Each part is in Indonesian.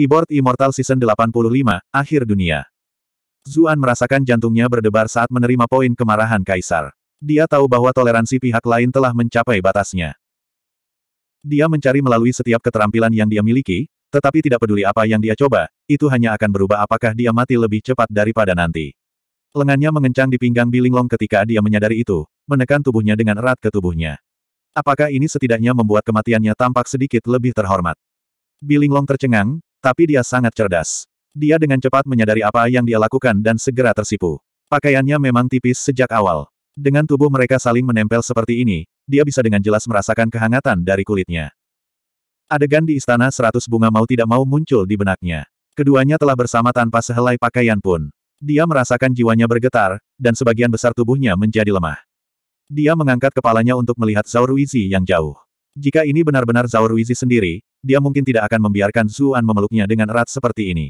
Keyboard Immortal Season 85, Akhir Dunia. Zuan merasakan jantungnya berdebar saat menerima poin kemarahan Kaisar. Dia tahu bahwa toleransi pihak lain telah mencapai batasnya. Dia mencari melalui setiap keterampilan yang dia miliki, tetapi tidak peduli apa yang dia coba, itu hanya akan berubah apakah dia mati lebih cepat daripada nanti. Lengannya mengencang di pinggang Bilinglong ketika dia menyadari itu, menekan tubuhnya dengan erat ke tubuhnya. Apakah ini setidaknya membuat kematiannya tampak sedikit lebih terhormat? Bilinglong tercengang, tapi dia sangat cerdas. Dia dengan cepat menyadari apa yang dia lakukan dan segera tersipu. Pakaiannya memang tipis sejak awal. Dengan tubuh mereka saling menempel seperti ini, dia bisa dengan jelas merasakan kehangatan dari kulitnya. Adegan di istana seratus bunga mau tidak mau muncul di benaknya. Keduanya telah bersama tanpa sehelai pakaian pun. Dia merasakan jiwanya bergetar, dan sebagian besar tubuhnya menjadi lemah. Dia mengangkat kepalanya untuk melihat Zauruizi yang jauh. Jika ini benar-benar Zauruizi sendiri, dia mungkin tidak akan membiarkan Zuan memeluknya dengan erat seperti ini.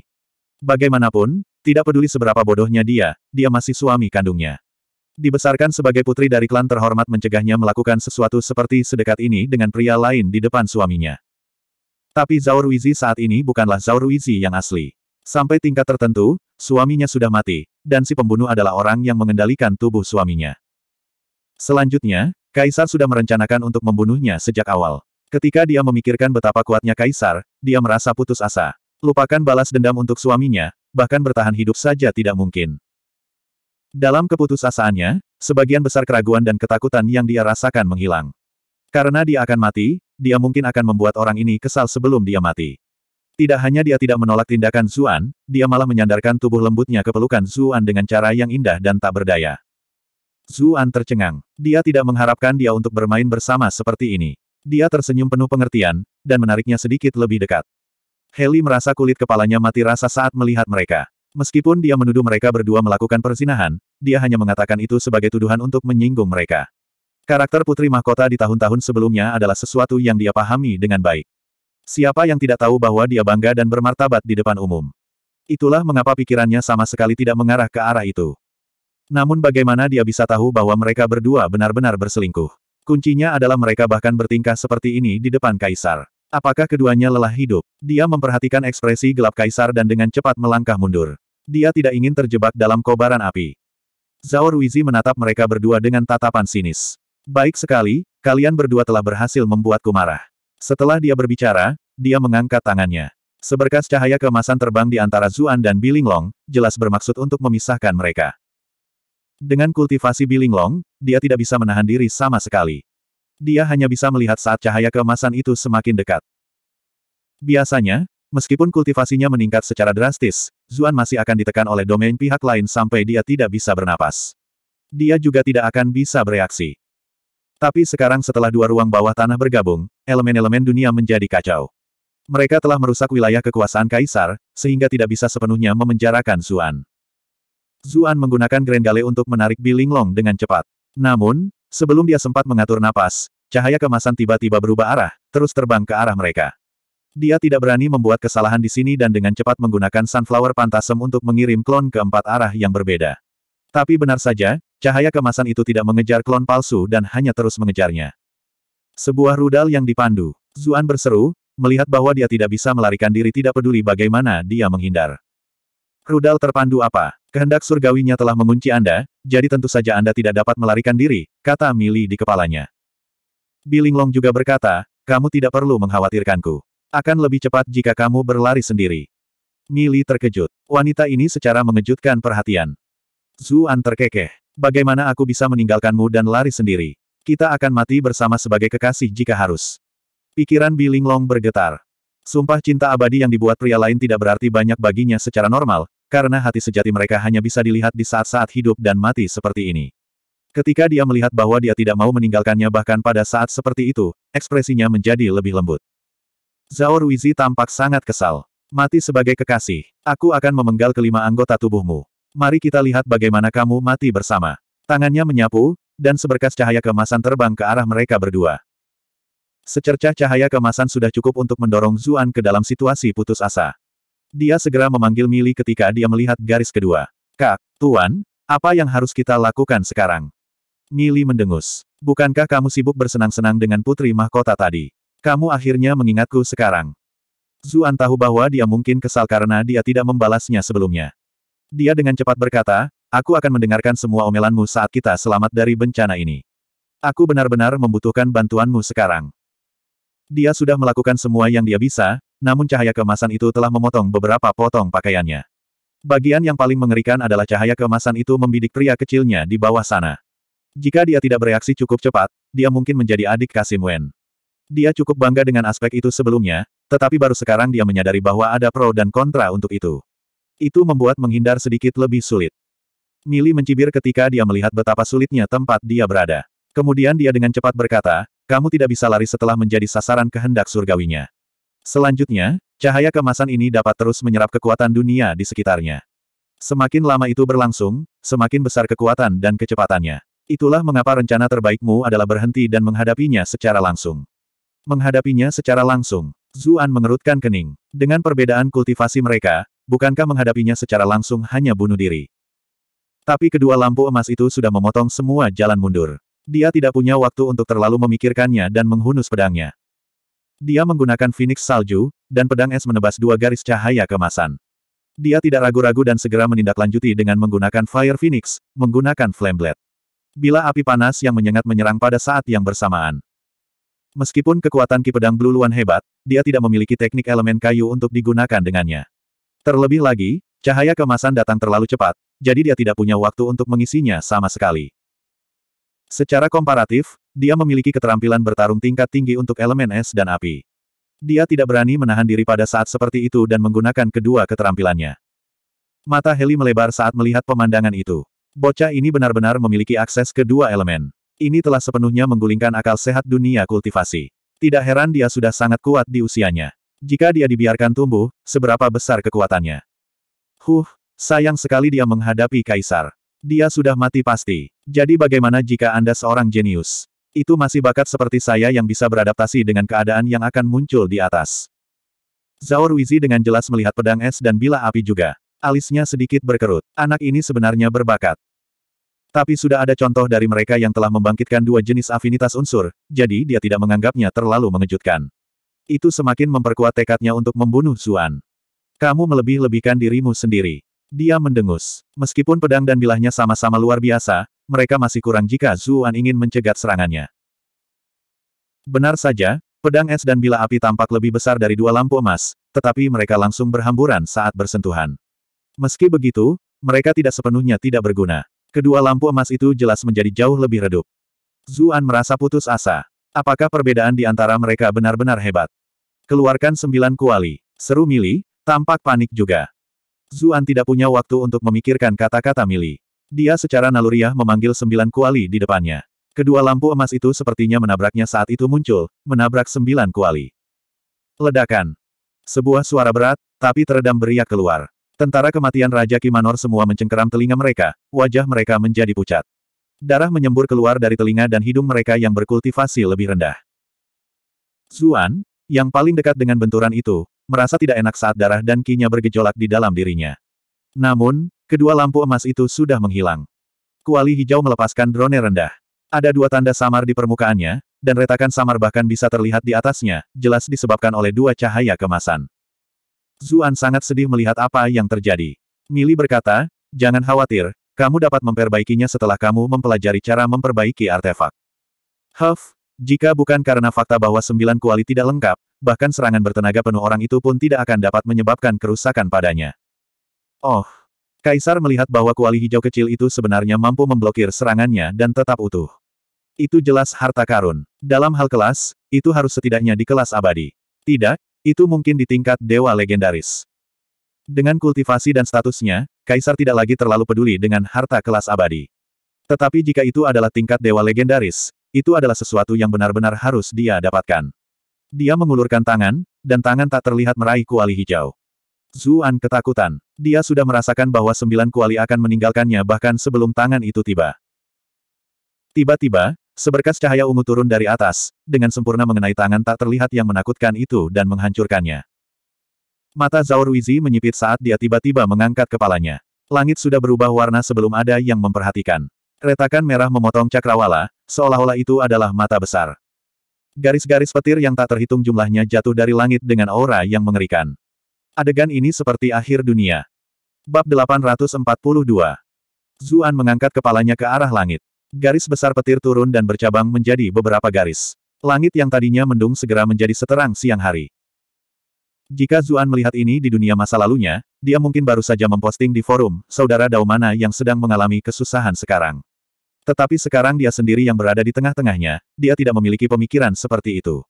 Bagaimanapun, tidak peduli seberapa bodohnya dia, dia masih suami kandungnya. Dibesarkan sebagai putri dari klan terhormat mencegahnya melakukan sesuatu seperti sedekat ini dengan pria lain di depan suaminya. Tapi Zaur Wizi saat ini bukanlah Zaur Wizi yang asli. Sampai tingkat tertentu, suaminya sudah mati, dan si pembunuh adalah orang yang mengendalikan tubuh suaminya. Selanjutnya, Kaisar sudah merencanakan untuk membunuhnya sejak awal. Ketika dia memikirkan betapa kuatnya kaisar, dia merasa putus asa. Lupakan balas dendam untuk suaminya, bahkan bertahan hidup saja tidak mungkin. Dalam keputusasaannya, sebagian besar keraguan dan ketakutan yang dia rasakan menghilang. Karena dia akan mati, dia mungkin akan membuat orang ini kesal sebelum dia mati. Tidak hanya dia tidak menolak tindakan Zuan, dia malah menyandarkan tubuh lembutnya ke pelukan Zuan dengan cara yang indah dan tak berdaya. Zuan tercengang. Dia tidak mengharapkan dia untuk bermain bersama seperti ini. Dia tersenyum penuh pengertian, dan menariknya sedikit lebih dekat. Heli merasa kulit kepalanya mati rasa saat melihat mereka. Meskipun dia menuduh mereka berdua melakukan perzinahan, dia hanya mengatakan itu sebagai tuduhan untuk menyinggung mereka. Karakter Putri Mahkota di tahun-tahun sebelumnya adalah sesuatu yang dia pahami dengan baik. Siapa yang tidak tahu bahwa dia bangga dan bermartabat di depan umum. Itulah mengapa pikirannya sama sekali tidak mengarah ke arah itu. Namun bagaimana dia bisa tahu bahwa mereka berdua benar-benar berselingkuh? Kuncinya adalah mereka bahkan bertingkah seperti ini di depan Kaisar. Apakah keduanya lelah hidup? Dia memperhatikan ekspresi gelap Kaisar dan dengan cepat melangkah mundur. Dia tidak ingin terjebak dalam kobaran api. Zhao Ruizi menatap mereka berdua dengan tatapan sinis. Baik sekali, kalian berdua telah berhasil membuatku marah. Setelah dia berbicara, dia mengangkat tangannya. Seberkas cahaya kemasan terbang di antara Zuan dan Bilinglong, jelas bermaksud untuk memisahkan mereka. Dengan kultivasi bilinglong, dia tidak bisa menahan diri sama sekali. Dia hanya bisa melihat saat cahaya keemasan itu semakin dekat. Biasanya, meskipun kultivasinya meningkat secara drastis, Zuan masih akan ditekan oleh domain pihak lain sampai dia tidak bisa bernapas. Dia juga tidak akan bisa bereaksi. Tapi sekarang setelah dua ruang bawah tanah bergabung, elemen-elemen dunia menjadi kacau. Mereka telah merusak wilayah kekuasaan Kaisar, sehingga tidak bisa sepenuhnya memenjarakan Zuan. Zuan menggunakan Grand Gale untuk menarik Long dengan cepat. Namun, sebelum dia sempat mengatur napas, cahaya kemasan tiba-tiba berubah arah, terus terbang ke arah mereka. Dia tidak berani membuat kesalahan di sini dan dengan cepat menggunakan Sunflower Pantasem untuk mengirim klon ke empat arah yang berbeda. Tapi benar saja, cahaya kemasan itu tidak mengejar klon palsu dan hanya terus mengejarnya. Sebuah rudal yang dipandu. Zuan berseru, melihat bahwa dia tidak bisa melarikan diri tidak peduli bagaimana dia menghindar. Rudal terpandu apa? Kehendak surgawinya telah mengunci Anda, jadi tentu saja Anda tidak dapat melarikan diri, kata Mili di kepalanya. Bilinglong juga berkata, kamu tidak perlu mengkhawatirkanku. Akan lebih cepat jika kamu berlari sendiri. Mili terkejut. Wanita ini secara mengejutkan perhatian. Zuan terkekeh. Bagaimana aku bisa meninggalkanmu dan lari sendiri? Kita akan mati bersama sebagai kekasih jika harus. Pikiran Bilinglong bergetar. Sumpah cinta abadi yang dibuat pria lain tidak berarti banyak baginya secara normal, karena hati sejati mereka hanya bisa dilihat di saat-saat hidup dan mati seperti ini. Ketika dia melihat bahwa dia tidak mau meninggalkannya bahkan pada saat seperti itu, ekspresinya menjadi lebih lembut. Zhao Ruizi tampak sangat kesal. Mati sebagai kekasih. Aku akan memenggal kelima anggota tubuhmu. Mari kita lihat bagaimana kamu mati bersama. Tangannya menyapu, dan seberkas cahaya kemasan terbang ke arah mereka berdua. Secercah cahaya kemasan sudah cukup untuk mendorong Zuan ke dalam situasi putus asa. Dia segera memanggil Mili ketika dia melihat garis kedua. Kak, Tuan, apa yang harus kita lakukan sekarang? Mili mendengus. Bukankah kamu sibuk bersenang-senang dengan putri mahkota tadi? Kamu akhirnya mengingatku sekarang. Zuan tahu bahwa dia mungkin kesal karena dia tidak membalasnya sebelumnya. Dia dengan cepat berkata, aku akan mendengarkan semua omelanmu saat kita selamat dari bencana ini. Aku benar-benar membutuhkan bantuanmu sekarang. Dia sudah melakukan semua yang dia bisa, namun cahaya kemasan itu telah memotong beberapa potong pakaiannya. Bagian yang paling mengerikan adalah cahaya kemasan itu membidik pria kecilnya di bawah sana. Jika dia tidak bereaksi cukup cepat, dia mungkin menjadi adik Kasim Wen. Dia cukup bangga dengan aspek itu sebelumnya, tetapi baru sekarang dia menyadari bahwa ada pro dan kontra untuk itu. Itu membuat menghindar sedikit lebih sulit. Mili mencibir ketika dia melihat betapa sulitnya tempat dia berada. Kemudian dia dengan cepat berkata, kamu tidak bisa lari setelah menjadi sasaran kehendak surgawinya. Selanjutnya, cahaya kemasan ini dapat terus menyerap kekuatan dunia di sekitarnya. Semakin lama itu berlangsung, semakin besar kekuatan dan kecepatannya. Itulah mengapa rencana terbaikmu adalah berhenti dan menghadapinya secara langsung. Menghadapinya secara langsung. Zuan mengerutkan kening. Dengan perbedaan kultivasi mereka, bukankah menghadapinya secara langsung hanya bunuh diri? Tapi kedua lampu emas itu sudah memotong semua jalan mundur. Dia tidak punya waktu untuk terlalu memikirkannya dan menghunus pedangnya. Dia menggunakan Phoenix Salju, dan pedang es menebas dua garis cahaya kemasan. Dia tidak ragu-ragu dan segera menindaklanjuti dengan menggunakan Fire Phoenix, menggunakan Flame Blade. Bila api panas yang menyengat menyerang pada saat yang bersamaan. Meskipun kekuatan ki pedang Bluluan hebat, dia tidak memiliki teknik elemen kayu untuk digunakan dengannya. Terlebih lagi, cahaya kemasan datang terlalu cepat, jadi dia tidak punya waktu untuk mengisinya sama sekali. Secara komparatif, dia memiliki keterampilan bertarung tingkat tinggi untuk elemen es dan api. Dia tidak berani menahan diri pada saat seperti itu dan menggunakan kedua keterampilannya. Mata Heli melebar saat melihat pemandangan itu. Bocah ini benar-benar memiliki akses ke dua elemen. Ini telah sepenuhnya menggulingkan akal sehat dunia kultivasi. Tidak heran dia sudah sangat kuat di usianya. Jika dia dibiarkan tumbuh, seberapa besar kekuatannya. Huh, sayang sekali dia menghadapi Kaisar. Dia sudah mati pasti. Jadi bagaimana jika Anda seorang jenius? Itu masih bakat seperti saya yang bisa beradaptasi dengan keadaan yang akan muncul di atas. Zhao Ruizi dengan jelas melihat pedang es dan bila api juga. Alisnya sedikit berkerut. Anak ini sebenarnya berbakat. Tapi sudah ada contoh dari mereka yang telah membangkitkan dua jenis afinitas unsur, jadi dia tidak menganggapnya terlalu mengejutkan. Itu semakin memperkuat tekadnya untuk membunuh Zuan. Kamu melebih-lebihkan dirimu sendiri. Dia mendengus. Meskipun pedang dan bilahnya sama-sama luar biasa, mereka masih kurang jika Zuan ingin mencegat serangannya. Benar saja, pedang es dan bilah api tampak lebih besar dari dua lampu emas, tetapi mereka langsung berhamburan saat bersentuhan. Meski begitu, mereka tidak sepenuhnya tidak berguna. Kedua lampu emas itu jelas menjadi jauh lebih redup. Zuan merasa putus asa. Apakah perbedaan di antara mereka benar-benar hebat? Keluarkan sembilan kuali. Seru Mili, tampak panik juga. Zuan tidak punya waktu untuk memikirkan kata-kata Mili. Dia secara naluriah memanggil sembilan kuali di depannya. Kedua lampu emas itu sepertinya menabraknya saat itu muncul, menabrak sembilan kuali. Ledakan. Sebuah suara berat, tapi teredam beriak keluar. Tentara kematian Raja Kimanor semua mencengkeram telinga mereka, wajah mereka menjadi pucat. Darah menyembur keluar dari telinga dan hidung mereka yang berkultivasi lebih rendah. Zuan, yang paling dekat dengan benturan itu, merasa tidak enak saat darah dan kinya bergejolak di dalam dirinya. Namun, kedua lampu emas itu sudah menghilang. Kuali hijau melepaskan drone rendah. Ada dua tanda samar di permukaannya, dan retakan samar bahkan bisa terlihat di atasnya, jelas disebabkan oleh dua cahaya kemasan. Zuan sangat sedih melihat apa yang terjadi. Mili berkata, jangan khawatir, kamu dapat memperbaikinya setelah kamu mempelajari cara memperbaiki artefak. Huff, jika bukan karena fakta bahwa sembilan kuali tidak lengkap, bahkan serangan bertenaga penuh orang itu pun tidak akan dapat menyebabkan kerusakan padanya. Oh! Kaisar melihat bahwa kuali hijau kecil itu sebenarnya mampu memblokir serangannya dan tetap utuh. Itu jelas harta karun. Dalam hal kelas, itu harus setidaknya di kelas abadi. Tidak, itu mungkin di tingkat dewa legendaris. Dengan kultivasi dan statusnya, Kaisar tidak lagi terlalu peduli dengan harta kelas abadi. Tetapi jika itu adalah tingkat dewa legendaris, itu adalah sesuatu yang benar-benar harus dia dapatkan. Dia mengulurkan tangan, dan tangan tak terlihat meraih kuali hijau. Zuan ketakutan. Dia sudah merasakan bahwa sembilan kuali akan meninggalkannya bahkan sebelum tangan itu tiba. Tiba-tiba, seberkas cahaya ungu turun dari atas, dengan sempurna mengenai tangan tak terlihat yang menakutkan itu dan menghancurkannya. Mata Zhao Ruizi menyipit saat dia tiba-tiba mengangkat kepalanya. Langit sudah berubah warna sebelum ada yang memperhatikan. Retakan merah memotong cakrawala, seolah-olah itu adalah mata besar. Garis-garis petir yang tak terhitung jumlahnya jatuh dari langit dengan aura yang mengerikan. Adegan ini seperti akhir dunia. Bab 842 Zuan mengangkat kepalanya ke arah langit. Garis besar petir turun dan bercabang menjadi beberapa garis. Langit yang tadinya mendung segera menjadi seterang siang hari. Jika Zuan melihat ini di dunia masa lalunya, dia mungkin baru saja memposting di forum, saudara Daumana yang sedang mengalami kesusahan sekarang. Tetapi sekarang dia sendiri yang berada di tengah-tengahnya, dia tidak memiliki pemikiran seperti itu.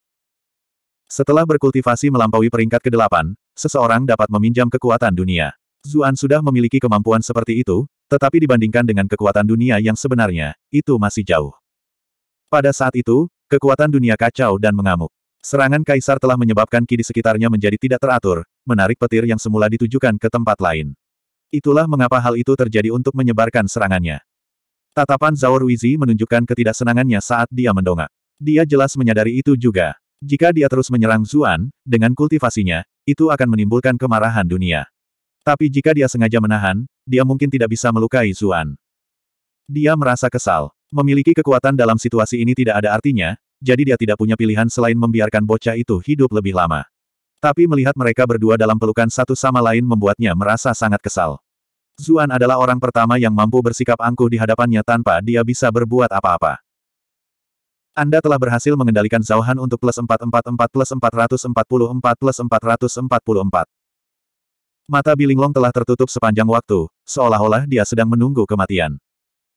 Setelah berkultivasi melampaui peringkat ke-8, seseorang dapat meminjam kekuatan dunia. Zuan sudah memiliki kemampuan seperti itu, tetapi dibandingkan dengan kekuatan dunia yang sebenarnya, itu masih jauh. Pada saat itu, kekuatan dunia kacau dan mengamuk. Serangan kaisar telah menyebabkan ki di sekitarnya menjadi tidak teratur, menarik petir yang semula ditujukan ke tempat lain. Itulah mengapa hal itu terjadi untuk menyebarkan serangannya. Tatapan Zhao Ruizi menunjukkan ketidaksenangannya saat dia mendongak. Dia jelas menyadari itu juga. Jika dia terus menyerang Zuan, dengan kultivasinya, itu akan menimbulkan kemarahan dunia. Tapi jika dia sengaja menahan, dia mungkin tidak bisa melukai Zuan. Dia merasa kesal. Memiliki kekuatan dalam situasi ini tidak ada artinya, jadi dia tidak punya pilihan selain membiarkan bocah itu hidup lebih lama. Tapi melihat mereka berdua dalam pelukan satu sama lain membuatnya merasa sangat kesal. Zuan adalah orang pertama yang mampu bersikap angkuh di hadapannya tanpa dia bisa berbuat apa-apa. Anda telah berhasil mengendalikan Zauhan untuk plus 444 plus 444 plus 444. Mata Bilinglong telah tertutup sepanjang waktu, seolah-olah dia sedang menunggu kematian.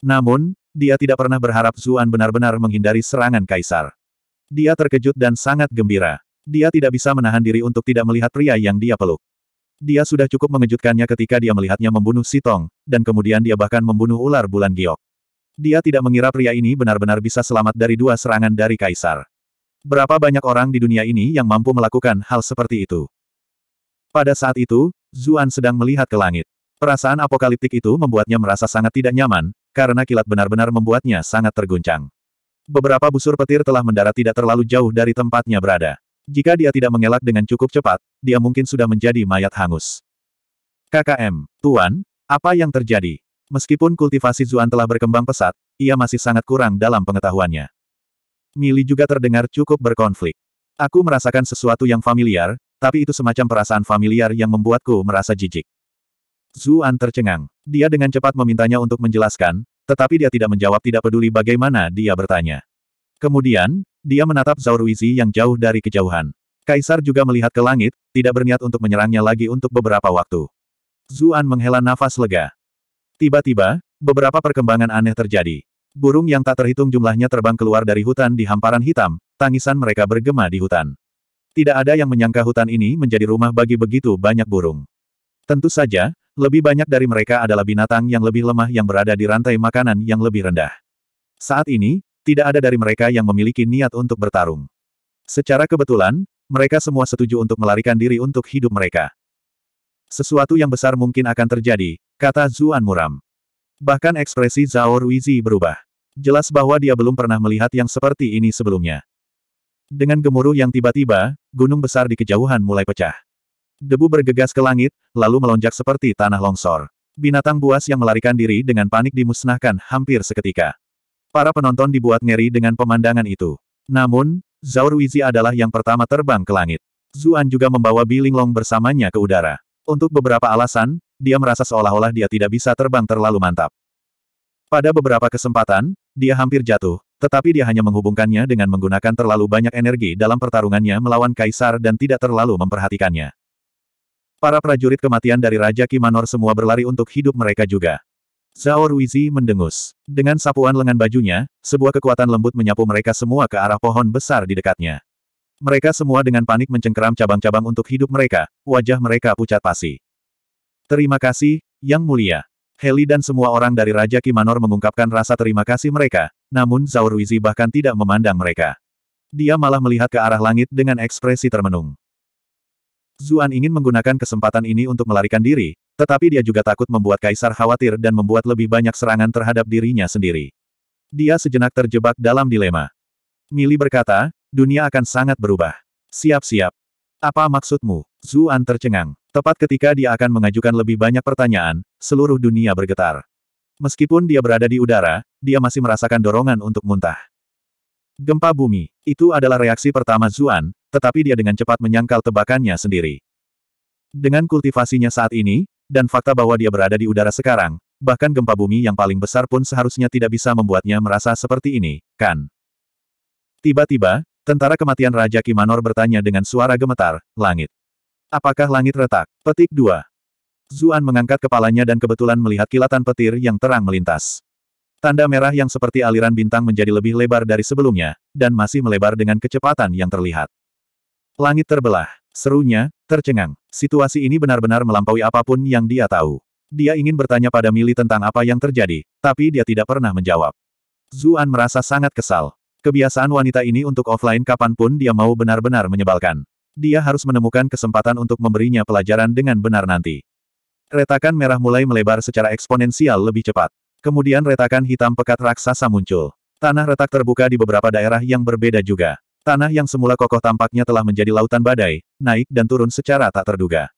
Namun, dia tidak pernah berharap Zuan benar-benar menghindari serangan kaisar. Dia terkejut dan sangat gembira. Dia tidak bisa menahan diri untuk tidak melihat pria yang dia peluk. Dia sudah cukup mengejutkannya ketika dia melihatnya membunuh Sitong, dan kemudian dia bahkan membunuh ular bulan giok. Dia tidak mengira pria ini benar-benar bisa selamat dari dua serangan dari Kaisar. Berapa banyak orang di dunia ini yang mampu melakukan hal seperti itu? Pada saat itu, Zuan sedang melihat ke langit. Perasaan apokaliptik itu membuatnya merasa sangat tidak nyaman, karena kilat benar-benar membuatnya sangat terguncang. Beberapa busur petir telah mendarat tidak terlalu jauh dari tempatnya berada. Jika dia tidak mengelak dengan cukup cepat, dia mungkin sudah menjadi mayat hangus. KKM, Tuan, apa yang terjadi? Meskipun kultivasi Zuan telah berkembang pesat, ia masih sangat kurang dalam pengetahuannya. Mili juga terdengar cukup berkonflik. Aku merasakan sesuatu yang familiar, tapi itu semacam perasaan familiar yang membuatku merasa jijik. Zuan tercengang. Dia dengan cepat memintanya untuk menjelaskan, tetapi dia tidak menjawab tidak peduli bagaimana dia bertanya. Kemudian, dia menatap Zauruizi yang jauh dari kejauhan. Kaisar juga melihat ke langit, tidak berniat untuk menyerangnya lagi untuk beberapa waktu. Zuan menghela nafas lega. Tiba-tiba, beberapa perkembangan aneh terjadi. Burung yang tak terhitung jumlahnya terbang keluar dari hutan di hamparan hitam, tangisan mereka bergema di hutan. Tidak ada yang menyangka hutan ini menjadi rumah bagi begitu banyak burung. Tentu saja, lebih banyak dari mereka adalah binatang yang lebih lemah yang berada di rantai makanan yang lebih rendah. Saat ini, tidak ada dari mereka yang memiliki niat untuk bertarung. Secara kebetulan, mereka semua setuju untuk melarikan diri untuk hidup mereka. Sesuatu yang besar mungkin akan terjadi, kata Zuan Muram. Bahkan ekspresi Zhao Ruizi berubah. Jelas bahwa dia belum pernah melihat yang seperti ini sebelumnya. Dengan gemuruh yang tiba-tiba, gunung besar di kejauhan mulai pecah. Debu bergegas ke langit, lalu melonjak seperti tanah longsor. Binatang buas yang melarikan diri dengan panik dimusnahkan hampir seketika. Para penonton dibuat ngeri dengan pemandangan itu. Namun, Zhao Ruizi adalah yang pertama terbang ke langit. Zuan juga membawa Bilinglong bersamanya ke udara. Untuk beberapa alasan, dia merasa seolah-olah dia tidak bisa terbang terlalu mantap. Pada beberapa kesempatan, dia hampir jatuh, tetapi dia hanya menghubungkannya dengan menggunakan terlalu banyak energi dalam pertarungannya melawan Kaisar dan tidak terlalu memperhatikannya. Para prajurit kematian dari Raja Kimanor semua berlari untuk hidup mereka juga. Zhao Ruizi mendengus. Dengan sapuan lengan bajunya, sebuah kekuatan lembut menyapu mereka semua ke arah pohon besar di dekatnya. Mereka semua dengan panik mencengkeram cabang-cabang untuk hidup mereka, wajah mereka pucat pasi. Terima kasih, Yang Mulia. Heli dan semua orang dari Raja Kimanor mengungkapkan rasa terima kasih mereka, namun Zhao Ruizi bahkan tidak memandang mereka. Dia malah melihat ke arah langit dengan ekspresi termenung. Zuan ingin menggunakan kesempatan ini untuk melarikan diri, tetapi dia juga takut membuat kaisar khawatir dan membuat lebih banyak serangan terhadap dirinya sendiri. Dia sejenak terjebak dalam dilema. Mili berkata, dunia akan sangat berubah. Siap-siap. Apa maksudmu? Zuan tercengang. Tepat ketika dia akan mengajukan lebih banyak pertanyaan, seluruh dunia bergetar. Meskipun dia berada di udara, dia masih merasakan dorongan untuk muntah. Gempa bumi, itu adalah reaksi pertama Zuan, tetapi dia dengan cepat menyangkal tebakannya sendiri. Dengan kultivasinya saat ini, dan fakta bahwa dia berada di udara sekarang, bahkan gempa bumi yang paling besar pun seharusnya tidak bisa membuatnya merasa seperti ini, kan? Tiba-tiba, tentara kematian Raja Kimanor bertanya dengan suara gemetar, langit. Apakah langit retak? Petik 2. Zuan mengangkat kepalanya dan kebetulan melihat kilatan petir yang terang melintas. Tanda merah yang seperti aliran bintang menjadi lebih lebar dari sebelumnya, dan masih melebar dengan kecepatan yang terlihat. Langit terbelah. Serunya, tercengang. Situasi ini benar-benar melampaui apapun yang dia tahu. Dia ingin bertanya pada Mili tentang apa yang terjadi, tapi dia tidak pernah menjawab. Zuan merasa sangat kesal. Kebiasaan wanita ini untuk offline kapanpun dia mau benar-benar menyebalkan. Dia harus menemukan kesempatan untuk memberinya pelajaran dengan benar nanti. Retakan merah mulai melebar secara eksponensial lebih cepat. Kemudian retakan hitam pekat raksasa muncul. Tanah retak terbuka di beberapa daerah yang berbeda juga. Tanah yang semula kokoh tampaknya telah menjadi lautan badai, naik dan turun secara tak terduga.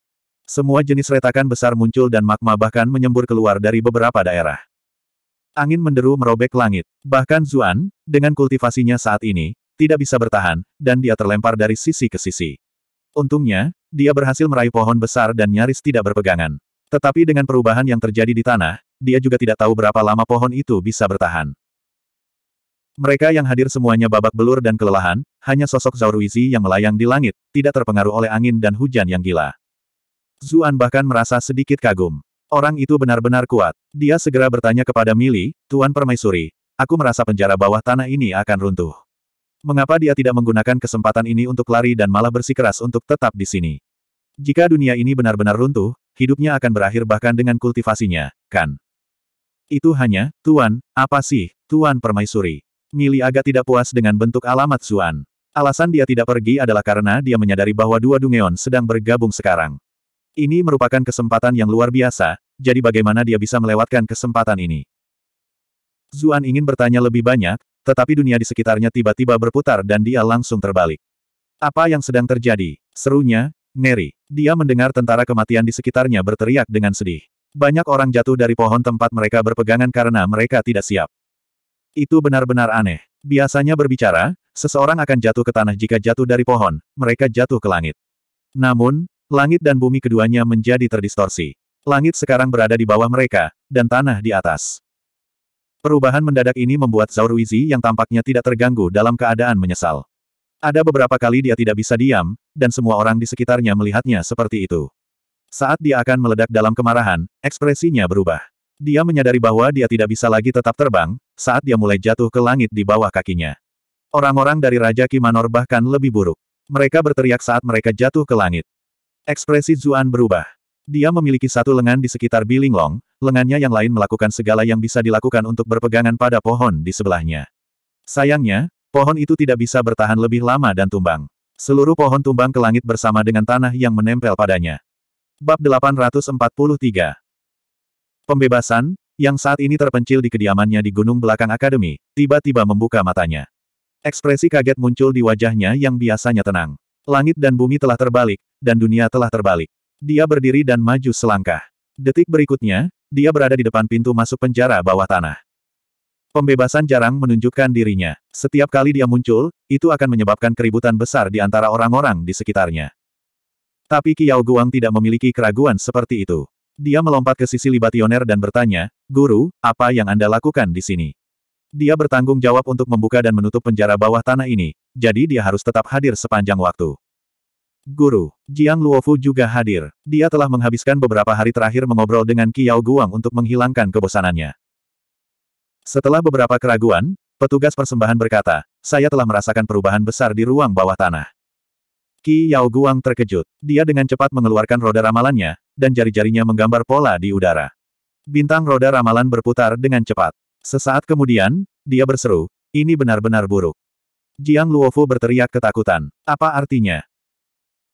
Semua jenis retakan besar muncul dan magma bahkan menyembur keluar dari beberapa daerah. Angin menderu merobek langit. Bahkan Zuan, dengan kultivasinya saat ini, tidak bisa bertahan, dan dia terlempar dari sisi ke sisi. Untungnya, dia berhasil meraih pohon besar dan nyaris tidak berpegangan. Tetapi dengan perubahan yang terjadi di tanah, dia juga tidak tahu berapa lama pohon itu bisa bertahan. Mereka yang hadir semuanya babak belur dan kelelahan, hanya sosok Zauruizi yang melayang di langit, tidak terpengaruh oleh angin dan hujan yang gila. Zuan bahkan merasa sedikit kagum. Orang itu benar-benar kuat. Dia segera bertanya kepada Mili, Tuan Permaisuri, aku merasa penjara bawah tanah ini akan runtuh. Mengapa dia tidak menggunakan kesempatan ini untuk lari dan malah bersikeras untuk tetap di sini? Jika dunia ini benar-benar runtuh, hidupnya akan berakhir bahkan dengan kultivasinya, kan? Itu hanya, Tuan, apa sih, Tuan Permaisuri? Mili agak tidak puas dengan bentuk alamat Zuan. Alasan dia tidak pergi adalah karena dia menyadari bahwa dua Dungeon sedang bergabung sekarang. Ini merupakan kesempatan yang luar biasa, jadi bagaimana dia bisa melewatkan kesempatan ini? Zuan ingin bertanya lebih banyak, tetapi dunia di sekitarnya tiba-tiba berputar dan dia langsung terbalik. Apa yang sedang terjadi? Serunya, Ngeri. Dia mendengar tentara kematian di sekitarnya berteriak dengan sedih. Banyak orang jatuh dari pohon tempat mereka berpegangan karena mereka tidak siap. Itu benar-benar aneh. Biasanya berbicara, seseorang akan jatuh ke tanah jika jatuh dari pohon, mereka jatuh ke langit. Namun, langit dan bumi keduanya menjadi terdistorsi. Langit sekarang berada di bawah mereka, dan tanah di atas. Perubahan mendadak ini membuat Zauruizi yang tampaknya tidak terganggu dalam keadaan menyesal. Ada beberapa kali dia tidak bisa diam, dan semua orang di sekitarnya melihatnya seperti itu. Saat dia akan meledak dalam kemarahan, ekspresinya berubah. Dia menyadari bahwa dia tidak bisa lagi tetap terbang, saat dia mulai jatuh ke langit di bawah kakinya. Orang-orang dari Raja Kimanor bahkan lebih buruk. Mereka berteriak saat mereka jatuh ke langit. Ekspresi Zuan berubah. Dia memiliki satu lengan di sekitar Bilinglong, lengannya yang lain melakukan segala yang bisa dilakukan untuk berpegangan pada pohon di sebelahnya. Sayangnya, pohon itu tidak bisa bertahan lebih lama dan tumbang. Seluruh pohon tumbang ke langit bersama dengan tanah yang menempel padanya. Bab 843 Pembebasan, yang saat ini terpencil di kediamannya di gunung belakang akademi, tiba-tiba membuka matanya. Ekspresi kaget muncul di wajahnya yang biasanya tenang. Langit dan bumi telah terbalik, dan dunia telah terbalik. Dia berdiri dan maju selangkah. Detik berikutnya, dia berada di depan pintu masuk penjara bawah tanah. Pembebasan jarang menunjukkan dirinya. Setiap kali dia muncul, itu akan menyebabkan keributan besar di antara orang-orang di sekitarnya. Tapi Kiao Guang tidak memiliki keraguan seperti itu. Dia melompat ke sisi libationer dan bertanya, Guru, apa yang Anda lakukan di sini? Dia bertanggung jawab untuk membuka dan menutup penjara bawah tanah ini, jadi dia harus tetap hadir sepanjang waktu. Guru, Jiang Luofu juga hadir. Dia telah menghabiskan beberapa hari terakhir mengobrol dengan Qiao Guang untuk menghilangkan kebosanannya. Setelah beberapa keraguan, petugas persembahan berkata, saya telah merasakan perubahan besar di ruang bawah tanah. Qi Yao Guang terkejut. Dia dengan cepat mengeluarkan roda ramalannya, dan jari-jarinya menggambar pola di udara. Bintang roda ramalan berputar dengan cepat. Sesaat kemudian, dia berseru, ini benar-benar buruk. Jiang Luofu berteriak ketakutan. Apa artinya?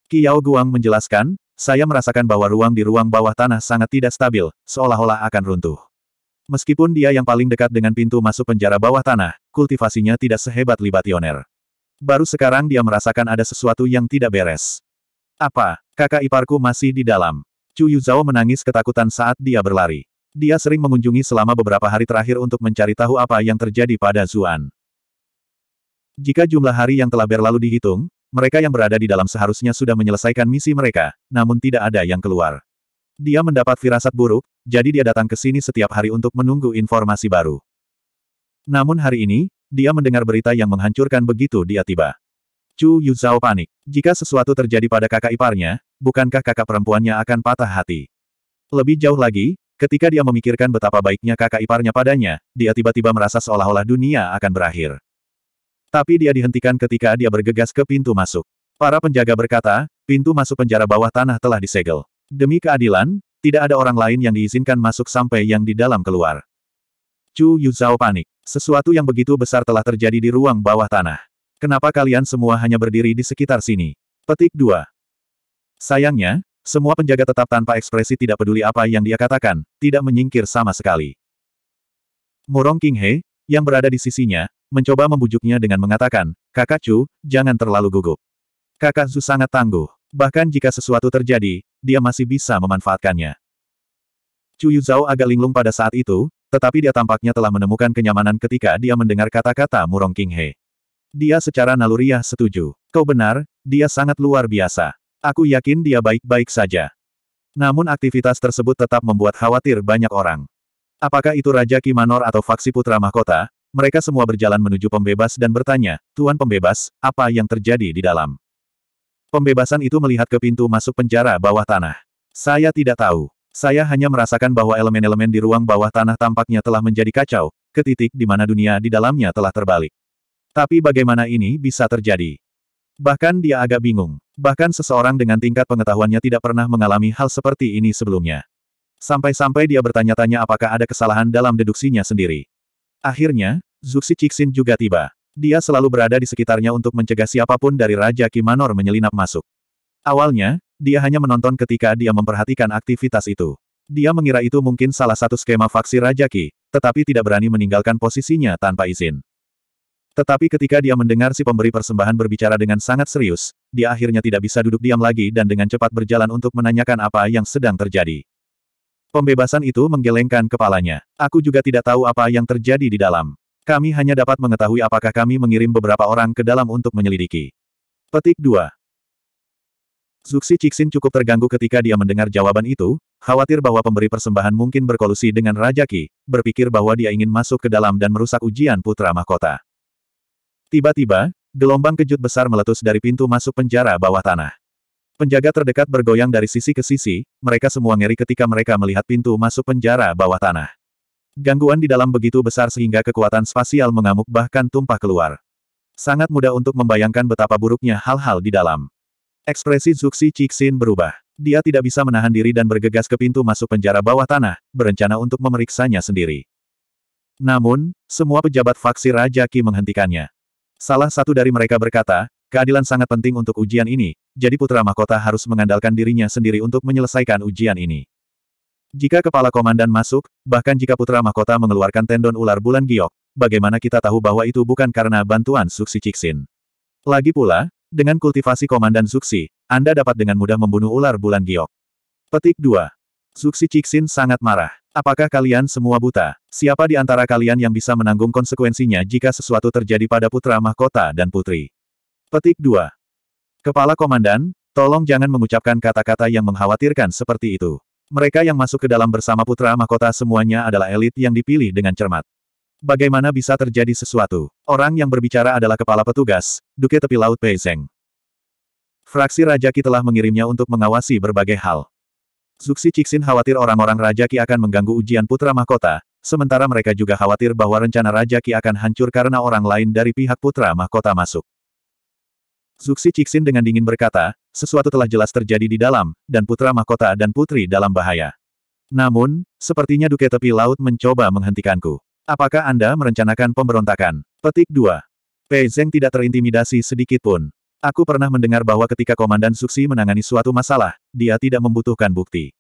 Qiao Guang menjelaskan, saya merasakan bahwa ruang di ruang bawah tanah sangat tidak stabil, seolah-olah akan runtuh. Meskipun dia yang paling dekat dengan pintu masuk penjara bawah tanah, kultivasinya tidak sehebat libationer. Baru sekarang dia merasakan ada sesuatu yang tidak beres. Apa, kakak iparku masih di dalam? Chu Yuzhao menangis ketakutan saat dia berlari. Dia sering mengunjungi selama beberapa hari terakhir untuk mencari tahu apa yang terjadi pada Zuan. Jika jumlah hari yang telah berlalu dihitung, mereka yang berada di dalam seharusnya sudah menyelesaikan misi mereka, namun tidak ada yang keluar. Dia mendapat firasat buruk, jadi dia datang ke sini setiap hari untuk menunggu informasi baru. Namun hari ini, dia mendengar berita yang menghancurkan begitu dia tiba. Chu Yuzhao panik. Jika sesuatu terjadi pada kakak iparnya, bukankah kakak perempuannya akan patah hati? Lebih jauh lagi, ketika dia memikirkan betapa baiknya kakak iparnya padanya, dia tiba-tiba merasa seolah-olah dunia akan berakhir. Tapi dia dihentikan ketika dia bergegas ke pintu masuk. Para penjaga berkata, pintu masuk penjara bawah tanah telah disegel. Demi keadilan, tidak ada orang lain yang diizinkan masuk sampai yang di dalam keluar. Chu Yuzhao panik. Sesuatu yang begitu besar telah terjadi di ruang bawah tanah. Kenapa kalian semua hanya berdiri di sekitar sini? Petik 2. Sayangnya, semua penjaga tetap tanpa ekspresi tidak peduli apa yang dia katakan, tidak menyingkir sama sekali. Murong King He, yang berada di sisinya, mencoba membujuknya dengan mengatakan, Kakak Chu, jangan terlalu gugup. Kakak Zu sangat tangguh. Bahkan jika sesuatu terjadi, dia masih bisa memanfaatkannya. Chu Zhao agak linglung pada saat itu, tetapi dia tampaknya telah menemukan kenyamanan ketika dia mendengar kata-kata Murong King He. Dia secara naluriah setuju. Kau benar, dia sangat luar biasa. Aku yakin dia baik-baik saja. Namun aktivitas tersebut tetap membuat khawatir banyak orang. Apakah itu Raja Kimanor atau Faksi Putra Mahkota? Mereka semua berjalan menuju pembebas dan bertanya, Tuan Pembebas, apa yang terjadi di dalam? Pembebasan itu melihat ke pintu masuk penjara bawah tanah. Saya tidak tahu. Saya hanya merasakan bahwa elemen-elemen di ruang bawah tanah tampaknya telah menjadi kacau, ke titik di mana dunia di dalamnya telah terbalik. Tapi bagaimana ini bisa terjadi? Bahkan dia agak bingung. Bahkan seseorang dengan tingkat pengetahuannya tidak pernah mengalami hal seperti ini sebelumnya. Sampai-sampai dia bertanya-tanya apakah ada kesalahan dalam deduksinya sendiri. Akhirnya, Zuxi Cixin juga tiba. Dia selalu berada di sekitarnya untuk mencegah siapapun dari Raja Kimanor menyelinap masuk. Awalnya, dia hanya menonton ketika dia memperhatikan aktivitas itu. Dia mengira itu mungkin salah satu skema faksi Raja Ki, tetapi tidak berani meninggalkan posisinya tanpa izin. Tetapi ketika dia mendengar si pemberi persembahan berbicara dengan sangat serius, dia akhirnya tidak bisa duduk diam lagi dan dengan cepat berjalan untuk menanyakan apa yang sedang terjadi. Pembebasan itu menggelengkan kepalanya. Aku juga tidak tahu apa yang terjadi di dalam. Kami hanya dapat mengetahui apakah kami mengirim beberapa orang ke dalam untuk menyelidiki. Petik 2. Zuxi Cixin cukup terganggu ketika dia mendengar jawaban itu, khawatir bahwa pemberi persembahan mungkin berkolusi dengan Raja Qi, berpikir bahwa dia ingin masuk ke dalam dan merusak ujian putra mahkota. Tiba-tiba, gelombang kejut besar meletus dari pintu masuk penjara bawah tanah. Penjaga terdekat bergoyang dari sisi ke sisi, mereka semua ngeri ketika mereka melihat pintu masuk penjara bawah tanah. Gangguan di dalam begitu besar sehingga kekuatan spasial mengamuk bahkan tumpah keluar. Sangat mudah untuk membayangkan betapa buruknya hal-hal di dalam. Ekspresi Zuxi Cixin berubah. Dia tidak bisa menahan diri dan bergegas ke pintu masuk penjara bawah tanah, berencana untuk memeriksanya sendiri. Namun, semua pejabat faksi Raja Qi menghentikannya. Salah satu dari mereka berkata, keadilan sangat penting untuk ujian ini, jadi putra mahkota harus mengandalkan dirinya sendiri untuk menyelesaikan ujian ini. Jika kepala komandan masuk, bahkan jika putra mahkota mengeluarkan tendon ular bulan giok, bagaimana kita tahu bahwa itu bukan karena bantuan Suksi Ciksin? Lagi pula, dengan kultivasi komandan Suksi, Anda dapat dengan mudah membunuh ular bulan giok. Petik 2. Zuxi Cixin sangat marah. Apakah kalian semua buta? Siapa di antara kalian yang bisa menanggung konsekuensinya jika sesuatu terjadi pada putra mahkota dan putri? Petik 2. Kepala Komandan, tolong jangan mengucapkan kata-kata yang mengkhawatirkan seperti itu. Mereka yang masuk ke dalam bersama putra mahkota semuanya adalah elit yang dipilih dengan cermat. Bagaimana bisa terjadi sesuatu? Orang yang berbicara adalah kepala petugas, Duke Tepi Laut Peizeng. Fraksi Raja Ki telah mengirimnya untuk mengawasi berbagai hal. Zuxi Cixin khawatir orang-orang Raja Ki akan mengganggu ujian putra mahkota, sementara mereka juga khawatir bahwa rencana Raja Ki akan hancur karena orang lain dari pihak putra mahkota masuk. Zuxi Cixin dengan dingin berkata, sesuatu telah jelas terjadi di dalam, dan putra mahkota dan putri dalam bahaya. Namun, sepertinya Duke Tepi Laut mencoba menghentikanku. Apakah Anda merencanakan pemberontakan? Petik 2. Pei Zeng tidak terintimidasi sedikitpun. Aku pernah mendengar bahwa ketika Komandan Suksi menangani suatu masalah, dia tidak membutuhkan bukti.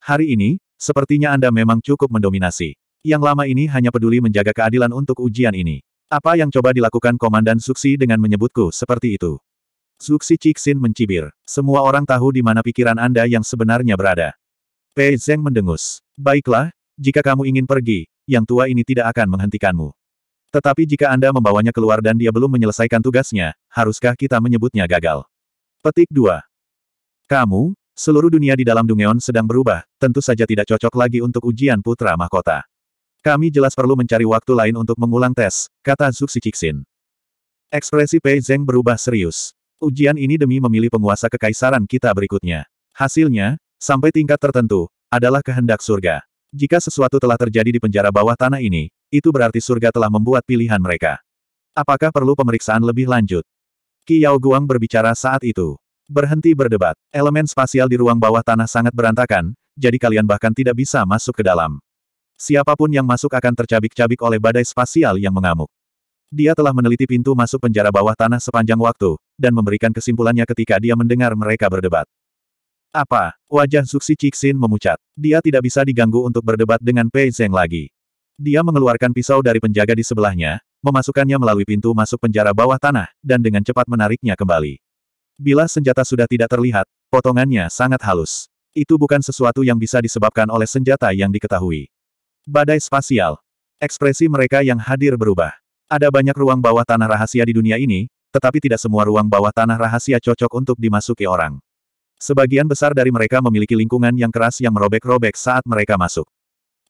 Hari ini, sepertinya Anda memang cukup mendominasi. Yang lama ini hanya peduli menjaga keadilan untuk ujian ini. Apa yang coba dilakukan Komandan Suksi dengan menyebutku seperti itu? Suksi Cixin mencibir. Semua orang tahu di mana pikiran Anda yang sebenarnya berada. Pei Zeng mendengus. Baiklah, jika kamu ingin pergi, yang tua ini tidak akan menghentikanmu. Tetapi jika Anda membawanya keluar dan dia belum menyelesaikan tugasnya, haruskah kita menyebutnya gagal? Petik 2. Kamu, seluruh dunia di dalam Dungeon sedang berubah, tentu saja tidak cocok lagi untuk ujian putra mahkota. Kami jelas perlu mencari waktu lain untuk mengulang tes, kata Zuxi Cixin. Ekspresi Pei Zeng berubah serius. Ujian ini demi memilih penguasa kekaisaran kita berikutnya. Hasilnya, sampai tingkat tertentu, adalah kehendak surga. Jika sesuatu telah terjadi di penjara bawah tanah ini, itu berarti surga telah membuat pilihan mereka. Apakah perlu pemeriksaan lebih lanjut? Qi Guang berbicara saat itu. Berhenti berdebat. Elemen spasial di ruang bawah tanah sangat berantakan, jadi kalian bahkan tidak bisa masuk ke dalam. Siapapun yang masuk akan tercabik-cabik oleh badai spasial yang mengamuk. Dia telah meneliti pintu masuk penjara bawah tanah sepanjang waktu, dan memberikan kesimpulannya ketika dia mendengar mereka berdebat. Apa? Wajah Zuxi Cixin memucat. Dia tidak bisa diganggu untuk berdebat dengan Pei Zeng lagi. Dia mengeluarkan pisau dari penjaga di sebelahnya, memasukkannya melalui pintu masuk penjara bawah tanah, dan dengan cepat menariknya kembali. Bila senjata sudah tidak terlihat, potongannya sangat halus. Itu bukan sesuatu yang bisa disebabkan oleh senjata yang diketahui. Badai spasial. Ekspresi mereka yang hadir berubah. Ada banyak ruang bawah tanah rahasia di dunia ini, tetapi tidak semua ruang bawah tanah rahasia cocok untuk dimasuki orang. Sebagian besar dari mereka memiliki lingkungan yang keras yang merobek-robek saat mereka masuk.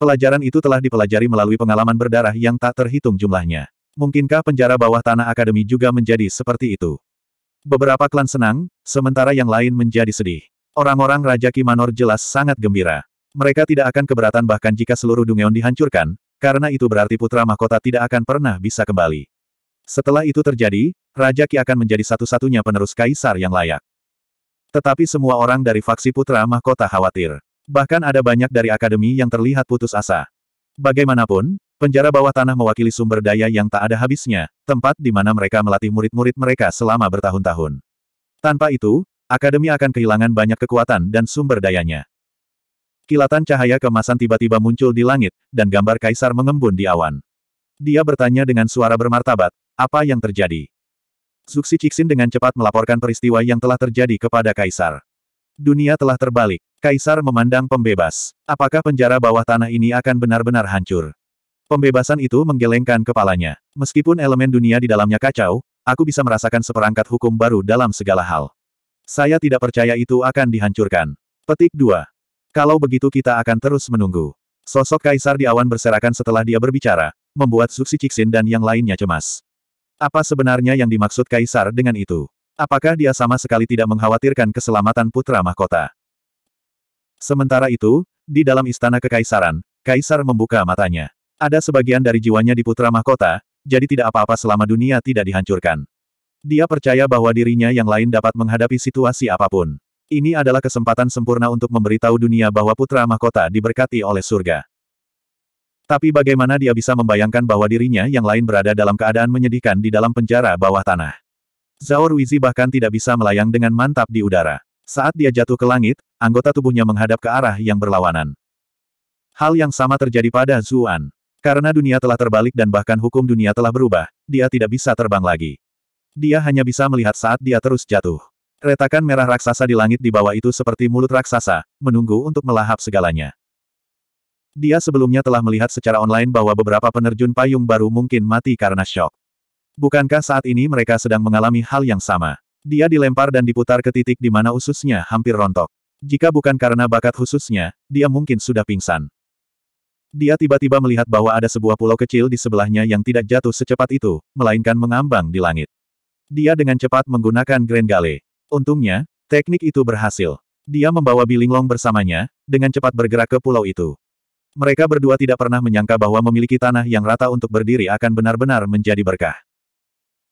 Pelajaran itu telah dipelajari melalui pengalaman berdarah yang tak terhitung jumlahnya. Mungkinkah penjara bawah tanah akademi juga menjadi seperti itu? Beberapa klan senang, sementara yang lain menjadi sedih. Orang-orang Raja Kimanor jelas sangat gembira. Mereka tidak akan keberatan bahkan jika seluruh Dungeon dihancurkan, karena itu berarti putra mahkota tidak akan pernah bisa kembali. Setelah itu terjadi, Raja Ki akan menjadi satu-satunya penerus kaisar yang layak. Tetapi semua orang dari faksi putra mahkota khawatir. Bahkan ada banyak dari akademi yang terlihat putus asa. Bagaimanapun, penjara bawah tanah mewakili sumber daya yang tak ada habisnya, tempat di mana mereka melatih murid-murid mereka selama bertahun-tahun. Tanpa itu, akademi akan kehilangan banyak kekuatan dan sumber dayanya. Kilatan cahaya kemasan tiba-tiba muncul di langit, dan gambar kaisar mengembun di awan. Dia bertanya dengan suara bermartabat, apa yang terjadi? Zuxi Cixin dengan cepat melaporkan peristiwa yang telah terjadi kepada kaisar. Dunia telah terbalik. Kaisar memandang pembebas. Apakah penjara bawah tanah ini akan benar-benar hancur? Pembebasan itu menggelengkan kepalanya. Meskipun elemen dunia di dalamnya kacau, aku bisa merasakan seperangkat hukum baru dalam segala hal. Saya tidak percaya itu akan dihancurkan. Petik 2. Kalau begitu kita akan terus menunggu. Sosok kaisar di awan berserakan setelah dia berbicara, membuat Suksi Ciksin dan yang lainnya cemas. Apa sebenarnya yang dimaksud kaisar dengan itu? Apakah dia sama sekali tidak mengkhawatirkan keselamatan putra mahkota? Sementara itu, di dalam istana kekaisaran, Kaisar membuka matanya. Ada sebagian dari jiwanya di putra mahkota, jadi tidak apa-apa selama dunia tidak dihancurkan. Dia percaya bahwa dirinya yang lain dapat menghadapi situasi apapun. Ini adalah kesempatan sempurna untuk memberitahu dunia bahwa putra mahkota diberkati oleh surga. Tapi bagaimana dia bisa membayangkan bahwa dirinya yang lain berada dalam keadaan menyedihkan di dalam penjara bawah tanah. Zhao Ruizi bahkan tidak bisa melayang dengan mantap di udara. Saat dia jatuh ke langit, anggota tubuhnya menghadap ke arah yang berlawanan. Hal yang sama terjadi pada Zuan. Karena dunia telah terbalik dan bahkan hukum dunia telah berubah, dia tidak bisa terbang lagi. Dia hanya bisa melihat saat dia terus jatuh. Retakan merah raksasa di langit di bawah itu seperti mulut raksasa, menunggu untuk melahap segalanya. Dia sebelumnya telah melihat secara online bahwa beberapa penerjun payung baru mungkin mati karena shock. Bukankah saat ini mereka sedang mengalami hal yang sama? Dia dilempar dan diputar ke titik di mana ususnya hampir rontok. Jika bukan karena bakat khususnya, dia mungkin sudah pingsan. Dia tiba-tiba melihat bahwa ada sebuah pulau kecil di sebelahnya yang tidak jatuh secepat itu, melainkan mengambang di langit. Dia dengan cepat menggunakan Grand Gale. Untungnya, teknik itu berhasil. Dia membawa Bilinglong bersamanya, dengan cepat bergerak ke pulau itu. Mereka berdua tidak pernah menyangka bahwa memiliki tanah yang rata untuk berdiri akan benar-benar menjadi berkah.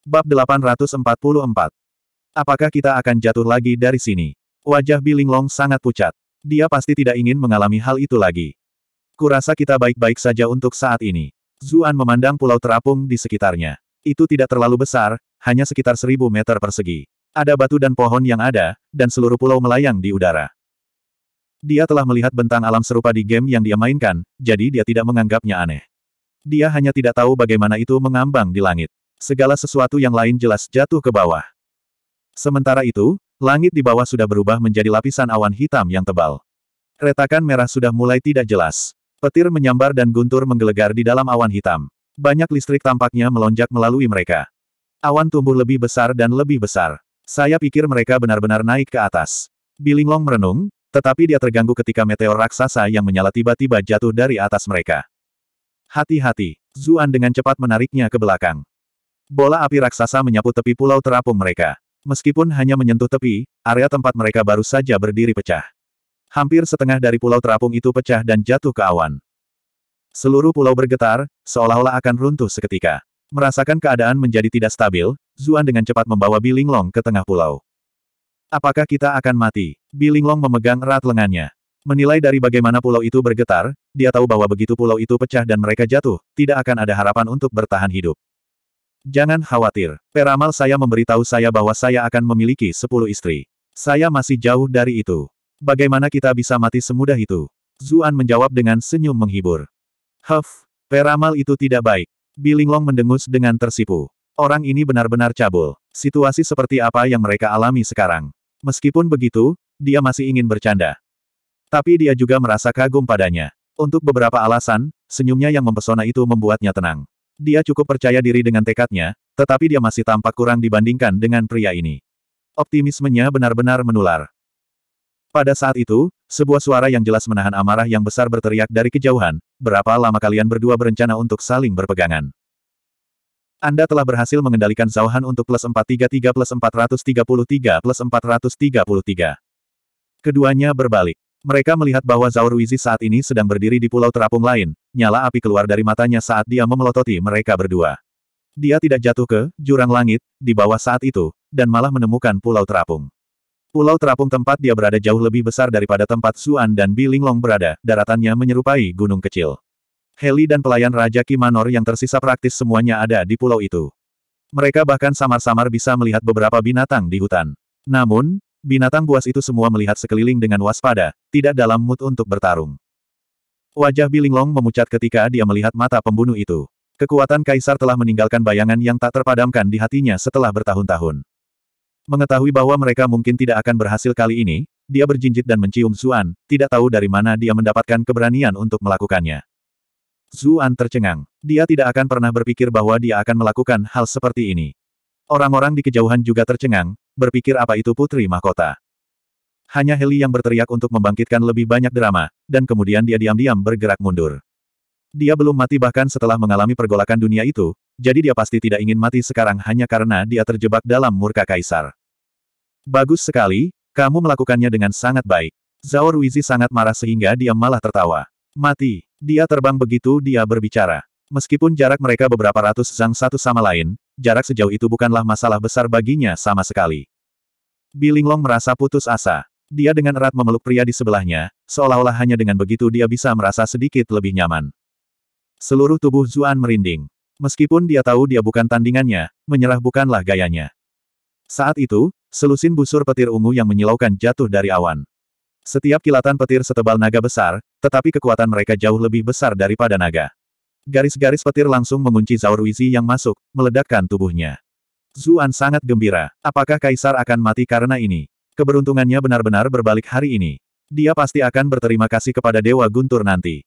Bab 844 Apakah kita akan jatuh lagi dari sini? Wajah Bilinglong sangat pucat. Dia pasti tidak ingin mengalami hal itu lagi. Kurasa kita baik-baik saja untuk saat ini. Zuan memandang pulau terapung di sekitarnya. Itu tidak terlalu besar, hanya sekitar seribu meter persegi. Ada batu dan pohon yang ada, dan seluruh pulau melayang di udara. Dia telah melihat bentang alam serupa di game yang dia mainkan, jadi dia tidak menganggapnya aneh. Dia hanya tidak tahu bagaimana itu mengambang di langit. Segala sesuatu yang lain jelas jatuh ke bawah. Sementara itu, langit di bawah sudah berubah menjadi lapisan awan hitam yang tebal. Retakan merah sudah mulai tidak jelas. Petir menyambar dan guntur menggelegar di dalam awan hitam. Banyak listrik tampaknya melonjak melalui mereka. Awan tumbuh lebih besar dan lebih besar. Saya pikir mereka benar-benar naik ke atas. Bilinglong merenung, tetapi dia terganggu ketika meteor raksasa yang menyala tiba-tiba jatuh dari atas mereka. Hati-hati, Zuan dengan cepat menariknya ke belakang. Bola api raksasa menyapu tepi pulau terapung mereka. Meskipun hanya menyentuh tepi, area tempat mereka baru saja berdiri pecah. Hampir setengah dari pulau terapung itu pecah dan jatuh ke awan. Seluruh pulau bergetar, seolah-olah akan runtuh seketika. Merasakan keadaan menjadi tidak stabil, Zuan dengan cepat membawa Bilinglong ke tengah pulau. Apakah kita akan mati? Bilinglong memegang erat lengannya. Menilai dari bagaimana pulau itu bergetar, dia tahu bahwa begitu pulau itu pecah dan mereka jatuh, tidak akan ada harapan untuk bertahan hidup. Jangan khawatir, peramal saya memberitahu saya bahwa saya akan memiliki sepuluh istri. Saya masih jauh dari itu. Bagaimana kita bisa mati semudah itu? Zuan menjawab dengan senyum menghibur. Huff, peramal itu tidak baik. Bilinglong mendengus dengan tersipu. Orang ini benar-benar cabul. Situasi seperti apa yang mereka alami sekarang. Meskipun begitu, dia masih ingin bercanda. Tapi dia juga merasa kagum padanya. Untuk beberapa alasan, senyumnya yang mempesona itu membuatnya tenang. Dia cukup percaya diri dengan tekadnya, tetapi dia masih tampak kurang dibandingkan dengan pria ini. Optimismenya benar-benar menular. Pada saat itu, sebuah suara yang jelas menahan amarah yang besar berteriak dari kejauhan, berapa lama kalian berdua berencana untuk saling berpegangan? Anda telah berhasil mengendalikan Zauhan untuk plus 433 plus 433 plus 433. Keduanya berbalik. Mereka melihat bahwa Zhao Ruizi saat ini sedang berdiri di pulau terapung lain, nyala api keluar dari matanya saat dia memelototi mereka berdua. Dia tidak jatuh ke jurang langit di bawah saat itu, dan malah menemukan pulau terapung. Pulau terapung tempat dia berada jauh lebih besar daripada tempat Suan dan Bilinglong berada, daratannya menyerupai gunung kecil. Heli dan pelayan Raja Kimanor yang tersisa praktis semuanya ada di pulau itu. Mereka bahkan samar-samar bisa melihat beberapa binatang di hutan. Namun, binatang buas itu semua melihat sekeliling dengan waspada, tidak dalam mood untuk bertarung. Wajah Long memucat ketika dia melihat mata pembunuh itu. Kekuatan Kaisar telah meninggalkan bayangan yang tak terpadamkan di hatinya setelah bertahun-tahun. Mengetahui bahwa mereka mungkin tidak akan berhasil kali ini, dia berjinjit dan mencium Zuan, tidak tahu dari mana dia mendapatkan keberanian untuk melakukannya. Zuan tercengang. Dia tidak akan pernah berpikir bahwa dia akan melakukan hal seperti ini. Orang-orang di kejauhan juga tercengang, berpikir apa itu putri mahkota hanya Heli yang berteriak untuk membangkitkan lebih banyak drama, dan kemudian dia diam-diam bergerak mundur. Dia belum mati bahkan setelah mengalami pergolakan dunia itu, jadi dia pasti tidak ingin mati sekarang hanya karena dia terjebak dalam murka kaisar. Bagus sekali, kamu melakukannya dengan sangat baik. Zhao Ruizi sangat marah sehingga dia malah tertawa. Mati. Dia terbang begitu dia berbicara. Meskipun jarak mereka beberapa ratus zang satu sama lain, jarak sejauh itu bukanlah masalah besar baginya sama sekali. Bilinglong merasa putus asa. Dia dengan erat memeluk pria di sebelahnya, seolah-olah hanya dengan begitu dia bisa merasa sedikit lebih nyaman. Seluruh tubuh Zuan merinding. Meskipun dia tahu dia bukan tandingannya, menyerah bukanlah gayanya. Saat itu, selusin busur petir ungu yang menyilaukan jatuh dari awan. Setiap kilatan petir setebal naga besar, tetapi kekuatan mereka jauh lebih besar daripada naga. Garis-garis petir langsung mengunci Zaur Wizi yang masuk, meledakkan tubuhnya. Zuan sangat gembira. Apakah Kaisar akan mati karena ini? Keberuntungannya benar-benar berbalik hari ini. Dia pasti akan berterima kasih kepada Dewa Guntur nanti.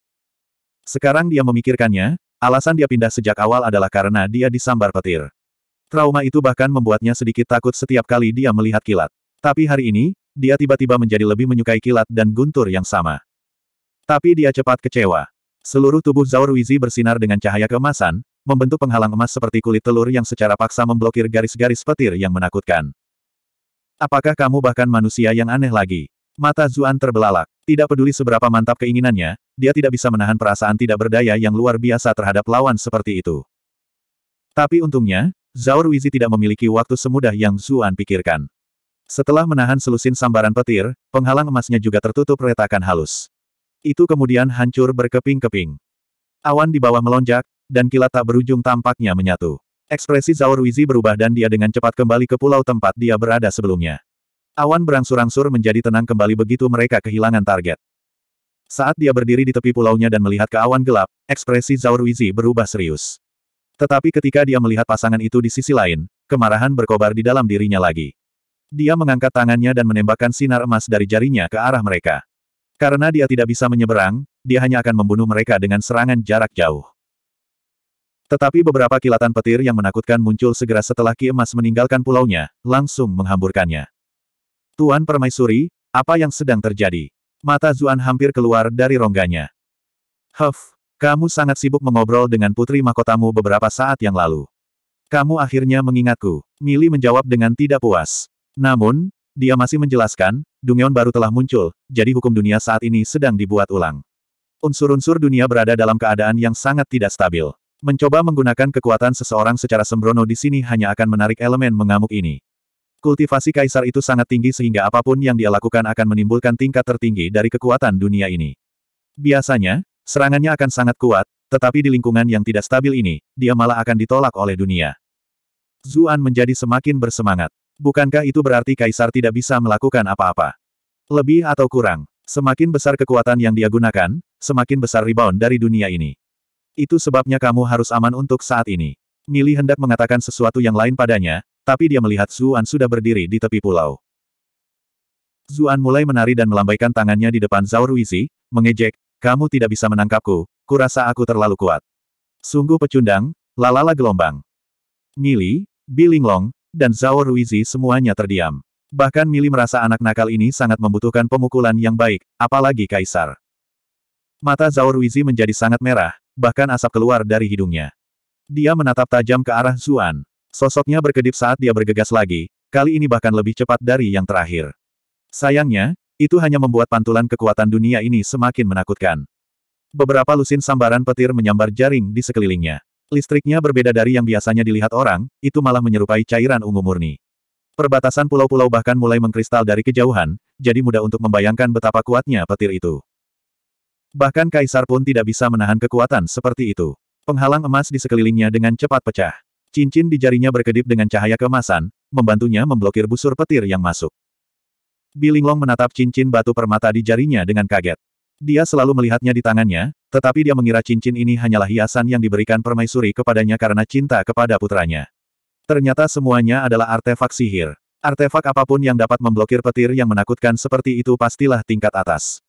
Sekarang dia memikirkannya, alasan dia pindah sejak awal adalah karena dia disambar petir. Trauma itu bahkan membuatnya sedikit takut setiap kali dia melihat kilat. Tapi hari ini, dia tiba-tiba menjadi lebih menyukai kilat dan guntur yang sama. Tapi dia cepat kecewa. Seluruh tubuh Zaur Wizi bersinar dengan cahaya keemasan, membentuk penghalang emas seperti kulit telur yang secara paksa memblokir garis-garis petir yang menakutkan. Apakah kamu bahkan manusia yang aneh lagi? Mata Zuan terbelalak. Tidak peduli seberapa mantap keinginannya, dia tidak bisa menahan perasaan tidak berdaya yang luar biasa terhadap lawan seperti itu. Tapi untungnya, Zaur Wizi tidak memiliki waktu semudah yang Zuan pikirkan. Setelah menahan selusin sambaran petir, penghalang emasnya juga tertutup retakan halus. Itu kemudian hancur berkeping-keping. Awan di bawah melonjak, dan kilat tak berujung tampaknya menyatu. Ekspresi Zhao Ruizi berubah dan dia dengan cepat kembali ke pulau tempat dia berada sebelumnya. Awan berangsur-angsur menjadi tenang kembali begitu mereka kehilangan target. Saat dia berdiri di tepi pulaunya dan melihat ke awan gelap, ekspresi Zhao Ruizi berubah serius. Tetapi ketika dia melihat pasangan itu di sisi lain, kemarahan berkobar di dalam dirinya lagi. Dia mengangkat tangannya dan menembakkan sinar emas dari jarinya ke arah mereka. Karena dia tidak bisa menyeberang, dia hanya akan membunuh mereka dengan serangan jarak jauh. Tetapi beberapa kilatan petir yang menakutkan muncul segera setelah Ki Emas meninggalkan pulaunya, langsung menghamburkannya. Tuan Permaisuri, apa yang sedang terjadi? Mata Zuan hampir keluar dari rongganya. Huff, kamu sangat sibuk mengobrol dengan putri mahkotamu beberapa saat yang lalu. Kamu akhirnya mengingatku. Mili menjawab dengan tidak puas. Namun, dia masih menjelaskan, Dungeon baru telah muncul, jadi hukum dunia saat ini sedang dibuat ulang. Unsur-unsur dunia berada dalam keadaan yang sangat tidak stabil. Mencoba menggunakan kekuatan seseorang secara sembrono di sini hanya akan menarik elemen mengamuk ini. Kultivasi kaisar itu sangat tinggi sehingga apapun yang dia lakukan akan menimbulkan tingkat tertinggi dari kekuatan dunia ini. Biasanya, serangannya akan sangat kuat, tetapi di lingkungan yang tidak stabil ini, dia malah akan ditolak oleh dunia. Zuan menjadi semakin bersemangat. Bukankah itu berarti kaisar tidak bisa melakukan apa-apa? Lebih atau kurang, semakin besar kekuatan yang dia gunakan, semakin besar rebound dari dunia ini. Itu sebabnya kamu harus aman untuk saat ini. Mili hendak mengatakan sesuatu yang lain padanya, tapi dia melihat Zuan sudah berdiri di tepi pulau. Zuan mulai menari dan melambaikan tangannya di depan Zhao Ruizi, mengejek, kamu tidak bisa menangkapku, kurasa aku terlalu kuat. Sungguh pecundang, lalala gelombang. Mili, Bilinglong, dan Zhao Ruizi semuanya terdiam. Bahkan Mili merasa anak nakal ini sangat membutuhkan pemukulan yang baik, apalagi Kaisar. Mata Zhao Ruizi menjadi sangat merah, bahkan asap keluar dari hidungnya. Dia menatap tajam ke arah Zuan. Sosoknya berkedip saat dia bergegas lagi, kali ini bahkan lebih cepat dari yang terakhir. Sayangnya, itu hanya membuat pantulan kekuatan dunia ini semakin menakutkan. Beberapa lusin sambaran petir menyambar jaring di sekelilingnya. Listriknya berbeda dari yang biasanya dilihat orang, itu malah menyerupai cairan ungu murni. Perbatasan pulau-pulau bahkan mulai mengkristal dari kejauhan, jadi mudah untuk membayangkan betapa kuatnya petir itu. Bahkan kaisar pun tidak bisa menahan kekuatan seperti itu. Penghalang emas di sekelilingnya dengan cepat pecah. Cincin di jarinya berkedip dengan cahaya kemasan, membantunya memblokir busur petir yang masuk. Bilinglong menatap cincin batu permata di jarinya dengan kaget. Dia selalu melihatnya di tangannya, tetapi dia mengira cincin ini hanyalah hiasan yang diberikan permaisuri kepadanya karena cinta kepada putranya. Ternyata semuanya adalah artefak sihir. Artefak apapun yang dapat memblokir petir yang menakutkan seperti itu pastilah tingkat atas.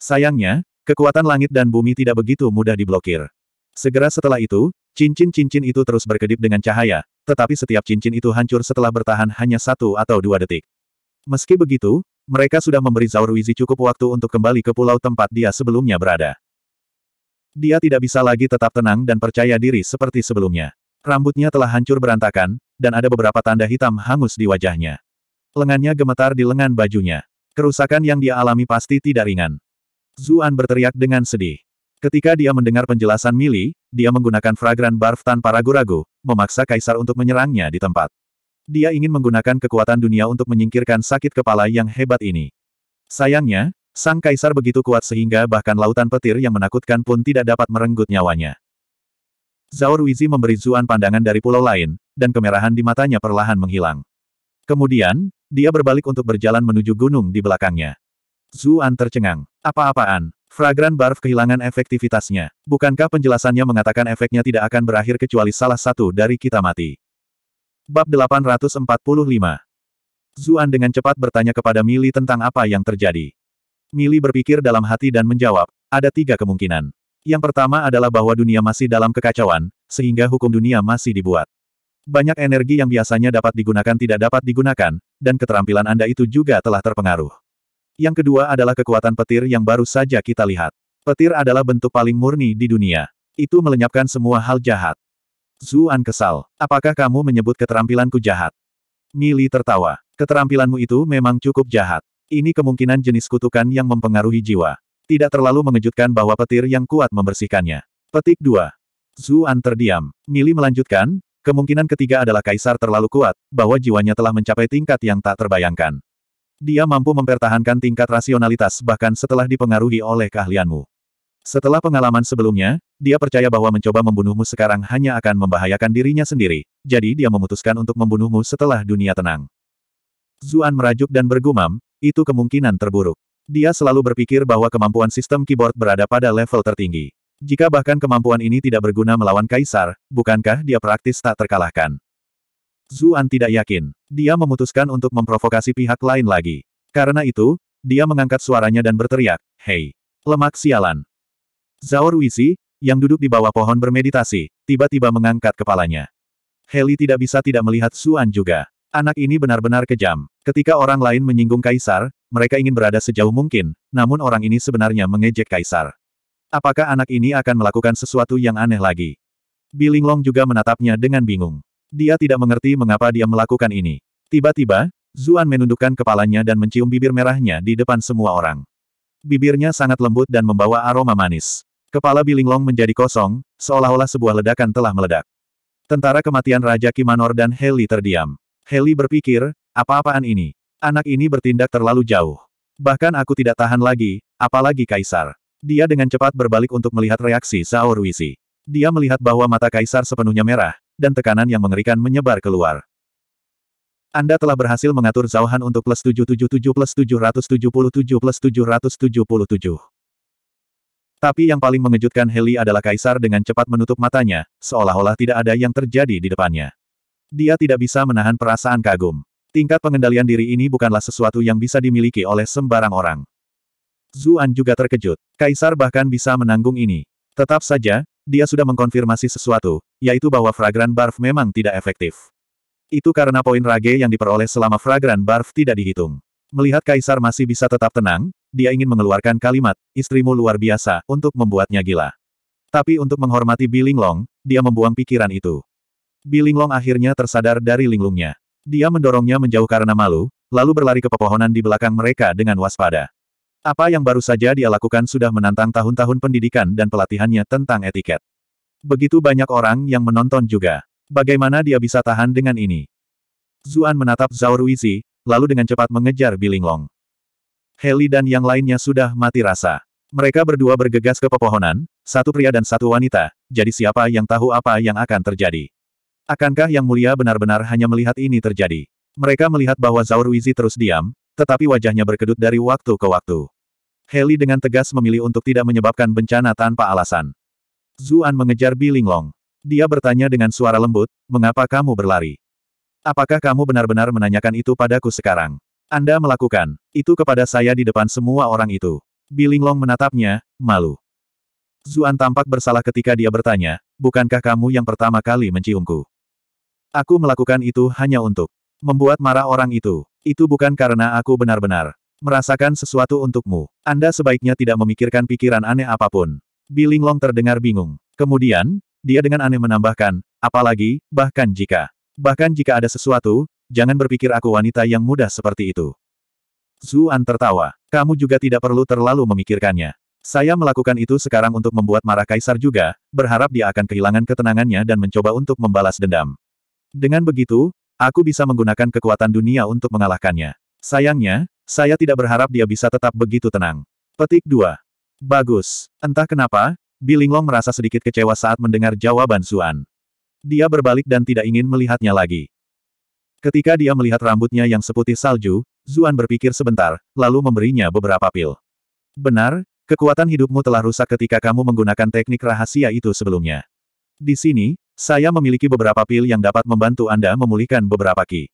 Sayangnya, kekuatan langit dan bumi tidak begitu mudah diblokir. Segera setelah itu, cincin-cincin itu terus berkedip dengan cahaya, tetapi setiap cincin itu hancur setelah bertahan hanya satu atau dua detik. Meski begitu, mereka sudah memberi Zaurwizi cukup waktu untuk kembali ke pulau tempat dia sebelumnya berada. Dia tidak bisa lagi tetap tenang dan percaya diri seperti sebelumnya. Rambutnya telah hancur berantakan, dan ada beberapa tanda hitam hangus di wajahnya. Lengannya gemetar di lengan bajunya. Kerusakan yang dia alami pasti tidak ringan. Zuan berteriak dengan sedih. Ketika dia mendengar penjelasan Mili, dia menggunakan fragran barf tanpa ragu-ragu, memaksa kaisar untuk menyerangnya di tempat. Dia ingin menggunakan kekuatan dunia untuk menyingkirkan sakit kepala yang hebat ini. Sayangnya, sang kaisar begitu kuat sehingga bahkan lautan petir yang menakutkan pun tidak dapat merenggut nyawanya. Zhao Ruizi memberi Zuan pandangan dari pulau lain, dan kemerahan di matanya perlahan menghilang. Kemudian, dia berbalik untuk berjalan menuju gunung di belakangnya. Zuan tercengang. Apa-apaan? Fragran Barf kehilangan efektivitasnya. Bukankah penjelasannya mengatakan efeknya tidak akan berakhir kecuali salah satu dari kita mati? Bab 845 Zuan dengan cepat bertanya kepada Mili tentang apa yang terjadi. Mili berpikir dalam hati dan menjawab, ada tiga kemungkinan. Yang pertama adalah bahwa dunia masih dalam kekacauan, sehingga hukum dunia masih dibuat. Banyak energi yang biasanya dapat digunakan tidak dapat digunakan, dan keterampilan Anda itu juga telah terpengaruh. Yang kedua adalah kekuatan petir yang baru saja kita lihat. Petir adalah bentuk paling murni di dunia. Itu melenyapkan semua hal jahat. Zuan kesal. Apakah kamu menyebut keterampilanku jahat? Mili tertawa. Keterampilanmu itu memang cukup jahat. Ini kemungkinan jenis kutukan yang mempengaruhi jiwa. Tidak terlalu mengejutkan bahwa petir yang kuat membersihkannya. Petik 2. Zuan terdiam. Mili melanjutkan, kemungkinan ketiga adalah kaisar terlalu kuat, bahwa jiwanya telah mencapai tingkat yang tak terbayangkan. Dia mampu mempertahankan tingkat rasionalitas bahkan setelah dipengaruhi oleh keahlianmu. Setelah pengalaman sebelumnya, dia percaya bahwa mencoba membunuhmu sekarang hanya akan membahayakan dirinya sendiri, jadi dia memutuskan untuk membunuhmu setelah dunia tenang. Zuan merajuk dan bergumam, itu kemungkinan terburuk. Dia selalu berpikir bahwa kemampuan sistem keyboard berada pada level tertinggi. Jika bahkan kemampuan ini tidak berguna melawan Kaisar, bukankah dia praktis tak terkalahkan? Zuan tidak yakin. Dia memutuskan untuk memprovokasi pihak lain lagi. Karena itu, dia mengangkat suaranya dan berteriak, Hei! Lemak sialan! Zhao Ruisi, yang duduk di bawah pohon bermeditasi, tiba-tiba mengangkat kepalanya. Heli tidak bisa tidak melihat Zuan juga. Anak ini benar-benar kejam. Ketika orang lain menyinggung Kaisar, mereka ingin berada sejauh mungkin, namun orang ini sebenarnya mengejek Kaisar. Apakah anak ini akan melakukan sesuatu yang aneh lagi? Bilinglong juga menatapnya dengan bingung. Dia tidak mengerti mengapa dia melakukan ini. Tiba-tiba, Zuan menundukkan kepalanya dan mencium bibir merahnya di depan semua orang. Bibirnya sangat lembut dan membawa aroma manis. Kepala Bilinglong menjadi kosong, seolah-olah sebuah ledakan telah meledak. Tentara kematian Raja Kimanor dan Heli terdiam. Heli berpikir, apa-apaan ini? Anak ini bertindak terlalu jauh. Bahkan aku tidak tahan lagi, apalagi Kaisar. Dia dengan cepat berbalik untuk melihat reaksi Zhao Ruisi. Dia melihat bahwa mata Kaisar sepenuhnya merah, dan tekanan yang mengerikan menyebar keluar. Anda telah berhasil mengatur Zauhan untuk plus 777 plus 777 plus 777. Tapi yang paling mengejutkan Heli adalah Kaisar dengan cepat menutup matanya, seolah-olah tidak ada yang terjadi di depannya. Dia tidak bisa menahan perasaan kagum. Tingkat pengendalian diri ini bukanlah sesuatu yang bisa dimiliki oleh sembarang orang. Zuan juga terkejut. Kaisar bahkan bisa menanggung ini. Tetap saja, dia sudah mengkonfirmasi sesuatu, yaitu bahwa Fragran Barf memang tidak efektif. Itu karena poin rage yang diperoleh selama Fragran Barf tidak dihitung. Melihat Kaisar masih bisa tetap tenang, dia ingin mengeluarkan kalimat, istrimu luar biasa, untuk membuatnya gila. Tapi untuk menghormati Bilinglong, dia membuang pikiran itu. Bilinglong akhirnya tersadar dari linglungnya. Dia mendorongnya menjauh karena malu, lalu berlari ke pepohonan di belakang mereka dengan waspada. Apa yang baru saja dia lakukan sudah menantang tahun-tahun pendidikan dan pelatihannya tentang etiket. Begitu banyak orang yang menonton juga. Bagaimana dia bisa tahan dengan ini? Zuan menatap Zhao Ruizi, lalu dengan cepat mengejar Bilinglong. Heli dan yang lainnya sudah mati rasa. Mereka berdua bergegas ke pepohonan, satu pria dan satu wanita, jadi siapa yang tahu apa yang akan terjadi. Akankah Yang Mulia benar-benar hanya melihat ini terjadi? Mereka melihat bahwa Zhao Ruizi terus diam, tetapi wajahnya berkedut dari waktu ke waktu. Heli dengan tegas memilih untuk tidak menyebabkan bencana tanpa alasan. Zuan mengejar Bilinglong. Dia bertanya dengan suara lembut, mengapa kamu berlari? Apakah kamu benar-benar menanyakan itu padaku sekarang? Anda melakukan itu kepada saya di depan semua orang itu. Bilinglong menatapnya, malu. Zuan tampak bersalah ketika dia bertanya, bukankah kamu yang pertama kali menciumku? Aku melakukan itu hanya untuk Membuat marah orang itu. Itu bukan karena aku benar-benar merasakan sesuatu untukmu. Anda sebaiknya tidak memikirkan pikiran aneh apapun. Long terdengar bingung. Kemudian, dia dengan aneh menambahkan, apalagi, bahkan jika. Bahkan jika ada sesuatu, jangan berpikir aku wanita yang mudah seperti itu. Zuan tertawa. Kamu juga tidak perlu terlalu memikirkannya. Saya melakukan itu sekarang untuk membuat marah kaisar juga, berharap dia akan kehilangan ketenangannya dan mencoba untuk membalas dendam. Dengan begitu, Aku bisa menggunakan kekuatan dunia untuk mengalahkannya. Sayangnya, saya tidak berharap dia bisa tetap begitu tenang. Petik 2. Bagus. Entah kenapa, Bilinglong merasa sedikit kecewa saat mendengar jawaban Suan. Dia berbalik dan tidak ingin melihatnya lagi. Ketika dia melihat rambutnya yang seputih salju, Zuan berpikir sebentar, lalu memberinya beberapa pil. Benar, kekuatan hidupmu telah rusak ketika kamu menggunakan teknik rahasia itu sebelumnya. Di sini, saya memiliki beberapa pil yang dapat membantu Anda memulihkan beberapa ki.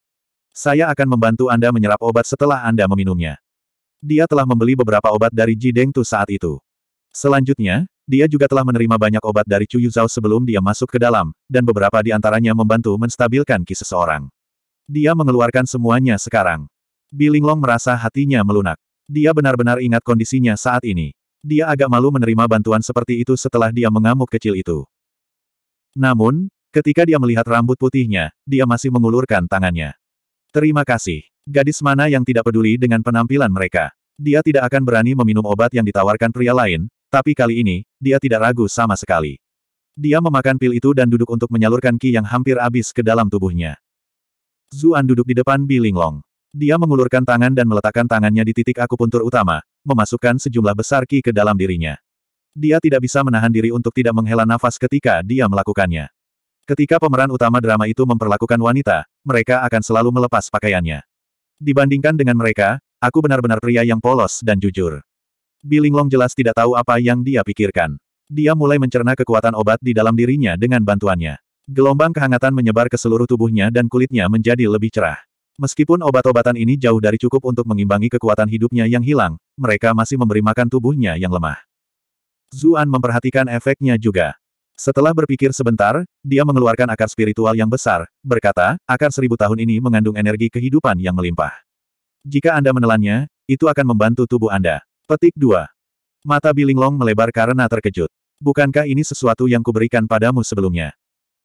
Saya akan membantu Anda menyerap obat setelah Anda meminumnya. Dia telah membeli beberapa obat dari Ji Tu saat itu. Selanjutnya, dia juga telah menerima banyak obat dari Chu Yuzhao sebelum dia masuk ke dalam, dan beberapa di antaranya membantu menstabilkan ki seseorang. Dia mengeluarkan semuanya sekarang. Bilinglong merasa hatinya melunak. Dia benar-benar ingat kondisinya saat ini. Dia agak malu menerima bantuan seperti itu setelah dia mengamuk kecil itu. Namun, ketika dia melihat rambut putihnya, dia masih mengulurkan tangannya. Terima kasih. Gadis mana yang tidak peduli dengan penampilan mereka. Dia tidak akan berani meminum obat yang ditawarkan pria lain, tapi kali ini, dia tidak ragu sama sekali. Dia memakan pil itu dan duduk untuk menyalurkan ki yang hampir habis ke dalam tubuhnya. Zuan duduk di depan Bilinglong. Dia mengulurkan tangan dan meletakkan tangannya di titik akupuntur utama, memasukkan sejumlah besar ki ke dalam dirinya. Dia tidak bisa menahan diri untuk tidak menghela nafas ketika dia melakukannya. Ketika pemeran utama drama itu memperlakukan wanita, mereka akan selalu melepas pakaiannya. Dibandingkan dengan mereka, aku benar-benar pria yang polos dan jujur. Bilinglong jelas tidak tahu apa yang dia pikirkan. Dia mulai mencerna kekuatan obat di dalam dirinya dengan bantuannya. Gelombang kehangatan menyebar ke seluruh tubuhnya dan kulitnya menjadi lebih cerah. Meskipun obat-obatan ini jauh dari cukup untuk mengimbangi kekuatan hidupnya yang hilang, mereka masih memberi makan tubuhnya yang lemah. Zuan memperhatikan efeknya juga. Setelah berpikir sebentar, dia mengeluarkan akar spiritual yang besar, berkata, akar seribu tahun ini mengandung energi kehidupan yang melimpah. Jika Anda menelannya, itu akan membantu tubuh Anda. Petik 2. Mata Bilinglong melebar karena terkejut. Bukankah ini sesuatu yang kuberikan padamu sebelumnya?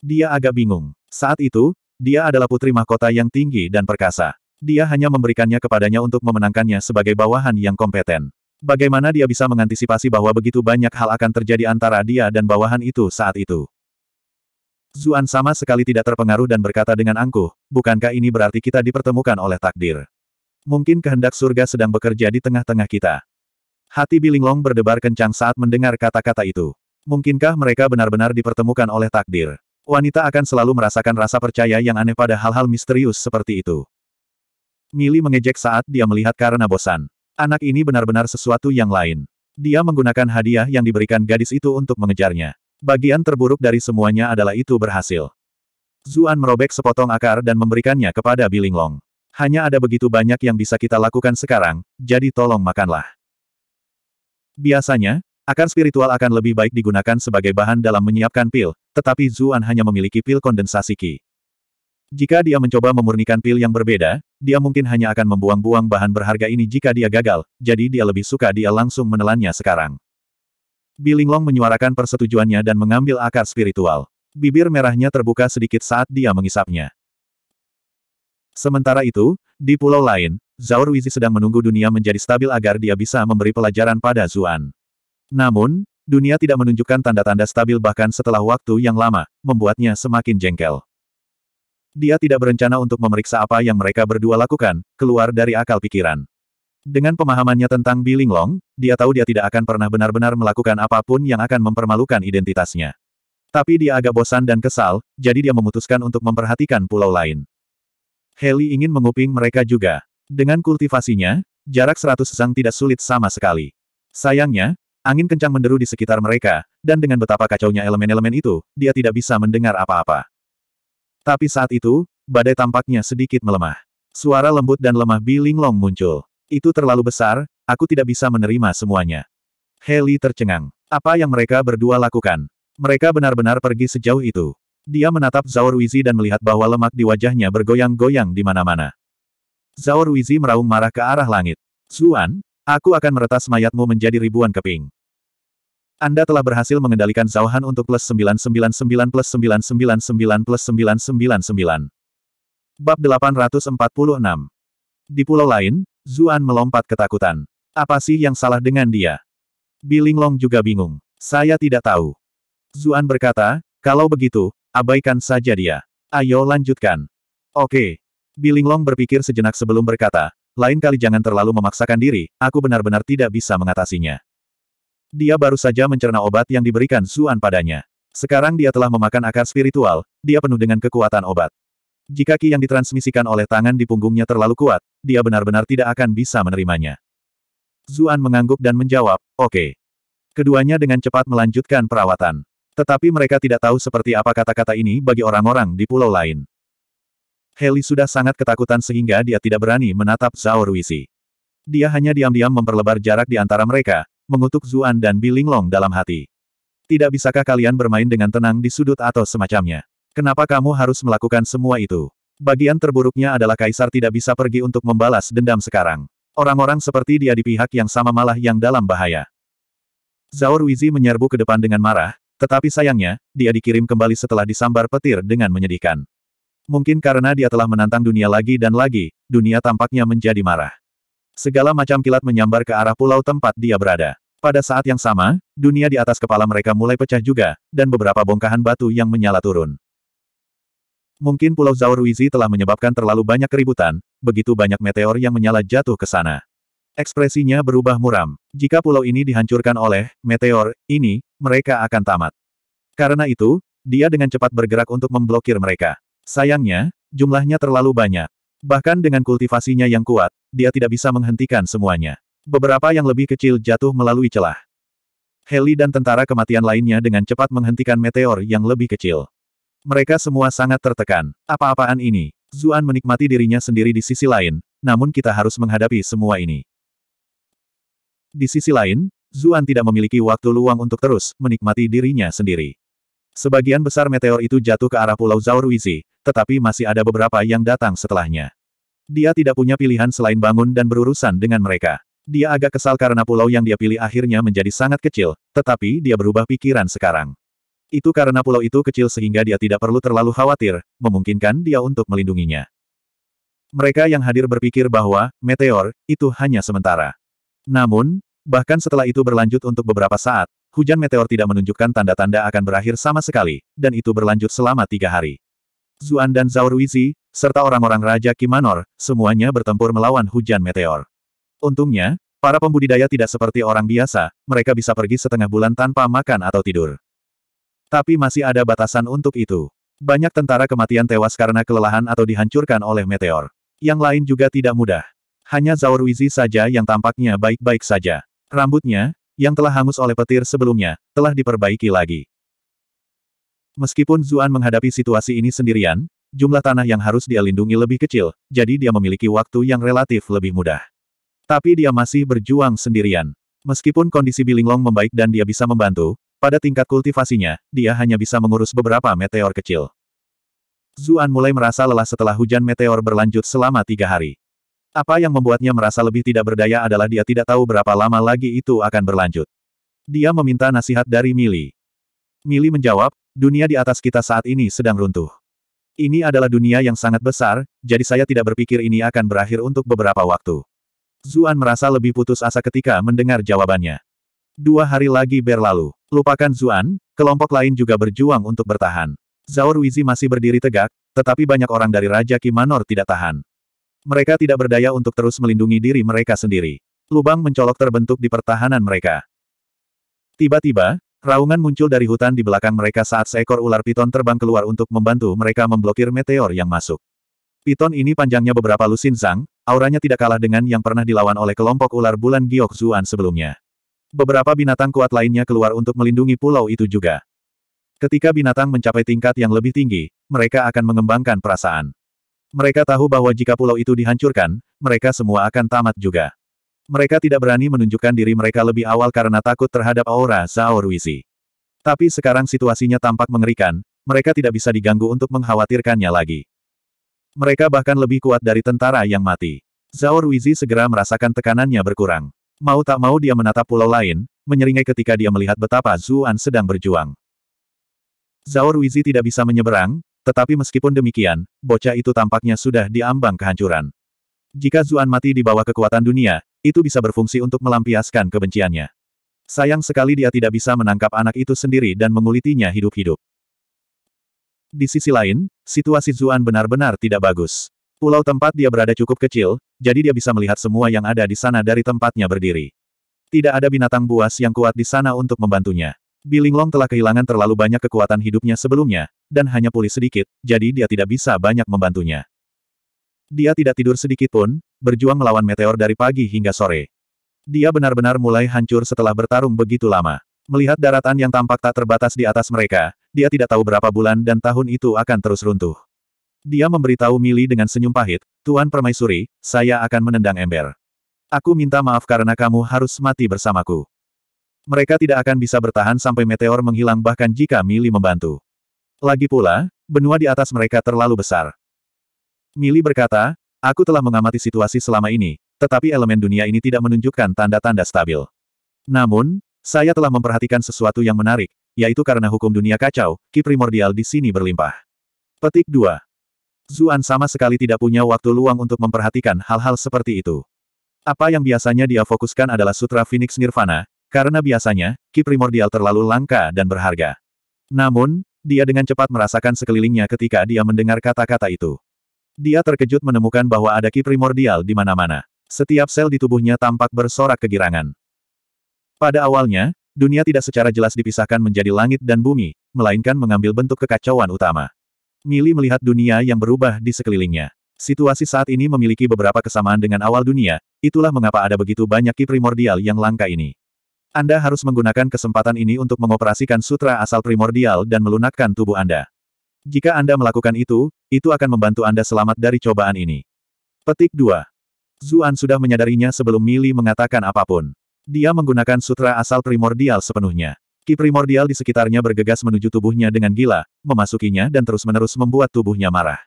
Dia agak bingung. Saat itu, dia adalah putri mahkota yang tinggi dan perkasa. Dia hanya memberikannya kepadanya untuk memenangkannya sebagai bawahan yang kompeten. Bagaimana dia bisa mengantisipasi bahwa begitu banyak hal akan terjadi antara dia dan bawahan itu saat itu? Zuan sama sekali tidak terpengaruh dan berkata dengan angkuh, bukankah ini berarti kita dipertemukan oleh takdir? Mungkin kehendak surga sedang bekerja di tengah-tengah kita. Hati Bilinglong berdebar kencang saat mendengar kata-kata itu. Mungkinkah mereka benar-benar dipertemukan oleh takdir? Wanita akan selalu merasakan rasa percaya yang aneh pada hal-hal misterius seperti itu. Mili mengejek saat dia melihat karena bosan. Anak ini benar-benar sesuatu yang lain. Dia menggunakan hadiah yang diberikan gadis itu untuk mengejarnya. Bagian terburuk dari semuanya adalah itu berhasil. Zuan merobek sepotong akar dan memberikannya kepada Bilinglong. Hanya ada begitu banyak yang bisa kita lakukan sekarang, jadi tolong makanlah. Biasanya, akar spiritual akan lebih baik digunakan sebagai bahan dalam menyiapkan pil, tetapi Zuan hanya memiliki pil kondensasi Qi. Jika dia mencoba memurnikan pil yang berbeda, dia mungkin hanya akan membuang-buang bahan berharga ini jika dia gagal, jadi dia lebih suka dia langsung menelannya sekarang. Bilinglong menyuarakan persetujuannya dan mengambil akar spiritual. Bibir merahnya terbuka sedikit saat dia mengisapnya. Sementara itu, di pulau lain, Zaur Wizi sedang menunggu dunia menjadi stabil agar dia bisa memberi pelajaran pada Zuan. Namun, dunia tidak menunjukkan tanda-tanda stabil bahkan setelah waktu yang lama, membuatnya semakin jengkel. Dia tidak berencana untuk memeriksa apa yang mereka berdua lakukan, keluar dari akal pikiran. Dengan pemahamannya tentang Billing Long, dia tahu dia tidak akan pernah benar-benar melakukan apapun yang akan mempermalukan identitasnya. Tapi dia agak bosan dan kesal, jadi dia memutuskan untuk memperhatikan pulau lain. Heli ingin menguping mereka juga. Dengan kultivasinya, jarak seratus sang tidak sulit sama sekali. Sayangnya, angin kencang menderu di sekitar mereka, dan dengan betapa kacaunya elemen-elemen itu, dia tidak bisa mendengar apa-apa. Tapi saat itu, badai tampaknya sedikit melemah. Suara lembut dan lemah Bi Linglong muncul. Itu terlalu besar, aku tidak bisa menerima semuanya. Heli tercengang. Apa yang mereka berdua lakukan? Mereka benar-benar pergi sejauh itu. Dia menatap Zaur Wizi dan melihat bahwa lemak di wajahnya bergoyang-goyang di mana-mana. Zaur Wizi meraung marah ke arah langit. Zuan, aku akan meretas mayatmu menjadi ribuan keping. Anda telah berhasil mengendalikan Zauhan untuk plus 999 plus 999 plus 999. Bab 846 Di pulau lain, Zuan melompat ketakutan. Apa sih yang salah dengan dia? Bilinglong juga bingung. Saya tidak tahu. Zuan berkata, kalau begitu, abaikan saja dia. Ayo lanjutkan. Oke. Bilinglong berpikir sejenak sebelum berkata, lain kali jangan terlalu memaksakan diri, aku benar-benar tidak bisa mengatasinya. Dia baru saja mencerna obat yang diberikan Suan padanya. Sekarang dia telah memakan akar spiritual, dia penuh dengan kekuatan obat. Jika ki yang ditransmisikan oleh tangan di punggungnya terlalu kuat, dia benar-benar tidak akan bisa menerimanya. Zuan mengangguk dan menjawab, oke. Okay. Keduanya dengan cepat melanjutkan perawatan. Tetapi mereka tidak tahu seperti apa kata-kata ini bagi orang-orang di pulau lain. Heli sudah sangat ketakutan sehingga dia tidak berani menatap Zhao Ruisi. Dia hanya diam-diam memperlebar jarak di antara mereka, mengutuk Zuan dan Bilinglong dalam hati. Tidak bisakah kalian bermain dengan tenang di sudut atau semacamnya? Kenapa kamu harus melakukan semua itu? Bagian terburuknya adalah Kaisar tidak bisa pergi untuk membalas dendam sekarang. Orang-orang seperti dia di pihak yang sama malah yang dalam bahaya. Zaor Wizi menyerbu ke depan dengan marah, tetapi sayangnya, dia dikirim kembali setelah disambar petir dengan menyedihkan. Mungkin karena dia telah menantang dunia lagi dan lagi, dunia tampaknya menjadi marah. Segala macam kilat menyambar ke arah pulau tempat dia berada. Pada saat yang sama, dunia di atas kepala mereka mulai pecah juga, dan beberapa bongkahan batu yang menyala turun. Mungkin Pulau Zawruizi telah menyebabkan terlalu banyak keributan, begitu banyak meteor yang menyala jatuh ke sana. Ekspresinya berubah muram. Jika pulau ini dihancurkan oleh meteor ini, mereka akan tamat. Karena itu, dia dengan cepat bergerak untuk memblokir mereka. Sayangnya, jumlahnya terlalu banyak. Bahkan dengan kultivasinya yang kuat, dia tidak bisa menghentikan semuanya. Beberapa yang lebih kecil jatuh melalui celah. Heli dan tentara kematian lainnya dengan cepat menghentikan meteor yang lebih kecil. Mereka semua sangat tertekan. Apa-apaan ini? Zuan menikmati dirinya sendiri di sisi lain, namun kita harus menghadapi semua ini. Di sisi lain, Zuan tidak memiliki waktu luang untuk terus menikmati dirinya sendiri. Sebagian besar meteor itu jatuh ke arah Pulau Zaoruizi, tetapi masih ada beberapa yang datang setelahnya. Dia tidak punya pilihan selain bangun dan berurusan dengan mereka. Dia agak kesal karena pulau yang dia pilih akhirnya menjadi sangat kecil, tetapi dia berubah pikiran sekarang. Itu karena pulau itu kecil sehingga dia tidak perlu terlalu khawatir, memungkinkan dia untuk melindunginya. Mereka yang hadir berpikir bahwa, meteor, itu hanya sementara. Namun, bahkan setelah itu berlanjut untuk beberapa saat, hujan meteor tidak menunjukkan tanda-tanda akan berakhir sama sekali, dan itu berlanjut selama tiga hari. Zuan dan Zhao serta orang-orang Raja Kimanor, semuanya bertempur melawan hujan meteor. Untungnya, para pembudidaya tidak seperti orang biasa, mereka bisa pergi setengah bulan tanpa makan atau tidur. Tapi masih ada batasan untuk itu. Banyak tentara kematian tewas karena kelelahan atau dihancurkan oleh meteor. Yang lain juga tidak mudah. Hanya Zhao saja yang tampaknya baik-baik saja. Rambutnya, yang telah hangus oleh petir sebelumnya, telah diperbaiki lagi. Meskipun Zuan menghadapi situasi ini sendirian, jumlah tanah yang harus dia lindungi lebih kecil, jadi dia memiliki waktu yang relatif lebih mudah. Tapi dia masih berjuang sendirian. Meskipun kondisi Bilinglong membaik dan dia bisa membantu, pada tingkat kultivasinya, dia hanya bisa mengurus beberapa meteor kecil. Zuan mulai merasa lelah setelah hujan meteor berlanjut selama tiga hari. Apa yang membuatnya merasa lebih tidak berdaya adalah dia tidak tahu berapa lama lagi itu akan berlanjut. Dia meminta nasihat dari Mili. Mili menjawab, dunia di atas kita saat ini sedang runtuh. Ini adalah dunia yang sangat besar, jadi saya tidak berpikir ini akan berakhir untuk beberapa waktu. Zuan merasa lebih putus asa ketika mendengar jawabannya. Dua hari lagi berlalu. Lupakan Zuan, kelompok lain juga berjuang untuk bertahan. Zhao Ruizi masih berdiri tegak, tetapi banyak orang dari Raja Kimanor tidak tahan. Mereka tidak berdaya untuk terus melindungi diri mereka sendiri. Lubang mencolok terbentuk di pertahanan mereka. Tiba-tiba, raungan muncul dari hutan di belakang mereka saat seekor ular piton terbang keluar untuk membantu mereka memblokir meteor yang masuk. Piton ini panjangnya beberapa lusin sang, auranya tidak kalah dengan yang pernah dilawan oleh kelompok ular bulan Giok Zuan sebelumnya. Beberapa binatang kuat lainnya keluar untuk melindungi pulau itu juga. Ketika binatang mencapai tingkat yang lebih tinggi, mereka akan mengembangkan perasaan. Mereka tahu bahwa jika pulau itu dihancurkan, mereka semua akan tamat juga. Mereka tidak berani menunjukkan diri mereka lebih awal karena takut terhadap aura Zhao Tapi sekarang situasinya tampak mengerikan, mereka tidak bisa diganggu untuk mengkhawatirkannya lagi. Mereka bahkan lebih kuat dari tentara yang mati. Zhao segera merasakan tekanannya berkurang. Mau tak mau dia menatap pulau lain, menyeringai ketika dia melihat betapa Zuan sedang berjuang. Zhao tidak bisa menyeberang, tetapi meskipun demikian, bocah itu tampaknya sudah diambang kehancuran. Jika Zuan mati di bawah kekuatan dunia, itu bisa berfungsi untuk melampiaskan kebenciannya. Sayang sekali dia tidak bisa menangkap anak itu sendiri dan mengulitinya hidup-hidup. Di sisi lain, situasi Zuan benar-benar tidak bagus. Pulau tempat dia berada cukup kecil, jadi dia bisa melihat semua yang ada di sana dari tempatnya berdiri. Tidak ada binatang buas yang kuat di sana untuk membantunya. Bilinglong telah kehilangan terlalu banyak kekuatan hidupnya sebelumnya, dan hanya pulih sedikit, jadi dia tidak bisa banyak membantunya. Dia tidak tidur sedikit pun, berjuang melawan meteor dari pagi hingga sore. Dia benar-benar mulai hancur setelah bertarung begitu lama. Melihat daratan yang tampak tak terbatas di atas mereka, dia tidak tahu berapa bulan dan tahun itu akan terus runtuh. Dia memberitahu Mili dengan senyum pahit, Tuan Permaisuri, saya akan menendang ember. Aku minta maaf karena kamu harus mati bersamaku. Mereka tidak akan bisa bertahan sampai meteor menghilang bahkan jika Mili membantu. Lagi pula, benua di atas mereka terlalu besar. Mili berkata, aku telah mengamati situasi selama ini, tetapi elemen dunia ini tidak menunjukkan tanda-tanda stabil. Namun, saya telah memperhatikan sesuatu yang menarik, yaitu karena hukum dunia kacau, ki primordial di sini berlimpah. Petik 2. Zuan sama sekali tidak punya waktu luang untuk memperhatikan hal-hal seperti itu. Apa yang biasanya dia fokuskan adalah Sutra Phoenix Nirvana, karena biasanya, ki primordial terlalu langka dan berharga. Namun, dia dengan cepat merasakan sekelilingnya ketika dia mendengar kata-kata itu. Dia terkejut menemukan bahwa ada ki primordial di mana-mana. Setiap sel di tubuhnya tampak bersorak kegirangan. Pada awalnya, dunia tidak secara jelas dipisahkan menjadi langit dan bumi, melainkan mengambil bentuk kekacauan utama. Mili melihat dunia yang berubah di sekelilingnya. Situasi saat ini memiliki beberapa kesamaan dengan awal dunia, itulah mengapa ada begitu banyak ki primordial yang langka ini. Anda harus menggunakan kesempatan ini untuk mengoperasikan sutra asal primordial dan melunakkan tubuh Anda. Jika Anda melakukan itu, itu akan membantu Anda selamat dari cobaan ini. Petik 2. Zuan sudah menyadarinya sebelum Mili mengatakan apapun. Dia menggunakan sutra asal primordial sepenuhnya. Ki primordial di sekitarnya bergegas menuju tubuhnya dengan gila, memasukinya dan terus-menerus membuat tubuhnya marah.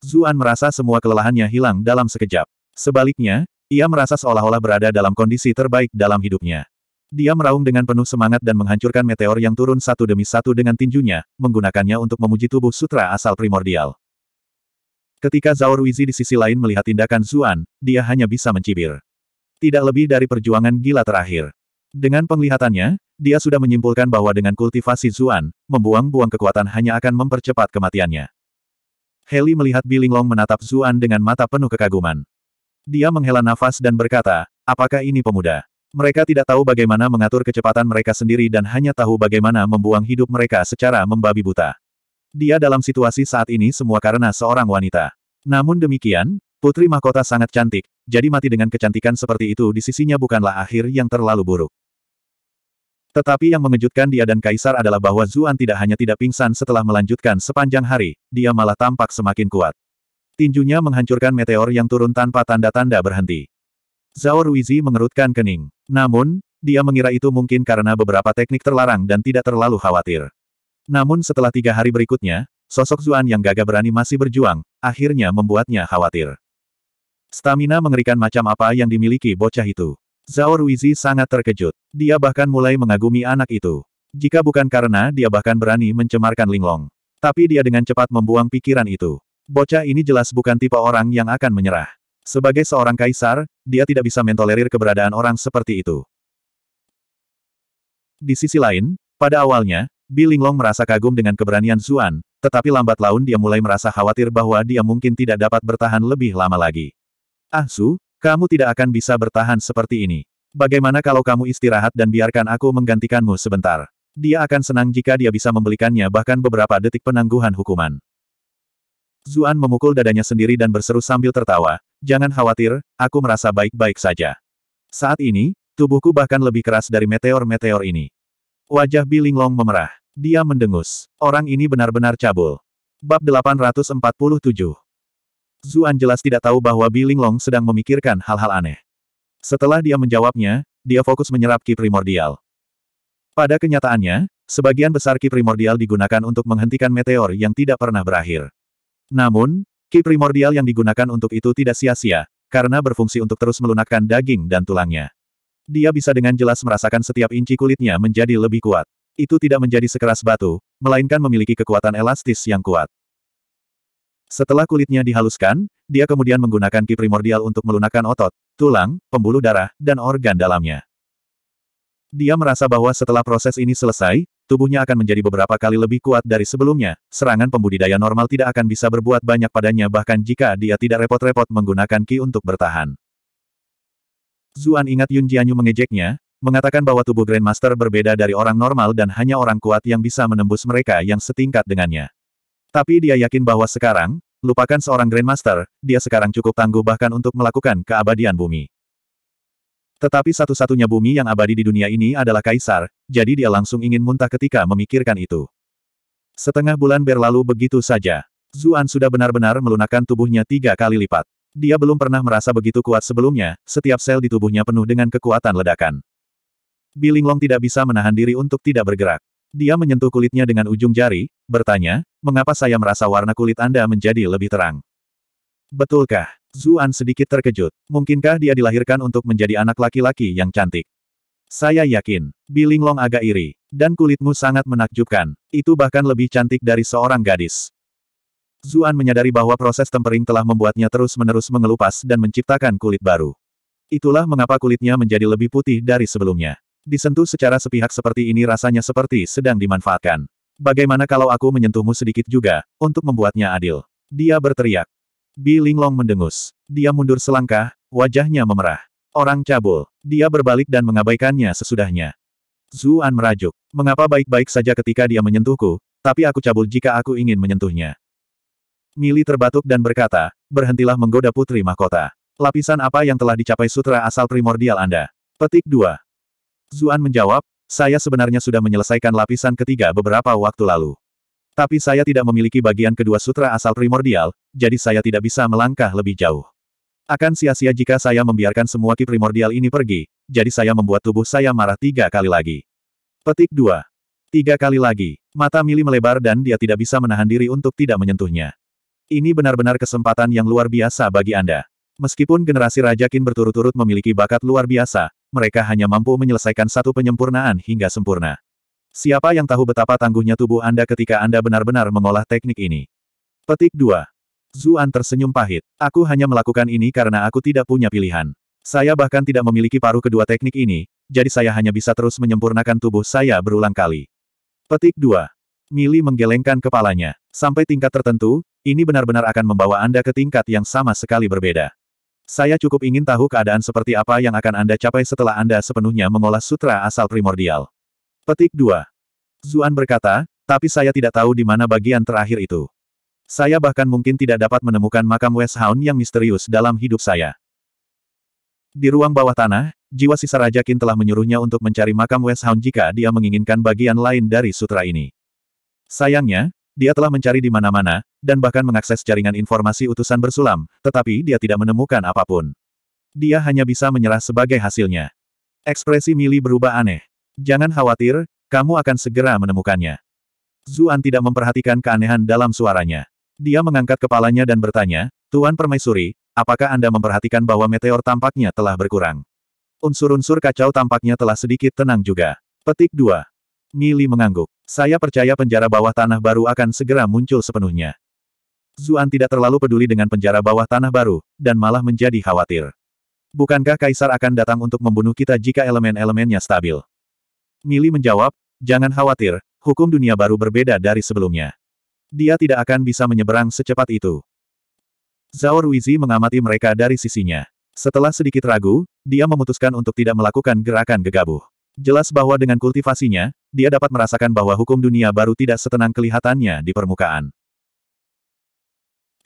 Zuan merasa semua kelelahannya hilang dalam sekejap. Sebaliknya, ia merasa seolah-olah berada dalam kondisi terbaik dalam hidupnya. Dia meraung dengan penuh semangat dan menghancurkan meteor yang turun satu demi satu dengan tinjunya, menggunakannya untuk memuji tubuh sutra asal primordial. Ketika Zhao Ruizi di sisi lain melihat tindakan Zuan, dia hanya bisa mencibir. Tidak lebih dari perjuangan gila terakhir. Dengan penglihatannya, dia sudah menyimpulkan bahwa dengan kultivasi Zuan, membuang-buang kekuatan hanya akan mempercepat kematiannya. Heli melihat Bilinglong menatap Zuan dengan mata penuh kekaguman. Dia menghela nafas dan berkata, apakah ini pemuda? Mereka tidak tahu bagaimana mengatur kecepatan mereka sendiri dan hanya tahu bagaimana membuang hidup mereka secara membabi buta. Dia dalam situasi saat ini semua karena seorang wanita. Namun demikian, putri mahkota sangat cantik, jadi mati dengan kecantikan seperti itu di sisinya bukanlah akhir yang terlalu buruk. Tetapi yang mengejutkan dia dan Kaisar adalah bahwa Zuan tidak hanya tidak pingsan setelah melanjutkan sepanjang hari, dia malah tampak semakin kuat. Tinjunya menghancurkan meteor yang turun tanpa tanda-tanda berhenti. Zhao Ruizi mengerutkan kening. Namun, dia mengira itu mungkin karena beberapa teknik terlarang dan tidak terlalu khawatir. Namun setelah tiga hari berikutnya, sosok Zuan yang gagah berani masih berjuang, akhirnya membuatnya khawatir. Stamina mengerikan macam apa yang dimiliki bocah itu. Zhao Ruizi sangat terkejut. Dia bahkan mulai mengagumi anak itu. Jika bukan karena dia bahkan berani mencemarkan Linglong. Tapi dia dengan cepat membuang pikiran itu. Bocah ini jelas bukan tipe orang yang akan menyerah. Sebagai seorang kaisar, dia tidak bisa mentolerir keberadaan orang seperti itu. Di sisi lain, pada awalnya, Bi Linglong merasa kagum dengan keberanian Zuan, tetapi lambat laun dia mulai merasa khawatir bahwa dia mungkin tidak dapat bertahan lebih lama lagi. Ah Su, kamu tidak akan bisa bertahan seperti ini. Bagaimana kalau kamu istirahat dan biarkan aku menggantikanmu sebentar? Dia akan senang jika dia bisa membelikannya bahkan beberapa detik penangguhan hukuman. Zuan memukul dadanya sendiri dan berseru sambil tertawa, jangan khawatir, aku merasa baik-baik saja. Saat ini, tubuhku bahkan lebih keras dari meteor-meteor ini. Wajah Bilinglong memerah. Dia mendengus. Orang ini benar-benar cabul. Bab 847 Zuan jelas tidak tahu bahwa Bilinglong sedang memikirkan hal-hal aneh. Setelah dia menjawabnya, dia fokus menyerap ki primordial. Pada kenyataannya, sebagian besar ki primordial digunakan untuk menghentikan meteor yang tidak pernah berakhir. Namun, ki primordial yang digunakan untuk itu tidak sia-sia, karena berfungsi untuk terus melunakkan daging dan tulangnya. Dia bisa dengan jelas merasakan setiap inci kulitnya menjadi lebih kuat. Itu tidak menjadi sekeras batu, melainkan memiliki kekuatan elastis yang kuat. Setelah kulitnya dihaluskan, dia kemudian menggunakan ki primordial untuk melunakkan otot, tulang, pembuluh darah, dan organ dalamnya. Dia merasa bahwa setelah proses ini selesai, tubuhnya akan menjadi beberapa kali lebih kuat dari sebelumnya, serangan pembudidaya normal tidak akan bisa berbuat banyak padanya bahkan jika dia tidak repot-repot menggunakan Ki untuk bertahan. Zuan ingat Yun Jianyu mengejeknya, mengatakan bahwa tubuh Grandmaster berbeda dari orang normal dan hanya orang kuat yang bisa menembus mereka yang setingkat dengannya. Tapi dia yakin bahwa sekarang, lupakan seorang Grandmaster, dia sekarang cukup tangguh bahkan untuk melakukan keabadian bumi. Tetapi satu-satunya bumi yang abadi di dunia ini adalah kaisar, jadi dia langsung ingin muntah ketika memikirkan itu. Setengah bulan berlalu begitu saja. Zuan sudah benar-benar melunakkan tubuhnya tiga kali lipat. Dia belum pernah merasa begitu kuat sebelumnya, setiap sel di tubuhnya penuh dengan kekuatan ledakan. Bilinglong tidak bisa menahan diri untuk tidak bergerak. Dia menyentuh kulitnya dengan ujung jari, bertanya, mengapa saya merasa warna kulit Anda menjadi lebih terang? Betulkah? Zuan sedikit terkejut. Mungkinkah dia dilahirkan untuk menjadi anak laki-laki yang cantik? Saya yakin. Bilinglong agak iri. Dan kulitmu sangat menakjubkan. Itu bahkan lebih cantik dari seorang gadis. Zuan menyadari bahwa proses tempering telah membuatnya terus-menerus mengelupas dan menciptakan kulit baru. Itulah mengapa kulitnya menjadi lebih putih dari sebelumnya. Disentuh secara sepihak seperti ini rasanya seperti sedang dimanfaatkan. Bagaimana kalau aku menyentuhmu sedikit juga, untuk membuatnya adil? Dia berteriak. Bi Linglong mendengus. Dia mundur selangkah, wajahnya memerah. Orang cabul. Dia berbalik dan mengabaikannya sesudahnya. Zuan merajuk. Mengapa baik-baik saja ketika dia menyentuhku, tapi aku cabul jika aku ingin menyentuhnya. Mili terbatuk dan berkata, berhentilah menggoda putri mahkota. Lapisan apa yang telah dicapai sutra asal primordial Anda? Petik 2. Zuan menjawab, saya sebenarnya sudah menyelesaikan lapisan ketiga beberapa waktu lalu. Tapi saya tidak memiliki bagian kedua sutra asal primordial, jadi saya tidak bisa melangkah lebih jauh. Akan sia-sia jika saya membiarkan semua ki primordial ini pergi, jadi saya membuat tubuh saya marah tiga kali lagi. Petik 2. Tiga kali lagi, mata Mili melebar dan dia tidak bisa menahan diri untuk tidak menyentuhnya. Ini benar-benar kesempatan yang luar biasa bagi Anda. Meskipun generasi Raja Qin berturut-turut memiliki bakat luar biasa, mereka hanya mampu menyelesaikan satu penyempurnaan hingga sempurna. Siapa yang tahu betapa tangguhnya tubuh Anda ketika Anda benar-benar mengolah teknik ini? Petik 2. Zuan tersenyum pahit. Aku hanya melakukan ini karena aku tidak punya pilihan. Saya bahkan tidak memiliki paruh kedua teknik ini, jadi saya hanya bisa terus menyempurnakan tubuh saya berulang kali. Petik 2. Mili menggelengkan kepalanya. Sampai tingkat tertentu, ini benar-benar akan membawa Anda ke tingkat yang sama sekali berbeda. Saya cukup ingin tahu keadaan seperti apa yang akan Anda capai setelah Anda sepenuhnya mengolah sutra asal primordial. Petik 2. Zuan berkata, tapi saya tidak tahu di mana bagian terakhir itu. Saya bahkan mungkin tidak dapat menemukan makam West Hound yang misterius dalam hidup saya. Di ruang bawah tanah, jiwa sisa Raja Qin telah menyuruhnya untuk mencari makam West Hound jika dia menginginkan bagian lain dari sutra ini. Sayangnya, dia telah mencari di mana-mana, dan bahkan mengakses jaringan informasi utusan bersulam, tetapi dia tidak menemukan apapun. Dia hanya bisa menyerah sebagai hasilnya. Ekspresi Mili berubah aneh. Jangan khawatir, kamu akan segera menemukannya. Zuan tidak memperhatikan keanehan dalam suaranya. Dia mengangkat kepalanya dan bertanya, Tuan Permaisuri, apakah Anda memperhatikan bahwa meteor tampaknya telah berkurang? Unsur-unsur kacau tampaknya telah sedikit tenang juga. Petik 2. Mili mengangguk. Saya percaya penjara bawah tanah baru akan segera muncul sepenuhnya. Zuan tidak terlalu peduli dengan penjara bawah tanah baru, dan malah menjadi khawatir. Bukankah Kaisar akan datang untuk membunuh kita jika elemen-elemennya stabil? Mili menjawab, jangan khawatir, hukum dunia baru berbeda dari sebelumnya. Dia tidak akan bisa menyeberang secepat itu. Zhao Ruizi mengamati mereka dari sisinya. Setelah sedikit ragu, dia memutuskan untuk tidak melakukan gerakan gegabah. Jelas bahwa dengan kultivasinya, dia dapat merasakan bahwa hukum dunia baru tidak setenang kelihatannya di permukaan.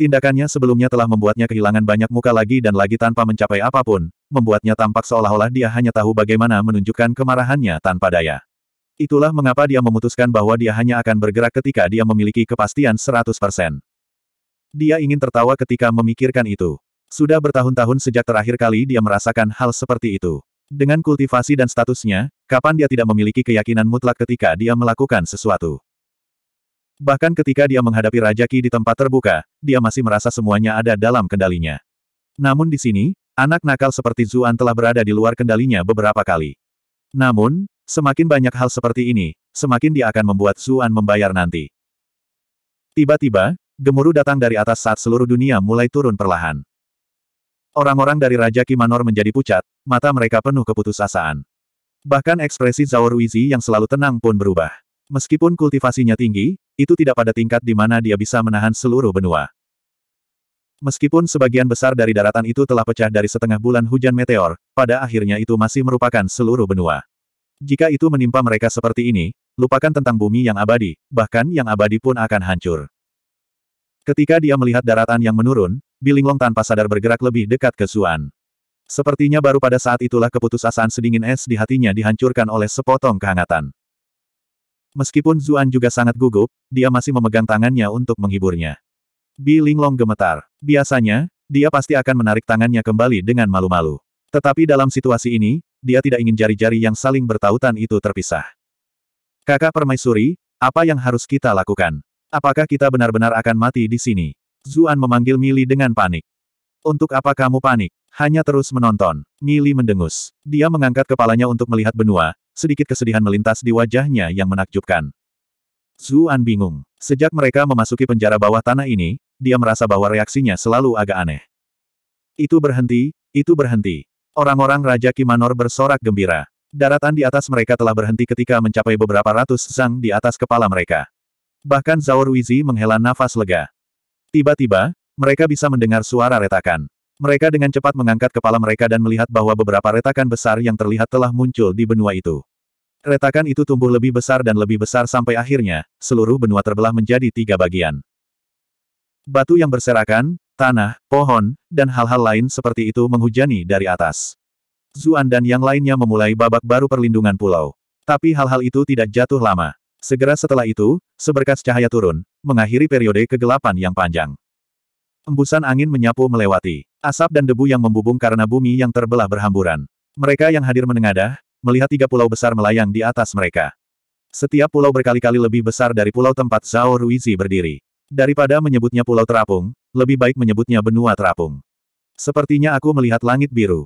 Tindakannya sebelumnya telah membuatnya kehilangan banyak muka lagi dan lagi tanpa mencapai apapun, membuatnya tampak seolah-olah dia hanya tahu bagaimana menunjukkan kemarahannya tanpa daya. Itulah mengapa dia memutuskan bahwa dia hanya akan bergerak ketika dia memiliki kepastian 100%. Dia ingin tertawa ketika memikirkan itu. Sudah bertahun-tahun sejak terakhir kali dia merasakan hal seperti itu. Dengan kultivasi dan statusnya, kapan dia tidak memiliki keyakinan mutlak ketika dia melakukan sesuatu. Bahkan ketika dia menghadapi Raja Ki di tempat terbuka, dia masih merasa semuanya ada dalam kendalinya. Namun di sini, anak nakal seperti Zuan telah berada di luar kendalinya beberapa kali. Namun, semakin banyak hal seperti ini, semakin dia akan membuat Zuan membayar nanti. Tiba-tiba, gemuruh datang dari atas saat seluruh dunia mulai turun perlahan. Orang-orang dari Raja Manor menjadi pucat, mata mereka penuh keputusasaan. Bahkan ekspresi Zhao Ruizi yang selalu tenang pun berubah. Meskipun kultivasinya tinggi, itu tidak pada tingkat di mana dia bisa menahan seluruh benua. Meskipun sebagian besar dari daratan itu telah pecah dari setengah bulan hujan meteor, pada akhirnya itu masih merupakan seluruh benua. Jika itu menimpa mereka seperti ini, lupakan tentang bumi yang abadi, bahkan yang abadi pun akan hancur. Ketika dia melihat daratan yang menurun, Bilinglong tanpa sadar bergerak lebih dekat ke Su'an. Sepertinya baru pada saat itulah keputusasaan sedingin es di hatinya dihancurkan oleh sepotong kehangatan. Meskipun Zuan juga sangat gugup, dia masih memegang tangannya untuk menghiburnya. Bi Linglong gemetar. Biasanya, dia pasti akan menarik tangannya kembali dengan malu-malu. Tetapi dalam situasi ini, dia tidak ingin jari-jari yang saling bertautan itu terpisah. Kakak permaisuri, apa yang harus kita lakukan? Apakah kita benar-benar akan mati di sini? Zuan memanggil Mili dengan panik. Untuk apa kamu panik? Hanya terus menonton. Mili mendengus. Dia mengangkat kepalanya untuk melihat benua, sedikit kesedihan melintas di wajahnya yang menakjubkan. Zuan bingung. Sejak mereka memasuki penjara bawah tanah ini, dia merasa bahwa reaksinya selalu agak aneh. Itu berhenti, itu berhenti. Orang-orang Raja Kimanor bersorak gembira. Daratan di atas mereka telah berhenti ketika mencapai beberapa ratus zang di atas kepala mereka. Bahkan Zaur Wizi menghela nafas lega. Tiba-tiba, mereka bisa mendengar suara retakan. Mereka dengan cepat mengangkat kepala mereka dan melihat bahwa beberapa retakan besar yang terlihat telah muncul di benua itu. Retakan itu tumbuh lebih besar dan lebih besar sampai akhirnya, seluruh benua terbelah menjadi tiga bagian. Batu yang berserakan, tanah, pohon, dan hal-hal lain seperti itu menghujani dari atas. Zuan dan yang lainnya memulai babak baru perlindungan pulau. Tapi hal-hal itu tidak jatuh lama. Segera setelah itu, seberkas cahaya turun, mengakhiri periode kegelapan yang panjang. Embusan angin menyapu melewati. Asap dan debu yang membubung karena bumi yang terbelah berhamburan. Mereka yang hadir menengadah, melihat tiga pulau besar melayang di atas mereka. Setiap pulau berkali-kali lebih besar dari pulau tempat Zhao Ruizi berdiri. Daripada menyebutnya pulau terapung, lebih baik menyebutnya benua terapung. Sepertinya aku melihat langit biru.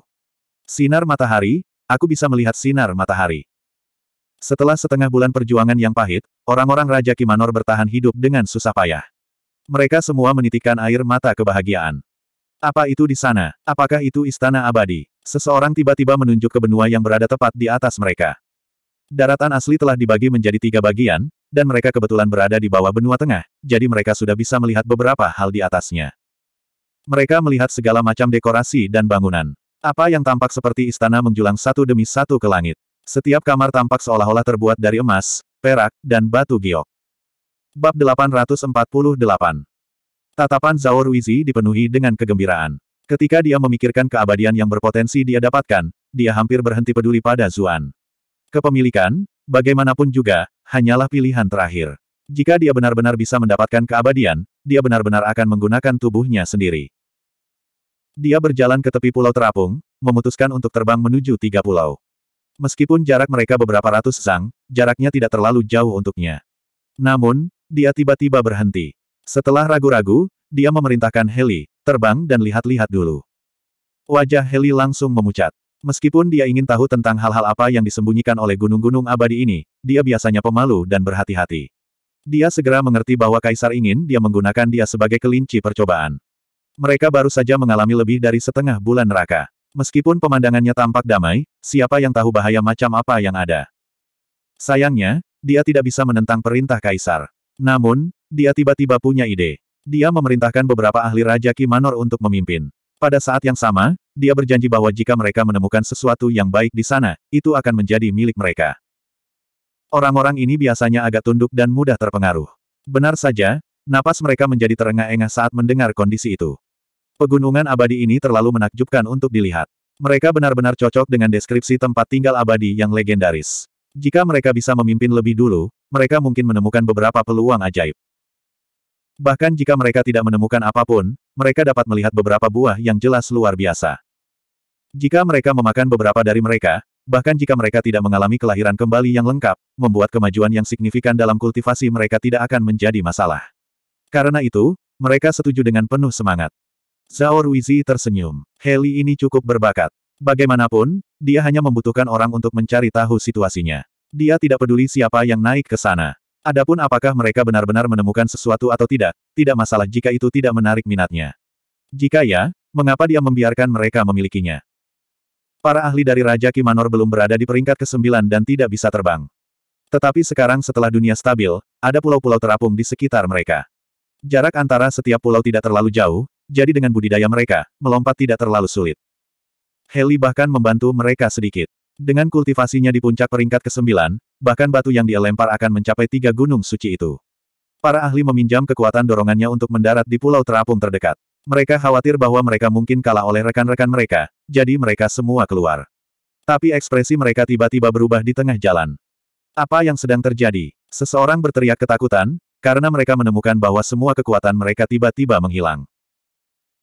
Sinar matahari, aku bisa melihat sinar matahari. Setelah setengah bulan perjuangan yang pahit, orang-orang Raja Kimanor bertahan hidup dengan susah payah. Mereka semua menitikkan air mata kebahagiaan. Apa itu di sana? Apakah itu istana abadi? Seseorang tiba-tiba menunjuk ke benua yang berada tepat di atas mereka. Daratan asli telah dibagi menjadi tiga bagian, dan mereka kebetulan berada di bawah benua tengah, jadi mereka sudah bisa melihat beberapa hal di atasnya. Mereka melihat segala macam dekorasi dan bangunan. Apa yang tampak seperti istana menjulang satu demi satu ke langit. Setiap kamar tampak seolah-olah terbuat dari emas, perak, dan batu giok. Bab 848 Tatapan Zhao Ruizi dipenuhi dengan kegembiraan. Ketika dia memikirkan keabadian yang berpotensi dia dapatkan, dia hampir berhenti peduli pada Zuan. Kepemilikan, bagaimanapun juga, hanyalah pilihan terakhir. Jika dia benar-benar bisa mendapatkan keabadian, dia benar-benar akan menggunakan tubuhnya sendiri. Dia berjalan ke tepi pulau terapung, memutuskan untuk terbang menuju tiga pulau. Meskipun jarak mereka beberapa ratus sang jaraknya tidak terlalu jauh untuknya. Namun, dia tiba-tiba berhenti. Setelah ragu-ragu, dia memerintahkan Heli, terbang dan lihat-lihat dulu. Wajah Heli langsung memucat. Meskipun dia ingin tahu tentang hal-hal apa yang disembunyikan oleh gunung-gunung abadi ini, dia biasanya pemalu dan berhati-hati. Dia segera mengerti bahwa Kaisar ingin dia menggunakan dia sebagai kelinci percobaan. Mereka baru saja mengalami lebih dari setengah bulan neraka. Meskipun pemandangannya tampak damai, siapa yang tahu bahaya macam apa yang ada. Sayangnya, dia tidak bisa menentang perintah Kaisar. Namun, dia tiba-tiba punya ide. Dia memerintahkan beberapa ahli Raja Ki Manor untuk memimpin. Pada saat yang sama, dia berjanji bahwa jika mereka menemukan sesuatu yang baik di sana, itu akan menjadi milik mereka. Orang-orang ini biasanya agak tunduk dan mudah terpengaruh. Benar saja, napas mereka menjadi terengah-engah saat mendengar kondisi itu. Pegunungan abadi ini terlalu menakjubkan untuk dilihat. Mereka benar-benar cocok dengan deskripsi tempat tinggal abadi yang legendaris. Jika mereka bisa memimpin lebih dulu, mereka mungkin menemukan beberapa peluang ajaib. Bahkan jika mereka tidak menemukan apapun, mereka dapat melihat beberapa buah yang jelas luar biasa. Jika mereka memakan beberapa dari mereka, bahkan jika mereka tidak mengalami kelahiran kembali yang lengkap, membuat kemajuan yang signifikan dalam kultivasi mereka tidak akan menjadi masalah. Karena itu, mereka setuju dengan penuh semangat. Zhao Ruizi tersenyum. Heli ini cukup berbakat. Bagaimanapun, dia hanya membutuhkan orang untuk mencari tahu situasinya. Dia tidak peduli siapa yang naik ke sana. Adapun apakah mereka benar-benar menemukan sesuatu atau tidak, tidak masalah jika itu tidak menarik minatnya. Jika ya, mengapa dia membiarkan mereka memilikinya? Para ahli dari Raja Kimanor belum berada di peringkat ke-9 dan tidak bisa terbang. Tetapi sekarang setelah dunia stabil, ada pulau-pulau terapung di sekitar mereka. Jarak antara setiap pulau tidak terlalu jauh, jadi dengan budidaya mereka, melompat tidak terlalu sulit. Heli bahkan membantu mereka sedikit. Dengan kultivasinya di puncak peringkat ke-9, bahkan batu yang dia lempar akan mencapai tiga gunung suci itu. Para ahli meminjam kekuatan dorongannya untuk mendarat di pulau terapung terdekat. Mereka khawatir bahwa mereka mungkin kalah oleh rekan-rekan mereka, jadi mereka semua keluar. Tapi ekspresi mereka tiba-tiba berubah di tengah jalan. Apa yang sedang terjadi? Seseorang berteriak ketakutan, karena mereka menemukan bahwa semua kekuatan mereka tiba-tiba menghilang.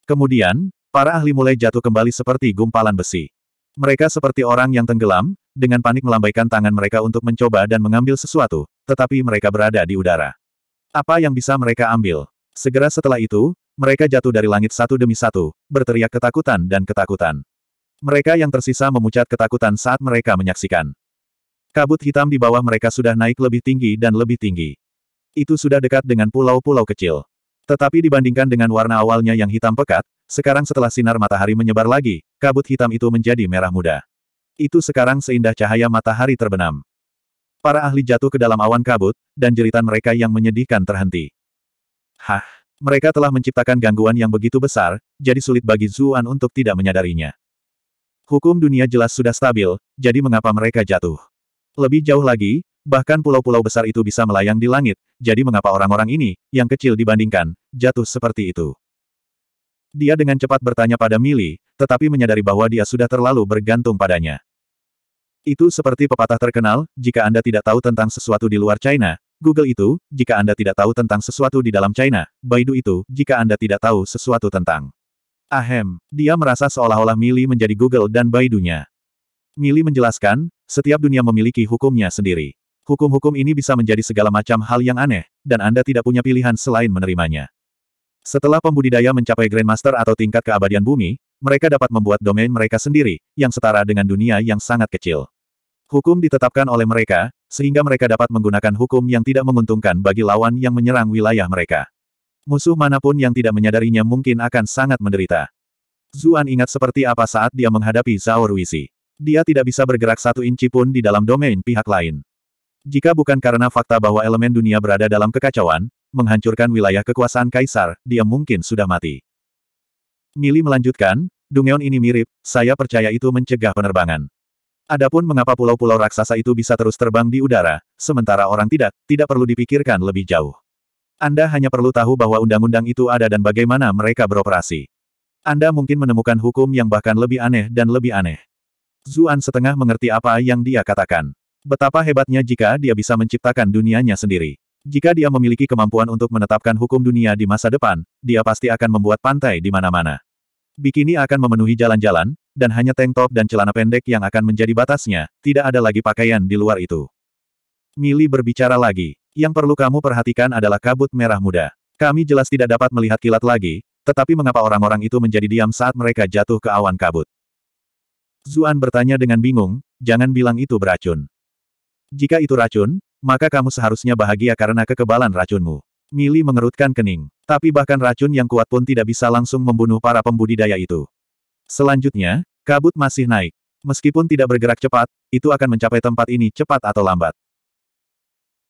Kemudian, para ahli mulai jatuh kembali seperti gumpalan besi. Mereka seperti orang yang tenggelam, dengan panik melambaikan tangan mereka untuk mencoba dan mengambil sesuatu, tetapi mereka berada di udara. Apa yang bisa mereka ambil? Segera setelah itu, mereka jatuh dari langit satu demi satu, berteriak ketakutan dan ketakutan. Mereka yang tersisa memucat ketakutan saat mereka menyaksikan. Kabut hitam di bawah mereka sudah naik lebih tinggi dan lebih tinggi. Itu sudah dekat dengan pulau-pulau kecil. Tetapi dibandingkan dengan warna awalnya yang hitam pekat, sekarang setelah sinar matahari menyebar lagi, kabut hitam itu menjadi merah muda. Itu sekarang seindah cahaya matahari terbenam. Para ahli jatuh ke dalam awan kabut, dan jeritan mereka yang menyedihkan terhenti. Hah, mereka telah menciptakan gangguan yang begitu besar, jadi sulit bagi Zuan untuk tidak menyadarinya. Hukum dunia jelas sudah stabil, jadi mengapa mereka jatuh? Lebih jauh lagi, bahkan pulau-pulau besar itu bisa melayang di langit, jadi mengapa orang-orang ini, yang kecil dibandingkan, jatuh seperti itu? Dia dengan cepat bertanya pada Mili, tetapi menyadari bahwa dia sudah terlalu bergantung padanya. Itu seperti pepatah terkenal, jika Anda tidak tahu tentang sesuatu di luar China, Google itu, jika Anda tidak tahu tentang sesuatu di dalam China, Baidu itu, jika Anda tidak tahu sesuatu tentang. Ahem, dia merasa seolah-olah Mili menjadi Google dan Baidunya. Mili menjelaskan, setiap dunia memiliki hukumnya sendiri. Hukum-hukum ini bisa menjadi segala macam hal yang aneh, dan Anda tidak punya pilihan selain menerimanya. Setelah pembudidaya mencapai Grandmaster atau tingkat keabadian bumi, mereka dapat membuat domain mereka sendiri, yang setara dengan dunia yang sangat kecil. Hukum ditetapkan oleh mereka, sehingga mereka dapat menggunakan hukum yang tidak menguntungkan bagi lawan yang menyerang wilayah mereka. Musuh manapun yang tidak menyadarinya mungkin akan sangat menderita. Zuan ingat seperti apa saat dia menghadapi Zhao Ruizi. Dia tidak bisa bergerak satu inci pun di dalam domain pihak lain. Jika bukan karena fakta bahwa elemen dunia berada dalam kekacauan, menghancurkan wilayah kekuasaan kaisar, dia mungkin sudah mati. Mili melanjutkan, Dungeon ini mirip, saya percaya itu mencegah penerbangan. Adapun mengapa pulau-pulau raksasa itu bisa terus terbang di udara, sementara orang tidak, tidak perlu dipikirkan lebih jauh. Anda hanya perlu tahu bahwa undang-undang itu ada dan bagaimana mereka beroperasi. Anda mungkin menemukan hukum yang bahkan lebih aneh dan lebih aneh. Zuan setengah mengerti apa yang dia katakan. Betapa hebatnya jika dia bisa menciptakan dunianya sendiri. Jika dia memiliki kemampuan untuk menetapkan hukum dunia di masa depan, dia pasti akan membuat pantai di mana-mana. Bikini akan memenuhi jalan-jalan, dan hanya tank top dan celana pendek yang akan menjadi batasnya, tidak ada lagi pakaian di luar itu. Mili berbicara lagi. Yang perlu kamu perhatikan adalah kabut merah muda. Kami jelas tidak dapat melihat kilat lagi, tetapi mengapa orang-orang itu menjadi diam saat mereka jatuh ke awan kabut? Zuan bertanya dengan bingung, jangan bilang itu beracun. Jika itu racun, maka kamu seharusnya bahagia karena kekebalan racunmu. Mili mengerutkan kening. Tapi bahkan racun yang kuat pun tidak bisa langsung membunuh para pembudidaya itu. Selanjutnya, kabut masih naik. Meskipun tidak bergerak cepat, itu akan mencapai tempat ini cepat atau lambat.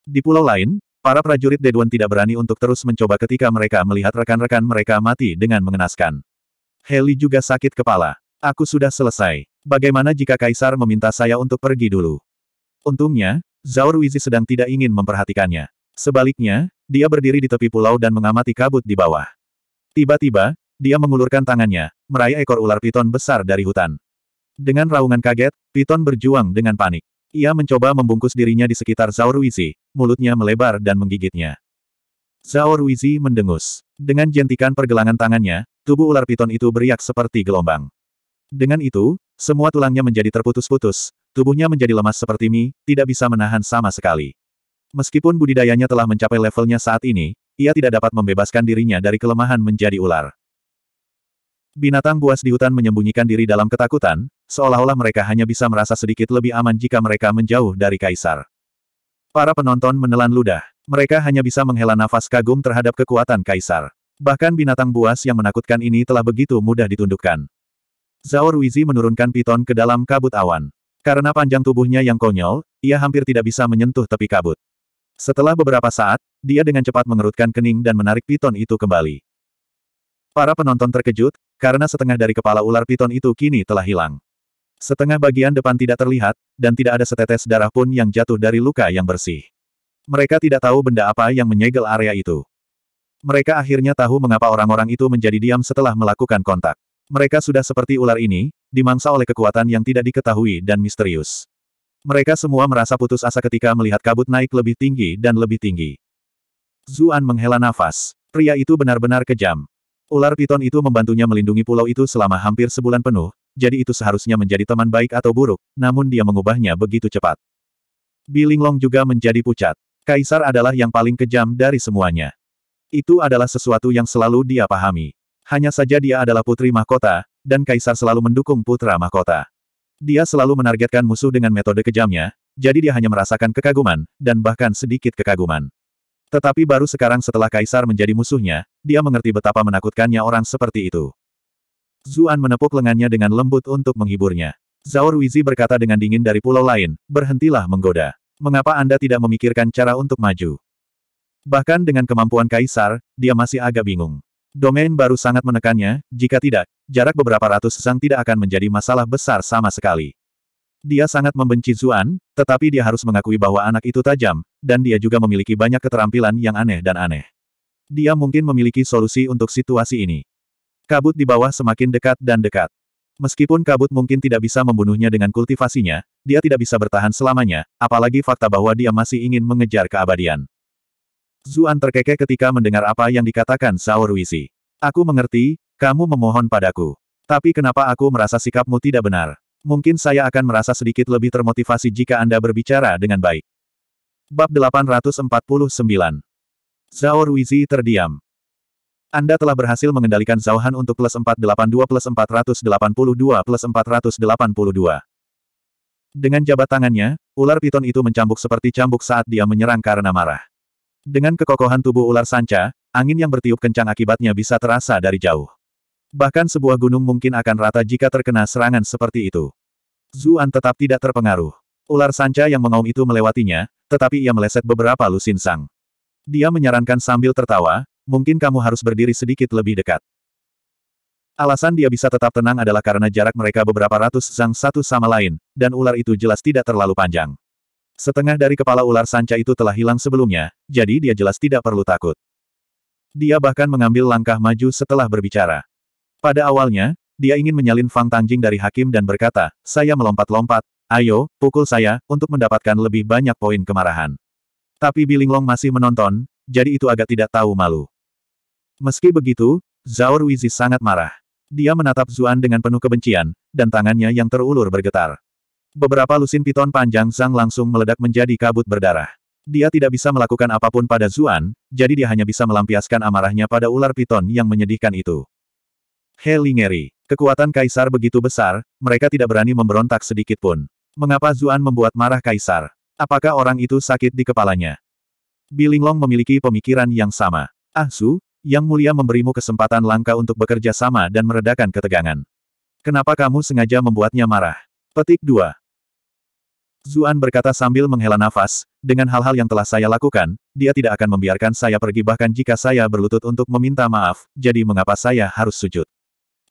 Di pulau lain, para prajurit Deduan tidak berani untuk terus mencoba ketika mereka melihat rekan-rekan mereka mati dengan mengenaskan. Heli juga sakit kepala. Aku sudah selesai. Bagaimana jika Kaisar meminta saya untuk pergi dulu? Untungnya, Zhao Ruizi sedang tidak ingin memperhatikannya. Sebaliknya, dia berdiri di tepi pulau dan mengamati kabut di bawah. Tiba-tiba, dia mengulurkan tangannya, meraih ekor ular piton besar dari hutan. Dengan raungan kaget, piton berjuang dengan panik. Ia mencoba membungkus dirinya di sekitar Zhao Ruizi, mulutnya melebar dan menggigitnya. Zhao Ruizi mendengus. Dengan jentikan pergelangan tangannya, tubuh ular piton itu beriak seperti gelombang. Dengan itu, semua tulangnya menjadi terputus-putus, tubuhnya menjadi lemas seperti mie, tidak bisa menahan sama sekali. Meskipun budidayanya telah mencapai levelnya saat ini, ia tidak dapat membebaskan dirinya dari kelemahan menjadi ular. Binatang buas di hutan menyembunyikan diri dalam ketakutan, seolah-olah mereka hanya bisa merasa sedikit lebih aman jika mereka menjauh dari kaisar. Para penonton menelan ludah. Mereka hanya bisa menghela nafas kagum terhadap kekuatan kaisar. Bahkan binatang buas yang menakutkan ini telah begitu mudah ditundukkan. Zhao Ruizi menurunkan piton ke dalam kabut awan. Karena panjang tubuhnya yang konyol, ia hampir tidak bisa menyentuh tepi kabut. Setelah beberapa saat, dia dengan cepat mengerutkan kening dan menarik piton itu kembali. Para penonton terkejut, karena setengah dari kepala ular piton itu kini telah hilang. Setengah bagian depan tidak terlihat, dan tidak ada setetes darah pun yang jatuh dari luka yang bersih. Mereka tidak tahu benda apa yang menyegel area itu. Mereka akhirnya tahu mengapa orang-orang itu menjadi diam setelah melakukan kontak. Mereka sudah seperti ular ini, dimangsa oleh kekuatan yang tidak diketahui dan misterius. Mereka semua merasa putus asa ketika melihat kabut naik lebih tinggi dan lebih tinggi. Zuan menghela nafas. Pria itu benar-benar kejam. Ular piton itu membantunya melindungi pulau itu selama hampir sebulan penuh, jadi itu seharusnya menjadi teman baik atau buruk, namun dia mengubahnya begitu cepat. Bilinglong juga menjadi pucat. Kaisar adalah yang paling kejam dari semuanya. Itu adalah sesuatu yang selalu dia pahami. Hanya saja dia adalah putri mahkota, dan kaisar selalu mendukung putra mahkota. Dia selalu menargetkan musuh dengan metode kejamnya, jadi dia hanya merasakan kekaguman, dan bahkan sedikit kekaguman. Tetapi baru sekarang setelah kaisar menjadi musuhnya, dia mengerti betapa menakutkannya orang seperti itu. Zuan menepuk lengannya dengan lembut untuk menghiburnya. Zhao Ruizi berkata dengan dingin dari pulau lain, berhentilah menggoda. Mengapa Anda tidak memikirkan cara untuk maju? Bahkan dengan kemampuan kaisar, dia masih agak bingung. Domain baru sangat menekannya, jika tidak, jarak beberapa ratus sang tidak akan menjadi masalah besar sama sekali. Dia sangat membenci Zuan, tetapi dia harus mengakui bahwa anak itu tajam, dan dia juga memiliki banyak keterampilan yang aneh dan aneh. Dia mungkin memiliki solusi untuk situasi ini. Kabut di bawah semakin dekat dan dekat. Meskipun kabut mungkin tidak bisa membunuhnya dengan kultivasinya, dia tidak bisa bertahan selamanya, apalagi fakta bahwa dia masih ingin mengejar keabadian. Zuan terkekeh ketika mendengar apa yang dikatakan Zhao Ruisi. Aku mengerti, kamu memohon padaku. Tapi kenapa aku merasa sikapmu tidak benar? Mungkin saya akan merasa sedikit lebih termotivasi jika Anda berbicara dengan baik. Bab 849 Zhao Ruizi terdiam. Anda telah berhasil mengendalikan Zhao Han untuk plus 482 plus 482 plus 482. Dengan jabat tangannya, ular piton itu mencambuk seperti cambuk saat dia menyerang karena marah. Dengan kekokohan tubuh ular sanca, angin yang bertiup kencang akibatnya bisa terasa dari jauh. Bahkan sebuah gunung mungkin akan rata jika terkena serangan seperti itu. Zuan tetap tidak terpengaruh. Ular sanca yang mengaum itu melewatinya, tetapi ia meleset beberapa lusin sang. Dia menyarankan sambil tertawa, mungkin kamu harus berdiri sedikit lebih dekat. Alasan dia bisa tetap tenang adalah karena jarak mereka beberapa ratus sang satu sama lain, dan ular itu jelas tidak terlalu panjang. Setengah dari kepala ular sanca itu telah hilang sebelumnya, jadi dia jelas tidak perlu takut. Dia bahkan mengambil langkah maju setelah berbicara. Pada awalnya, dia ingin menyalin Fang Tangjing dari hakim dan berkata, saya melompat-lompat, ayo, pukul saya, untuk mendapatkan lebih banyak poin kemarahan. Tapi Bilinglong masih menonton, jadi itu agak tidak tahu malu. Meski begitu, Zhao Ruizi sangat marah. Dia menatap Zuan dengan penuh kebencian, dan tangannya yang terulur bergetar. Beberapa lusin piton panjang Zhang langsung meledak menjadi kabut berdarah. Dia tidak bisa melakukan apapun pada Zuan, jadi dia hanya bisa melampiaskan amarahnya pada ular piton yang menyedihkan itu. Helingeri, kekuatan kaisar begitu besar, mereka tidak berani memberontak sedikit pun. Mengapa Zuan membuat marah kaisar? Apakah orang itu sakit di kepalanya? Bilinglong memiliki pemikiran yang sama. Ah Su, yang mulia memberimu kesempatan langka untuk bekerja sama dan meredakan ketegangan. Kenapa kamu sengaja membuatnya marah? Petik 2. Zuan berkata sambil menghela nafas, dengan hal-hal yang telah saya lakukan, dia tidak akan membiarkan saya pergi bahkan jika saya berlutut untuk meminta maaf, jadi mengapa saya harus sujud?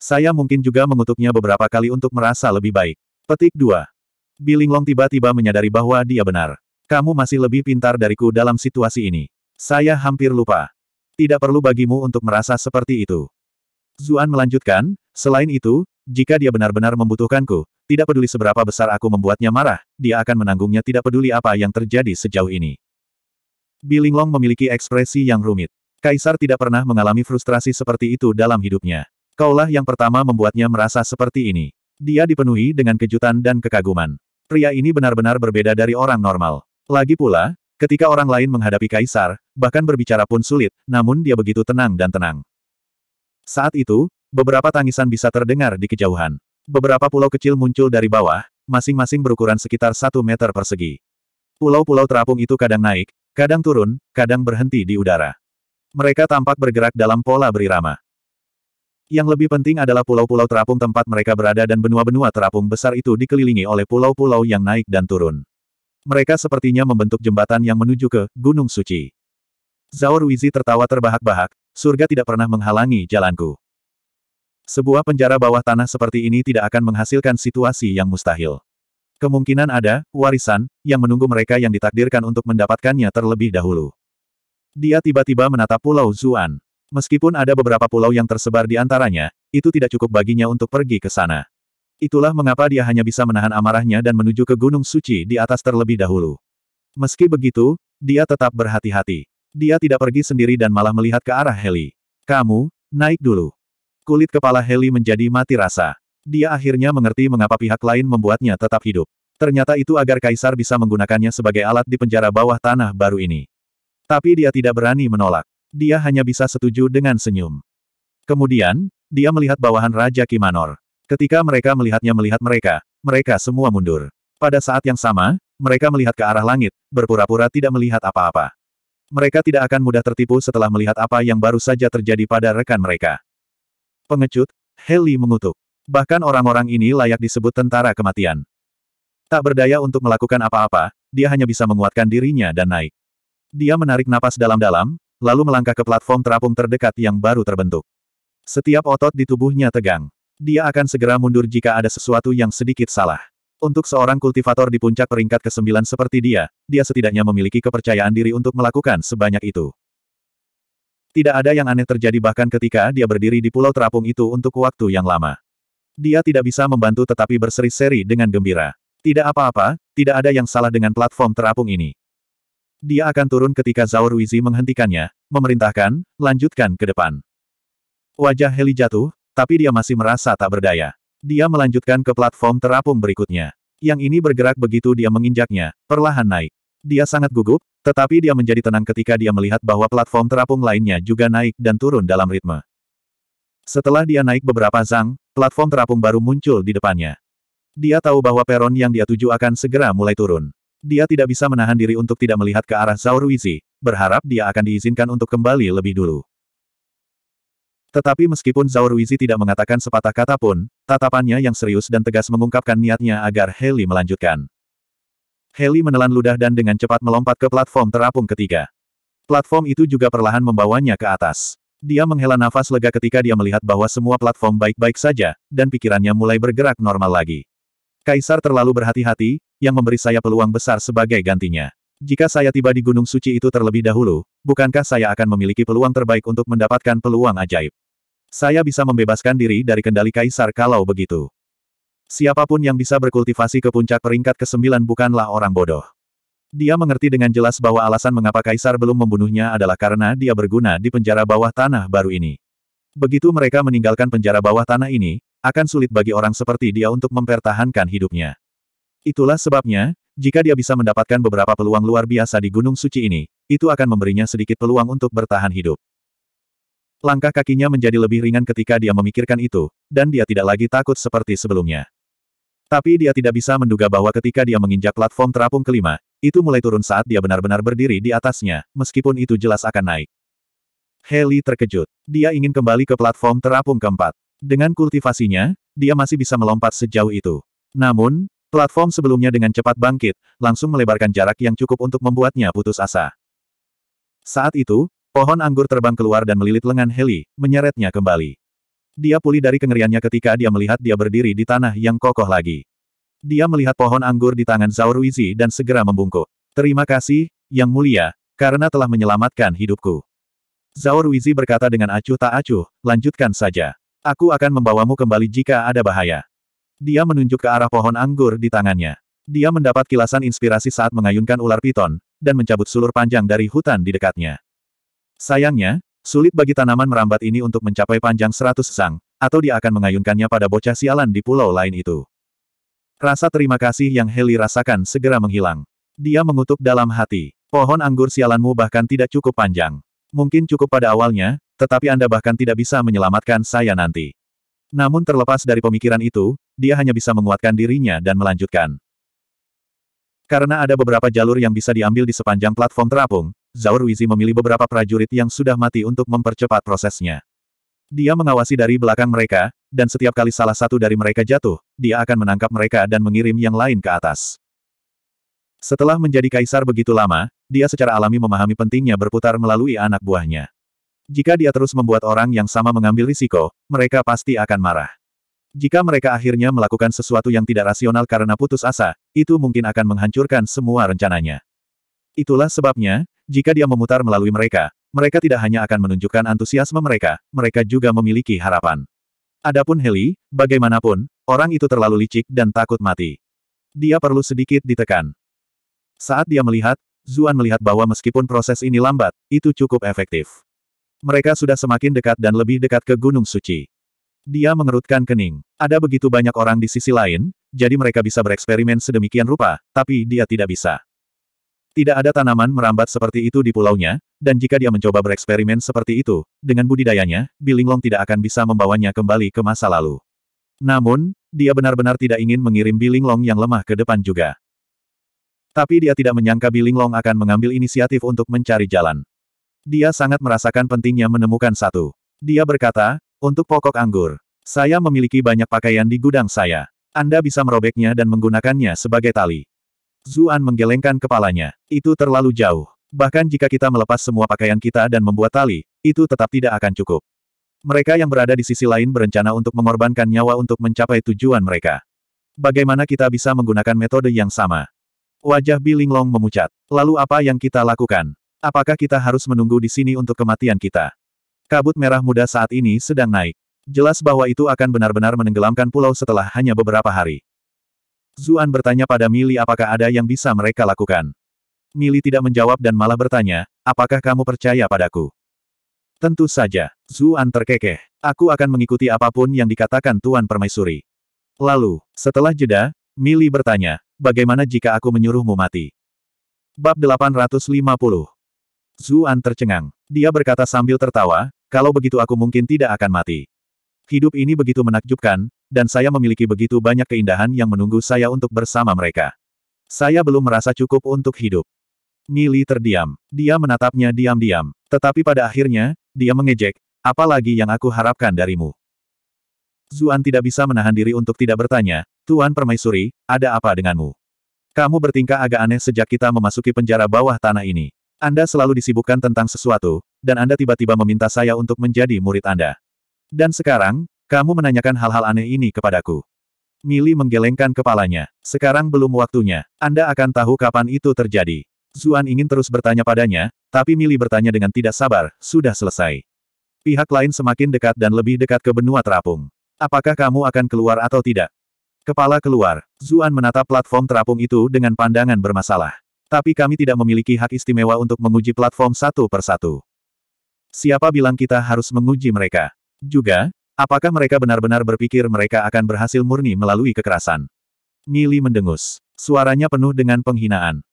Saya mungkin juga mengutuknya beberapa kali untuk merasa lebih baik. Petik 2. Bilinglong tiba-tiba menyadari bahwa dia benar. Kamu masih lebih pintar dariku dalam situasi ini. Saya hampir lupa. Tidak perlu bagimu untuk merasa seperti itu. Zuan melanjutkan, selain itu, jika dia benar-benar membutuhkanku, tidak peduli seberapa besar aku membuatnya marah, dia akan menanggungnya tidak peduli apa yang terjadi sejauh ini. Bilinglong memiliki ekspresi yang rumit. Kaisar tidak pernah mengalami frustrasi seperti itu dalam hidupnya. Kaulah yang pertama membuatnya merasa seperti ini. Dia dipenuhi dengan kejutan dan kekaguman. Pria ini benar-benar berbeda dari orang normal. Lagi pula, ketika orang lain menghadapi kaisar, bahkan berbicara pun sulit, namun dia begitu tenang dan tenang. Saat itu, Beberapa tangisan bisa terdengar di kejauhan. Beberapa pulau kecil muncul dari bawah, masing-masing berukuran sekitar satu meter persegi. Pulau-pulau terapung itu kadang naik, kadang turun, kadang berhenti di udara. Mereka tampak bergerak dalam pola berirama. Yang lebih penting adalah pulau-pulau terapung tempat mereka berada dan benua-benua terapung besar itu dikelilingi oleh pulau-pulau yang naik dan turun. Mereka sepertinya membentuk jembatan yang menuju ke Gunung Suci. Zhao Ruizi tertawa terbahak-bahak, surga tidak pernah menghalangi jalanku. Sebuah penjara bawah tanah seperti ini tidak akan menghasilkan situasi yang mustahil. Kemungkinan ada, warisan, yang menunggu mereka yang ditakdirkan untuk mendapatkannya terlebih dahulu. Dia tiba-tiba menatap Pulau Zuan. Meskipun ada beberapa pulau yang tersebar di antaranya, itu tidak cukup baginya untuk pergi ke sana. Itulah mengapa dia hanya bisa menahan amarahnya dan menuju ke Gunung Suci di atas terlebih dahulu. Meski begitu, dia tetap berhati-hati. Dia tidak pergi sendiri dan malah melihat ke arah heli. Kamu, naik dulu. Kulit kepala Heli menjadi mati rasa. Dia akhirnya mengerti mengapa pihak lain membuatnya tetap hidup. Ternyata itu agar Kaisar bisa menggunakannya sebagai alat di penjara bawah tanah baru ini. Tapi dia tidak berani menolak. Dia hanya bisa setuju dengan senyum. Kemudian, dia melihat bawahan Raja Kimanor. Ketika mereka melihatnya melihat mereka, mereka semua mundur. Pada saat yang sama, mereka melihat ke arah langit, berpura-pura tidak melihat apa-apa mereka tidak akan mudah tertipu setelah melihat apa yang baru saja terjadi pada rekan mereka. Pengecut, Heli mengutuk. Bahkan orang-orang ini layak disebut tentara kematian. Tak berdaya untuk melakukan apa-apa, dia hanya bisa menguatkan dirinya dan naik. Dia menarik napas dalam-dalam, lalu melangkah ke platform terapung terdekat yang baru terbentuk. Setiap otot di tubuhnya tegang. Dia akan segera mundur jika ada sesuatu yang sedikit salah. Untuk seorang kultivator di puncak peringkat ke-9 seperti dia, dia setidaknya memiliki kepercayaan diri untuk melakukan sebanyak itu. Tidak ada yang aneh terjadi bahkan ketika dia berdiri di pulau terapung itu untuk waktu yang lama. Dia tidak bisa membantu tetapi berseri-seri dengan gembira. Tidak apa-apa, tidak ada yang salah dengan platform terapung ini. Dia akan turun ketika Zhao Ruizi menghentikannya, memerintahkan, lanjutkan ke depan. Wajah Heli jatuh, tapi dia masih merasa tak berdaya. Dia melanjutkan ke platform terapung berikutnya. Yang ini bergerak begitu dia menginjaknya, perlahan naik. Dia sangat gugup, tetapi dia menjadi tenang ketika dia melihat bahwa platform terapung lainnya juga naik dan turun dalam ritme. Setelah dia naik beberapa zang, platform terapung baru muncul di depannya. Dia tahu bahwa peron yang dia tuju akan segera mulai turun. Dia tidak bisa menahan diri untuk tidak melihat ke arah Zauruizi, berharap dia akan diizinkan untuk kembali lebih dulu. Tetapi meskipun Zauruizi tidak mengatakan sepatah kata pun, tatapannya yang serius dan tegas mengungkapkan niatnya agar Heli melanjutkan. Heli menelan ludah dan dengan cepat melompat ke platform terapung ketiga. Platform itu juga perlahan membawanya ke atas. Dia menghela nafas lega ketika dia melihat bahwa semua platform baik-baik saja, dan pikirannya mulai bergerak normal lagi. Kaisar terlalu berhati-hati, yang memberi saya peluang besar sebagai gantinya. Jika saya tiba di Gunung Suci itu terlebih dahulu, bukankah saya akan memiliki peluang terbaik untuk mendapatkan peluang ajaib? Saya bisa membebaskan diri dari kendali Kaisar kalau begitu. Siapapun yang bisa berkultivasi ke puncak peringkat ke-9 bukanlah orang bodoh. Dia mengerti dengan jelas bahwa alasan mengapa Kaisar belum membunuhnya adalah karena dia berguna di penjara bawah tanah baru ini. Begitu mereka meninggalkan penjara bawah tanah ini, akan sulit bagi orang seperti dia untuk mempertahankan hidupnya. Itulah sebabnya, jika dia bisa mendapatkan beberapa peluang luar biasa di Gunung Suci ini, itu akan memberinya sedikit peluang untuk bertahan hidup. Langkah kakinya menjadi lebih ringan ketika dia memikirkan itu, dan dia tidak lagi takut seperti sebelumnya. Tapi dia tidak bisa menduga bahwa ketika dia menginjak platform terapung kelima, itu mulai turun saat dia benar-benar berdiri di atasnya, meskipun itu jelas akan naik. Heli terkejut. Dia ingin kembali ke platform terapung keempat. Dengan kultivasinya, dia masih bisa melompat sejauh itu. Namun, platform sebelumnya dengan cepat bangkit, langsung melebarkan jarak yang cukup untuk membuatnya putus asa. Saat itu, pohon anggur terbang keluar dan melilit lengan Heli, menyeretnya kembali. Dia pulih dari kengeriannya ketika dia melihat dia berdiri di tanah yang kokoh lagi. Dia melihat pohon anggur di tangan Zhao Ruizi dan segera membungkuk. Terima kasih, Yang Mulia, karena telah menyelamatkan hidupku. Zhao Ruizi berkata dengan acuh tak acuh, lanjutkan saja. Aku akan membawamu kembali jika ada bahaya. Dia menunjuk ke arah pohon anggur di tangannya. Dia mendapat kilasan inspirasi saat mengayunkan ular piton, dan mencabut sulur panjang dari hutan di dekatnya. Sayangnya, Sulit bagi tanaman merambat ini untuk mencapai panjang seratus sang, atau dia akan mengayunkannya pada bocah sialan di pulau lain itu. Rasa terima kasih yang Heli rasakan segera menghilang. Dia mengutuk dalam hati. Pohon anggur sialanmu bahkan tidak cukup panjang. Mungkin cukup pada awalnya, tetapi Anda bahkan tidak bisa menyelamatkan saya nanti. Namun terlepas dari pemikiran itu, dia hanya bisa menguatkan dirinya dan melanjutkan. Karena ada beberapa jalur yang bisa diambil di sepanjang platform terapung, Zhao Ruizi memilih beberapa prajurit yang sudah mati untuk mempercepat prosesnya. Dia mengawasi dari belakang mereka, dan setiap kali salah satu dari mereka jatuh, dia akan menangkap mereka dan mengirim yang lain ke atas. Setelah menjadi kaisar begitu lama, dia secara alami memahami pentingnya berputar melalui anak buahnya. Jika dia terus membuat orang yang sama mengambil risiko, mereka pasti akan marah. Jika mereka akhirnya melakukan sesuatu yang tidak rasional karena putus asa, itu mungkin akan menghancurkan semua rencananya. Itulah sebabnya, jika dia memutar melalui mereka, mereka tidak hanya akan menunjukkan antusiasme mereka, mereka juga memiliki harapan. Adapun Heli, bagaimanapun, orang itu terlalu licik dan takut mati. Dia perlu sedikit ditekan. Saat dia melihat, Zuan melihat bahwa meskipun proses ini lambat, itu cukup efektif. Mereka sudah semakin dekat dan lebih dekat ke Gunung Suci. Dia mengerutkan kening. Ada begitu banyak orang di sisi lain, jadi mereka bisa bereksperimen sedemikian rupa, tapi dia tidak bisa. Tidak ada tanaman merambat seperti itu di pulaunya, dan jika dia mencoba bereksperimen seperti itu, dengan budidayanya, Bilinglong tidak akan bisa membawanya kembali ke masa lalu. Namun, dia benar-benar tidak ingin mengirim Bilinglong yang lemah ke depan juga. Tapi dia tidak menyangka Bilinglong akan mengambil inisiatif untuk mencari jalan. Dia sangat merasakan pentingnya menemukan satu. Dia berkata, untuk pokok anggur, saya memiliki banyak pakaian di gudang saya. Anda bisa merobeknya dan menggunakannya sebagai tali. Zuan menggelengkan kepalanya. Itu terlalu jauh. Bahkan jika kita melepas semua pakaian kita dan membuat tali, itu tetap tidak akan cukup. Mereka yang berada di sisi lain berencana untuk mengorbankan nyawa untuk mencapai tujuan mereka. Bagaimana kita bisa menggunakan metode yang sama? Wajah Long memucat. Lalu apa yang kita lakukan? Apakah kita harus menunggu di sini untuk kematian kita? Kabut merah muda saat ini sedang naik. Jelas bahwa itu akan benar-benar menenggelamkan pulau setelah hanya beberapa hari. Zuan bertanya pada Mili apakah ada yang bisa mereka lakukan. Mili tidak menjawab dan malah bertanya, apakah kamu percaya padaku? Tentu saja, Zuan terkekeh. Aku akan mengikuti apapun yang dikatakan Tuan Permaisuri. Lalu, setelah jeda, Mili bertanya, bagaimana jika aku menyuruhmu mati? Bab 850 Zuan tercengang. Dia berkata sambil tertawa, kalau begitu aku mungkin tidak akan mati. Hidup ini begitu menakjubkan, dan saya memiliki begitu banyak keindahan yang menunggu saya untuk bersama mereka. Saya belum merasa cukup untuk hidup. Mili terdiam. Dia menatapnya diam-diam. Tetapi pada akhirnya, dia mengejek, lagi yang aku harapkan darimu. Zuan tidak bisa menahan diri untuk tidak bertanya, Tuan Permaisuri, ada apa denganmu? Kamu bertingkah agak aneh sejak kita memasuki penjara bawah tanah ini. Anda selalu disibukkan tentang sesuatu, dan Anda tiba-tiba meminta saya untuk menjadi murid Anda. Dan sekarang, kamu menanyakan hal-hal aneh ini kepadaku. Mili menggelengkan kepalanya. Sekarang belum waktunya. Anda akan tahu kapan itu terjadi. Zuan ingin terus bertanya padanya, tapi Mili bertanya dengan tidak sabar, sudah selesai. Pihak lain semakin dekat dan lebih dekat ke benua terapung. Apakah kamu akan keluar atau tidak? Kepala keluar. Zuan menatap platform terapung itu dengan pandangan bermasalah. Tapi kami tidak memiliki hak istimewa untuk menguji platform satu persatu. Siapa bilang kita harus menguji mereka? Juga, Apakah mereka benar-benar berpikir mereka akan berhasil murni melalui kekerasan? Mili mendengus. Suaranya penuh dengan penghinaan.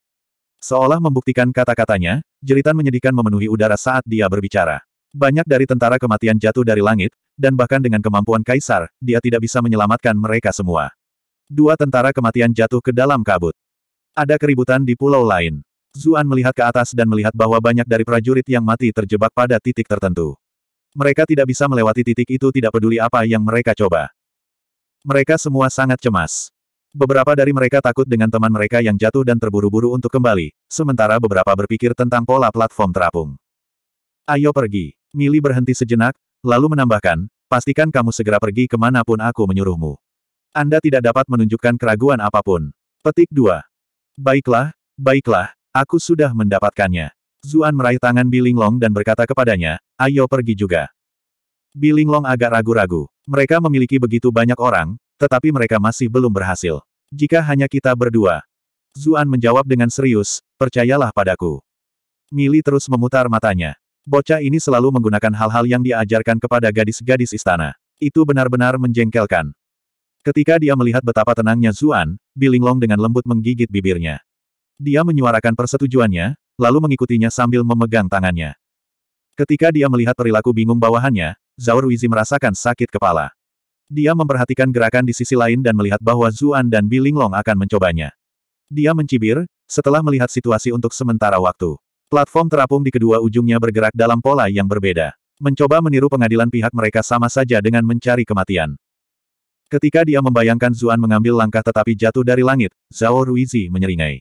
Seolah membuktikan kata-katanya, jeritan menyedihkan memenuhi udara saat dia berbicara. Banyak dari tentara kematian jatuh dari langit, dan bahkan dengan kemampuan kaisar, dia tidak bisa menyelamatkan mereka semua. Dua tentara kematian jatuh ke dalam kabut. Ada keributan di pulau lain. Zuan melihat ke atas dan melihat bahwa banyak dari prajurit yang mati terjebak pada titik tertentu. Mereka tidak bisa melewati titik itu tidak peduli apa yang mereka coba. Mereka semua sangat cemas. Beberapa dari mereka takut dengan teman mereka yang jatuh dan terburu-buru untuk kembali, sementara beberapa berpikir tentang pola platform terapung. Ayo pergi. Mili berhenti sejenak, lalu menambahkan, pastikan kamu segera pergi kemanapun aku menyuruhmu. Anda tidak dapat menunjukkan keraguan apapun. Petik 2. Baiklah, baiklah, aku sudah mendapatkannya. Zuan meraih tangan Bilinglong dan berkata kepadanya, ayo pergi juga. Bilinglong agak ragu-ragu. Mereka memiliki begitu banyak orang, tetapi mereka masih belum berhasil. Jika hanya kita berdua. Zuan menjawab dengan serius, percayalah padaku. Mili terus memutar matanya. Bocah ini selalu menggunakan hal-hal yang diajarkan kepada gadis-gadis istana. Itu benar-benar menjengkelkan. Ketika dia melihat betapa tenangnya Zuan, Bilinglong dengan lembut menggigit bibirnya. Dia menyuarakan persetujuannya, lalu mengikutinya sambil memegang tangannya. Ketika dia melihat perilaku bingung bawahannya, Zhao Ruizi merasakan sakit kepala. Dia memperhatikan gerakan di sisi lain dan melihat bahwa Zuan dan Bilinglong akan mencobanya. Dia mencibir, setelah melihat situasi untuk sementara waktu. Platform terapung di kedua ujungnya bergerak dalam pola yang berbeda. Mencoba meniru pengadilan pihak mereka sama saja dengan mencari kematian. Ketika dia membayangkan Zuan mengambil langkah tetapi jatuh dari langit, Zhao Ruizi menyeringai.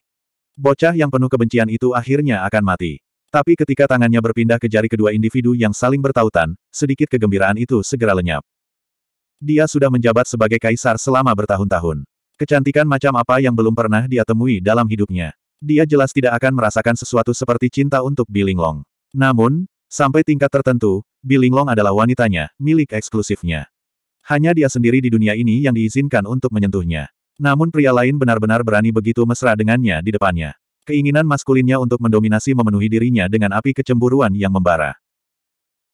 Bocah yang penuh kebencian itu akhirnya akan mati. Tapi ketika tangannya berpindah ke jari kedua individu yang saling bertautan, sedikit kegembiraan itu segera lenyap. Dia sudah menjabat sebagai kaisar selama bertahun-tahun. Kecantikan macam apa yang belum pernah dia temui dalam hidupnya. Dia jelas tidak akan merasakan sesuatu seperti cinta untuk Bilinglong. Namun, sampai tingkat tertentu, Bilinglong adalah wanitanya, milik eksklusifnya. Hanya dia sendiri di dunia ini yang diizinkan untuk menyentuhnya. Namun pria lain benar-benar berani begitu mesra dengannya di depannya. Keinginan maskulinnya untuk mendominasi memenuhi dirinya dengan api kecemburuan yang membara.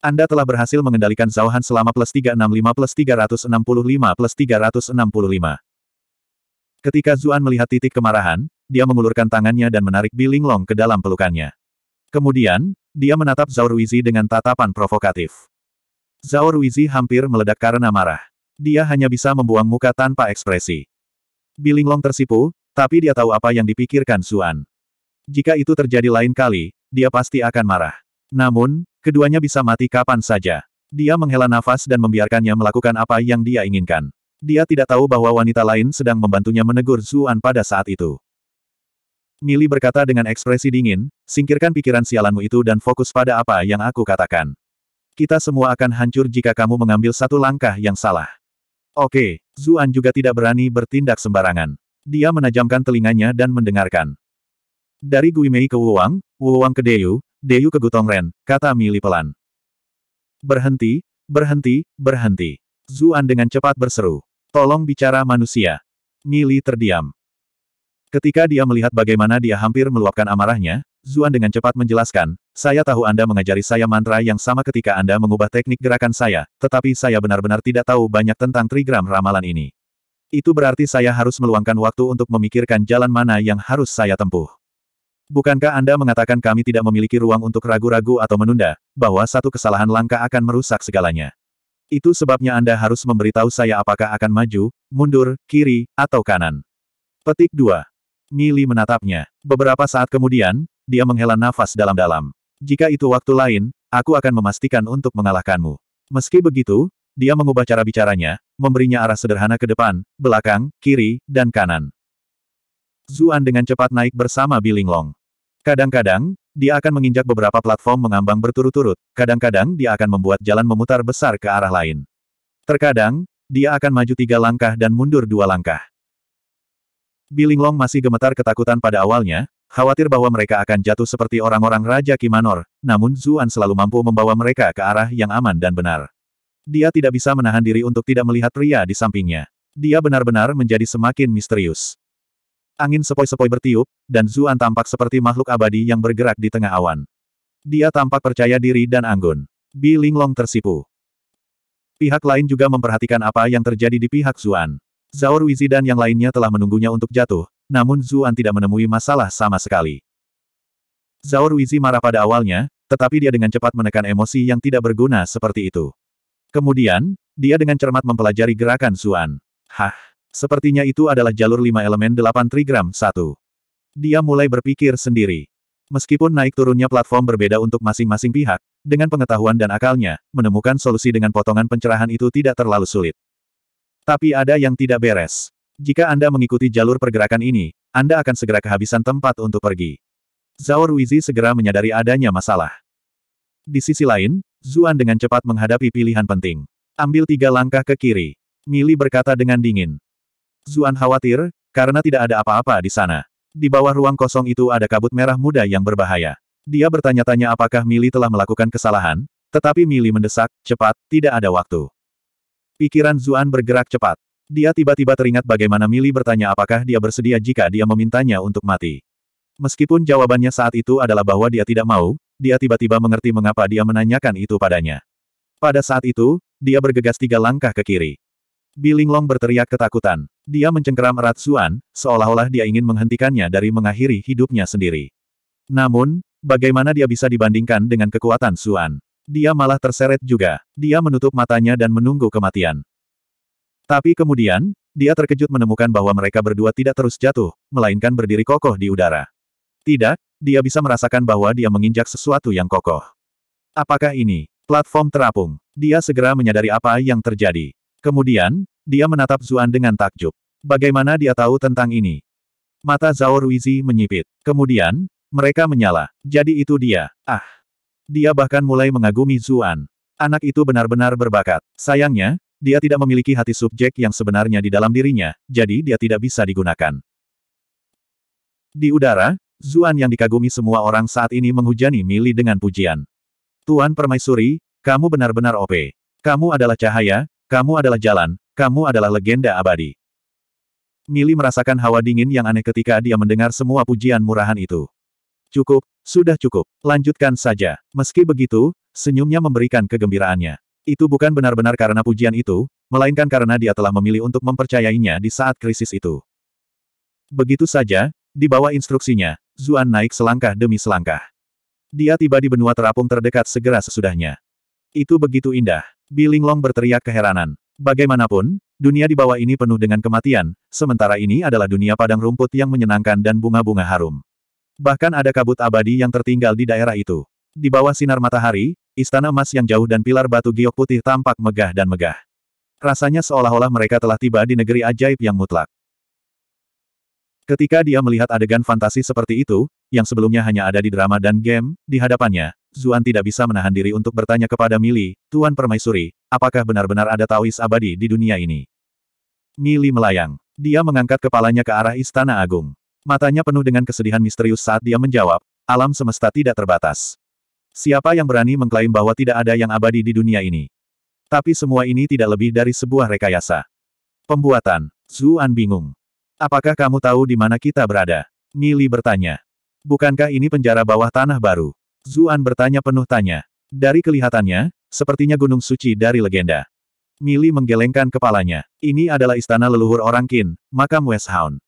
Anda telah berhasil mengendalikan Zauhan selama plus 365 plus 365 plus 365. Ketika Zuan melihat titik kemarahan, dia mengulurkan tangannya dan menarik Biling Long ke dalam pelukannya. Kemudian, dia menatap Zhao Ruizi dengan tatapan provokatif. Zhao Ruizi hampir meledak karena marah. Dia hanya bisa membuang muka tanpa ekspresi. Bilinglong tersipu, tapi dia tahu apa yang dipikirkan Suan. Jika itu terjadi lain kali, dia pasti akan marah. Namun, keduanya bisa mati kapan saja. Dia menghela nafas dan membiarkannya melakukan apa yang dia inginkan. Dia tidak tahu bahwa wanita lain sedang membantunya menegur Zuan pada saat itu. Mili berkata dengan ekspresi dingin, singkirkan pikiran sialanmu itu dan fokus pada apa yang aku katakan. Kita semua akan hancur jika kamu mengambil satu langkah yang salah. Oke, Zuan juga tidak berani bertindak sembarangan. Dia menajamkan telinganya dan mendengarkan. Dari Guimei ke Wuwang, Wuwang ke Deyu, Deyu ke Gutong Ren, kata Mili pelan. Berhenti, berhenti, berhenti. Zuan dengan cepat berseru. Tolong bicara manusia. Mili terdiam. Ketika dia melihat bagaimana dia hampir meluapkan amarahnya, Zuan dengan cepat menjelaskan, saya tahu Anda mengajari saya mantra yang sama ketika Anda mengubah teknik gerakan saya, tetapi saya benar-benar tidak tahu banyak tentang trigram ramalan ini. Itu berarti saya harus meluangkan waktu untuk memikirkan jalan mana yang harus saya tempuh. Bukankah Anda mengatakan kami tidak memiliki ruang untuk ragu-ragu atau menunda, bahwa satu kesalahan langkah akan merusak segalanya? Itu sebabnya Anda harus memberitahu saya apakah akan maju, mundur, kiri, atau kanan. Petik 2. Mili menatapnya. Beberapa saat kemudian, dia menghela nafas dalam-dalam. Jika itu waktu lain, aku akan memastikan untuk mengalahkanmu. Meski begitu, dia mengubah cara bicaranya, memberinya arah sederhana ke depan, belakang, kiri, dan kanan. Zuan dengan cepat naik bersama Bilinglong. Kadang-kadang, dia akan menginjak beberapa platform mengambang berturut-turut, kadang-kadang dia akan membuat jalan memutar besar ke arah lain. Terkadang, dia akan maju tiga langkah dan mundur dua langkah. Bilinglong masih gemetar ketakutan pada awalnya, khawatir bahwa mereka akan jatuh seperti orang-orang Raja Kimanor, namun Zuan selalu mampu membawa mereka ke arah yang aman dan benar. Dia tidak bisa menahan diri untuk tidak melihat pria di sampingnya. Dia benar-benar menjadi semakin misterius. Angin sepoi-sepoi bertiup, dan Zuan tampak seperti makhluk abadi yang bergerak di tengah awan. Dia tampak percaya diri dan anggun. Bi Linglong tersipu. Pihak lain juga memperhatikan apa yang terjadi di pihak Zuan. Zaur Wizi dan yang lainnya telah menunggunya untuk jatuh, namun Zuan tidak menemui masalah sama sekali. Zhao Ruizi marah pada awalnya, tetapi dia dengan cepat menekan emosi yang tidak berguna seperti itu. Kemudian, dia dengan cermat mempelajari gerakan Zuan. Hah, sepertinya itu adalah jalur lima elemen delapan trigram satu. Dia mulai berpikir sendiri. Meskipun naik turunnya platform berbeda untuk masing-masing pihak, dengan pengetahuan dan akalnya, menemukan solusi dengan potongan pencerahan itu tidak terlalu sulit. Tapi ada yang tidak beres. Jika Anda mengikuti jalur pergerakan ini, Anda akan segera kehabisan tempat untuk pergi. Zhao Ruizi segera menyadari adanya masalah. Di sisi lain, Zuan dengan cepat menghadapi pilihan penting. Ambil tiga langkah ke kiri. Mili berkata dengan dingin. Zuan khawatir, karena tidak ada apa-apa di sana. Di bawah ruang kosong itu ada kabut merah muda yang berbahaya. Dia bertanya-tanya apakah Mili telah melakukan kesalahan, tetapi Mili mendesak, cepat, tidak ada waktu. Pikiran Zuan bergerak cepat. Dia tiba-tiba teringat bagaimana Mili bertanya apakah dia bersedia jika dia memintanya untuk mati. Meskipun jawabannya saat itu adalah bahwa dia tidak mau, dia tiba-tiba mengerti mengapa dia menanyakan itu padanya. Pada saat itu, dia bergegas tiga langkah ke kiri. Long berteriak ketakutan. Dia mencengkeram erat Suan, seolah-olah dia ingin menghentikannya dari mengakhiri hidupnya sendiri. Namun, bagaimana dia bisa dibandingkan dengan kekuatan Suan? Dia malah terseret juga. Dia menutup matanya dan menunggu kematian. Tapi kemudian, dia terkejut menemukan bahwa mereka berdua tidak terus jatuh, melainkan berdiri kokoh di udara. Tidak, dia bisa merasakan bahwa dia menginjak sesuatu yang kokoh. Apakah ini platform terapung? Dia segera menyadari apa yang terjadi. Kemudian, dia menatap Zuan dengan takjub. Bagaimana dia tahu tentang ini? Mata Zhao Ruizi menyipit. Kemudian, mereka menyala. Jadi itu dia. Ah! Dia bahkan mulai mengagumi Zuan. Anak itu benar-benar berbakat. Sayangnya, dia tidak memiliki hati subjek yang sebenarnya di dalam dirinya, jadi dia tidak bisa digunakan. Di udara, Zuan yang dikagumi semua orang saat ini menghujani Mili dengan pujian. Tuan Permaisuri, kamu benar-benar OP. Kamu adalah cahaya, kamu adalah jalan, kamu adalah legenda abadi. Mili merasakan hawa dingin yang aneh ketika dia mendengar semua pujian murahan itu. Cukup, sudah cukup, lanjutkan saja. Meski begitu, senyumnya memberikan kegembiraannya. Itu bukan benar-benar karena pujian itu, melainkan karena dia telah memilih untuk mempercayainya di saat krisis itu. Begitu saja, di bawah instruksinya, Zuan naik selangkah demi selangkah. Dia tiba di benua terapung terdekat segera sesudahnya. Itu begitu indah. Bilinglong berteriak keheranan. Bagaimanapun, dunia di bawah ini penuh dengan kematian, sementara ini adalah dunia padang rumput yang menyenangkan dan bunga-bunga harum. Bahkan ada kabut abadi yang tertinggal di daerah itu. Di bawah sinar matahari, Istana emas yang jauh dan pilar batu giok putih tampak megah dan megah. Rasanya seolah-olah mereka telah tiba di negeri ajaib yang mutlak. Ketika dia melihat adegan fantasi seperti itu, yang sebelumnya hanya ada di drama dan game, di hadapannya, Zuan tidak bisa menahan diri untuk bertanya kepada Mili, Tuan Permaisuri, apakah benar-benar ada Taois abadi di dunia ini? Mili melayang. Dia mengangkat kepalanya ke arah Istana Agung. Matanya penuh dengan kesedihan misterius saat dia menjawab, alam semesta tidak terbatas. Siapa yang berani mengklaim bahwa tidak ada yang abadi di dunia ini? Tapi semua ini tidak lebih dari sebuah rekayasa. Pembuatan. Zuan bingung. Apakah kamu tahu di mana kita berada? Mili bertanya. Bukankah ini penjara bawah tanah baru? Zuan bertanya penuh tanya. Dari kelihatannya, sepertinya gunung suci dari legenda. Mili menggelengkan kepalanya. Ini adalah istana leluhur orang Qin, makam West Hound.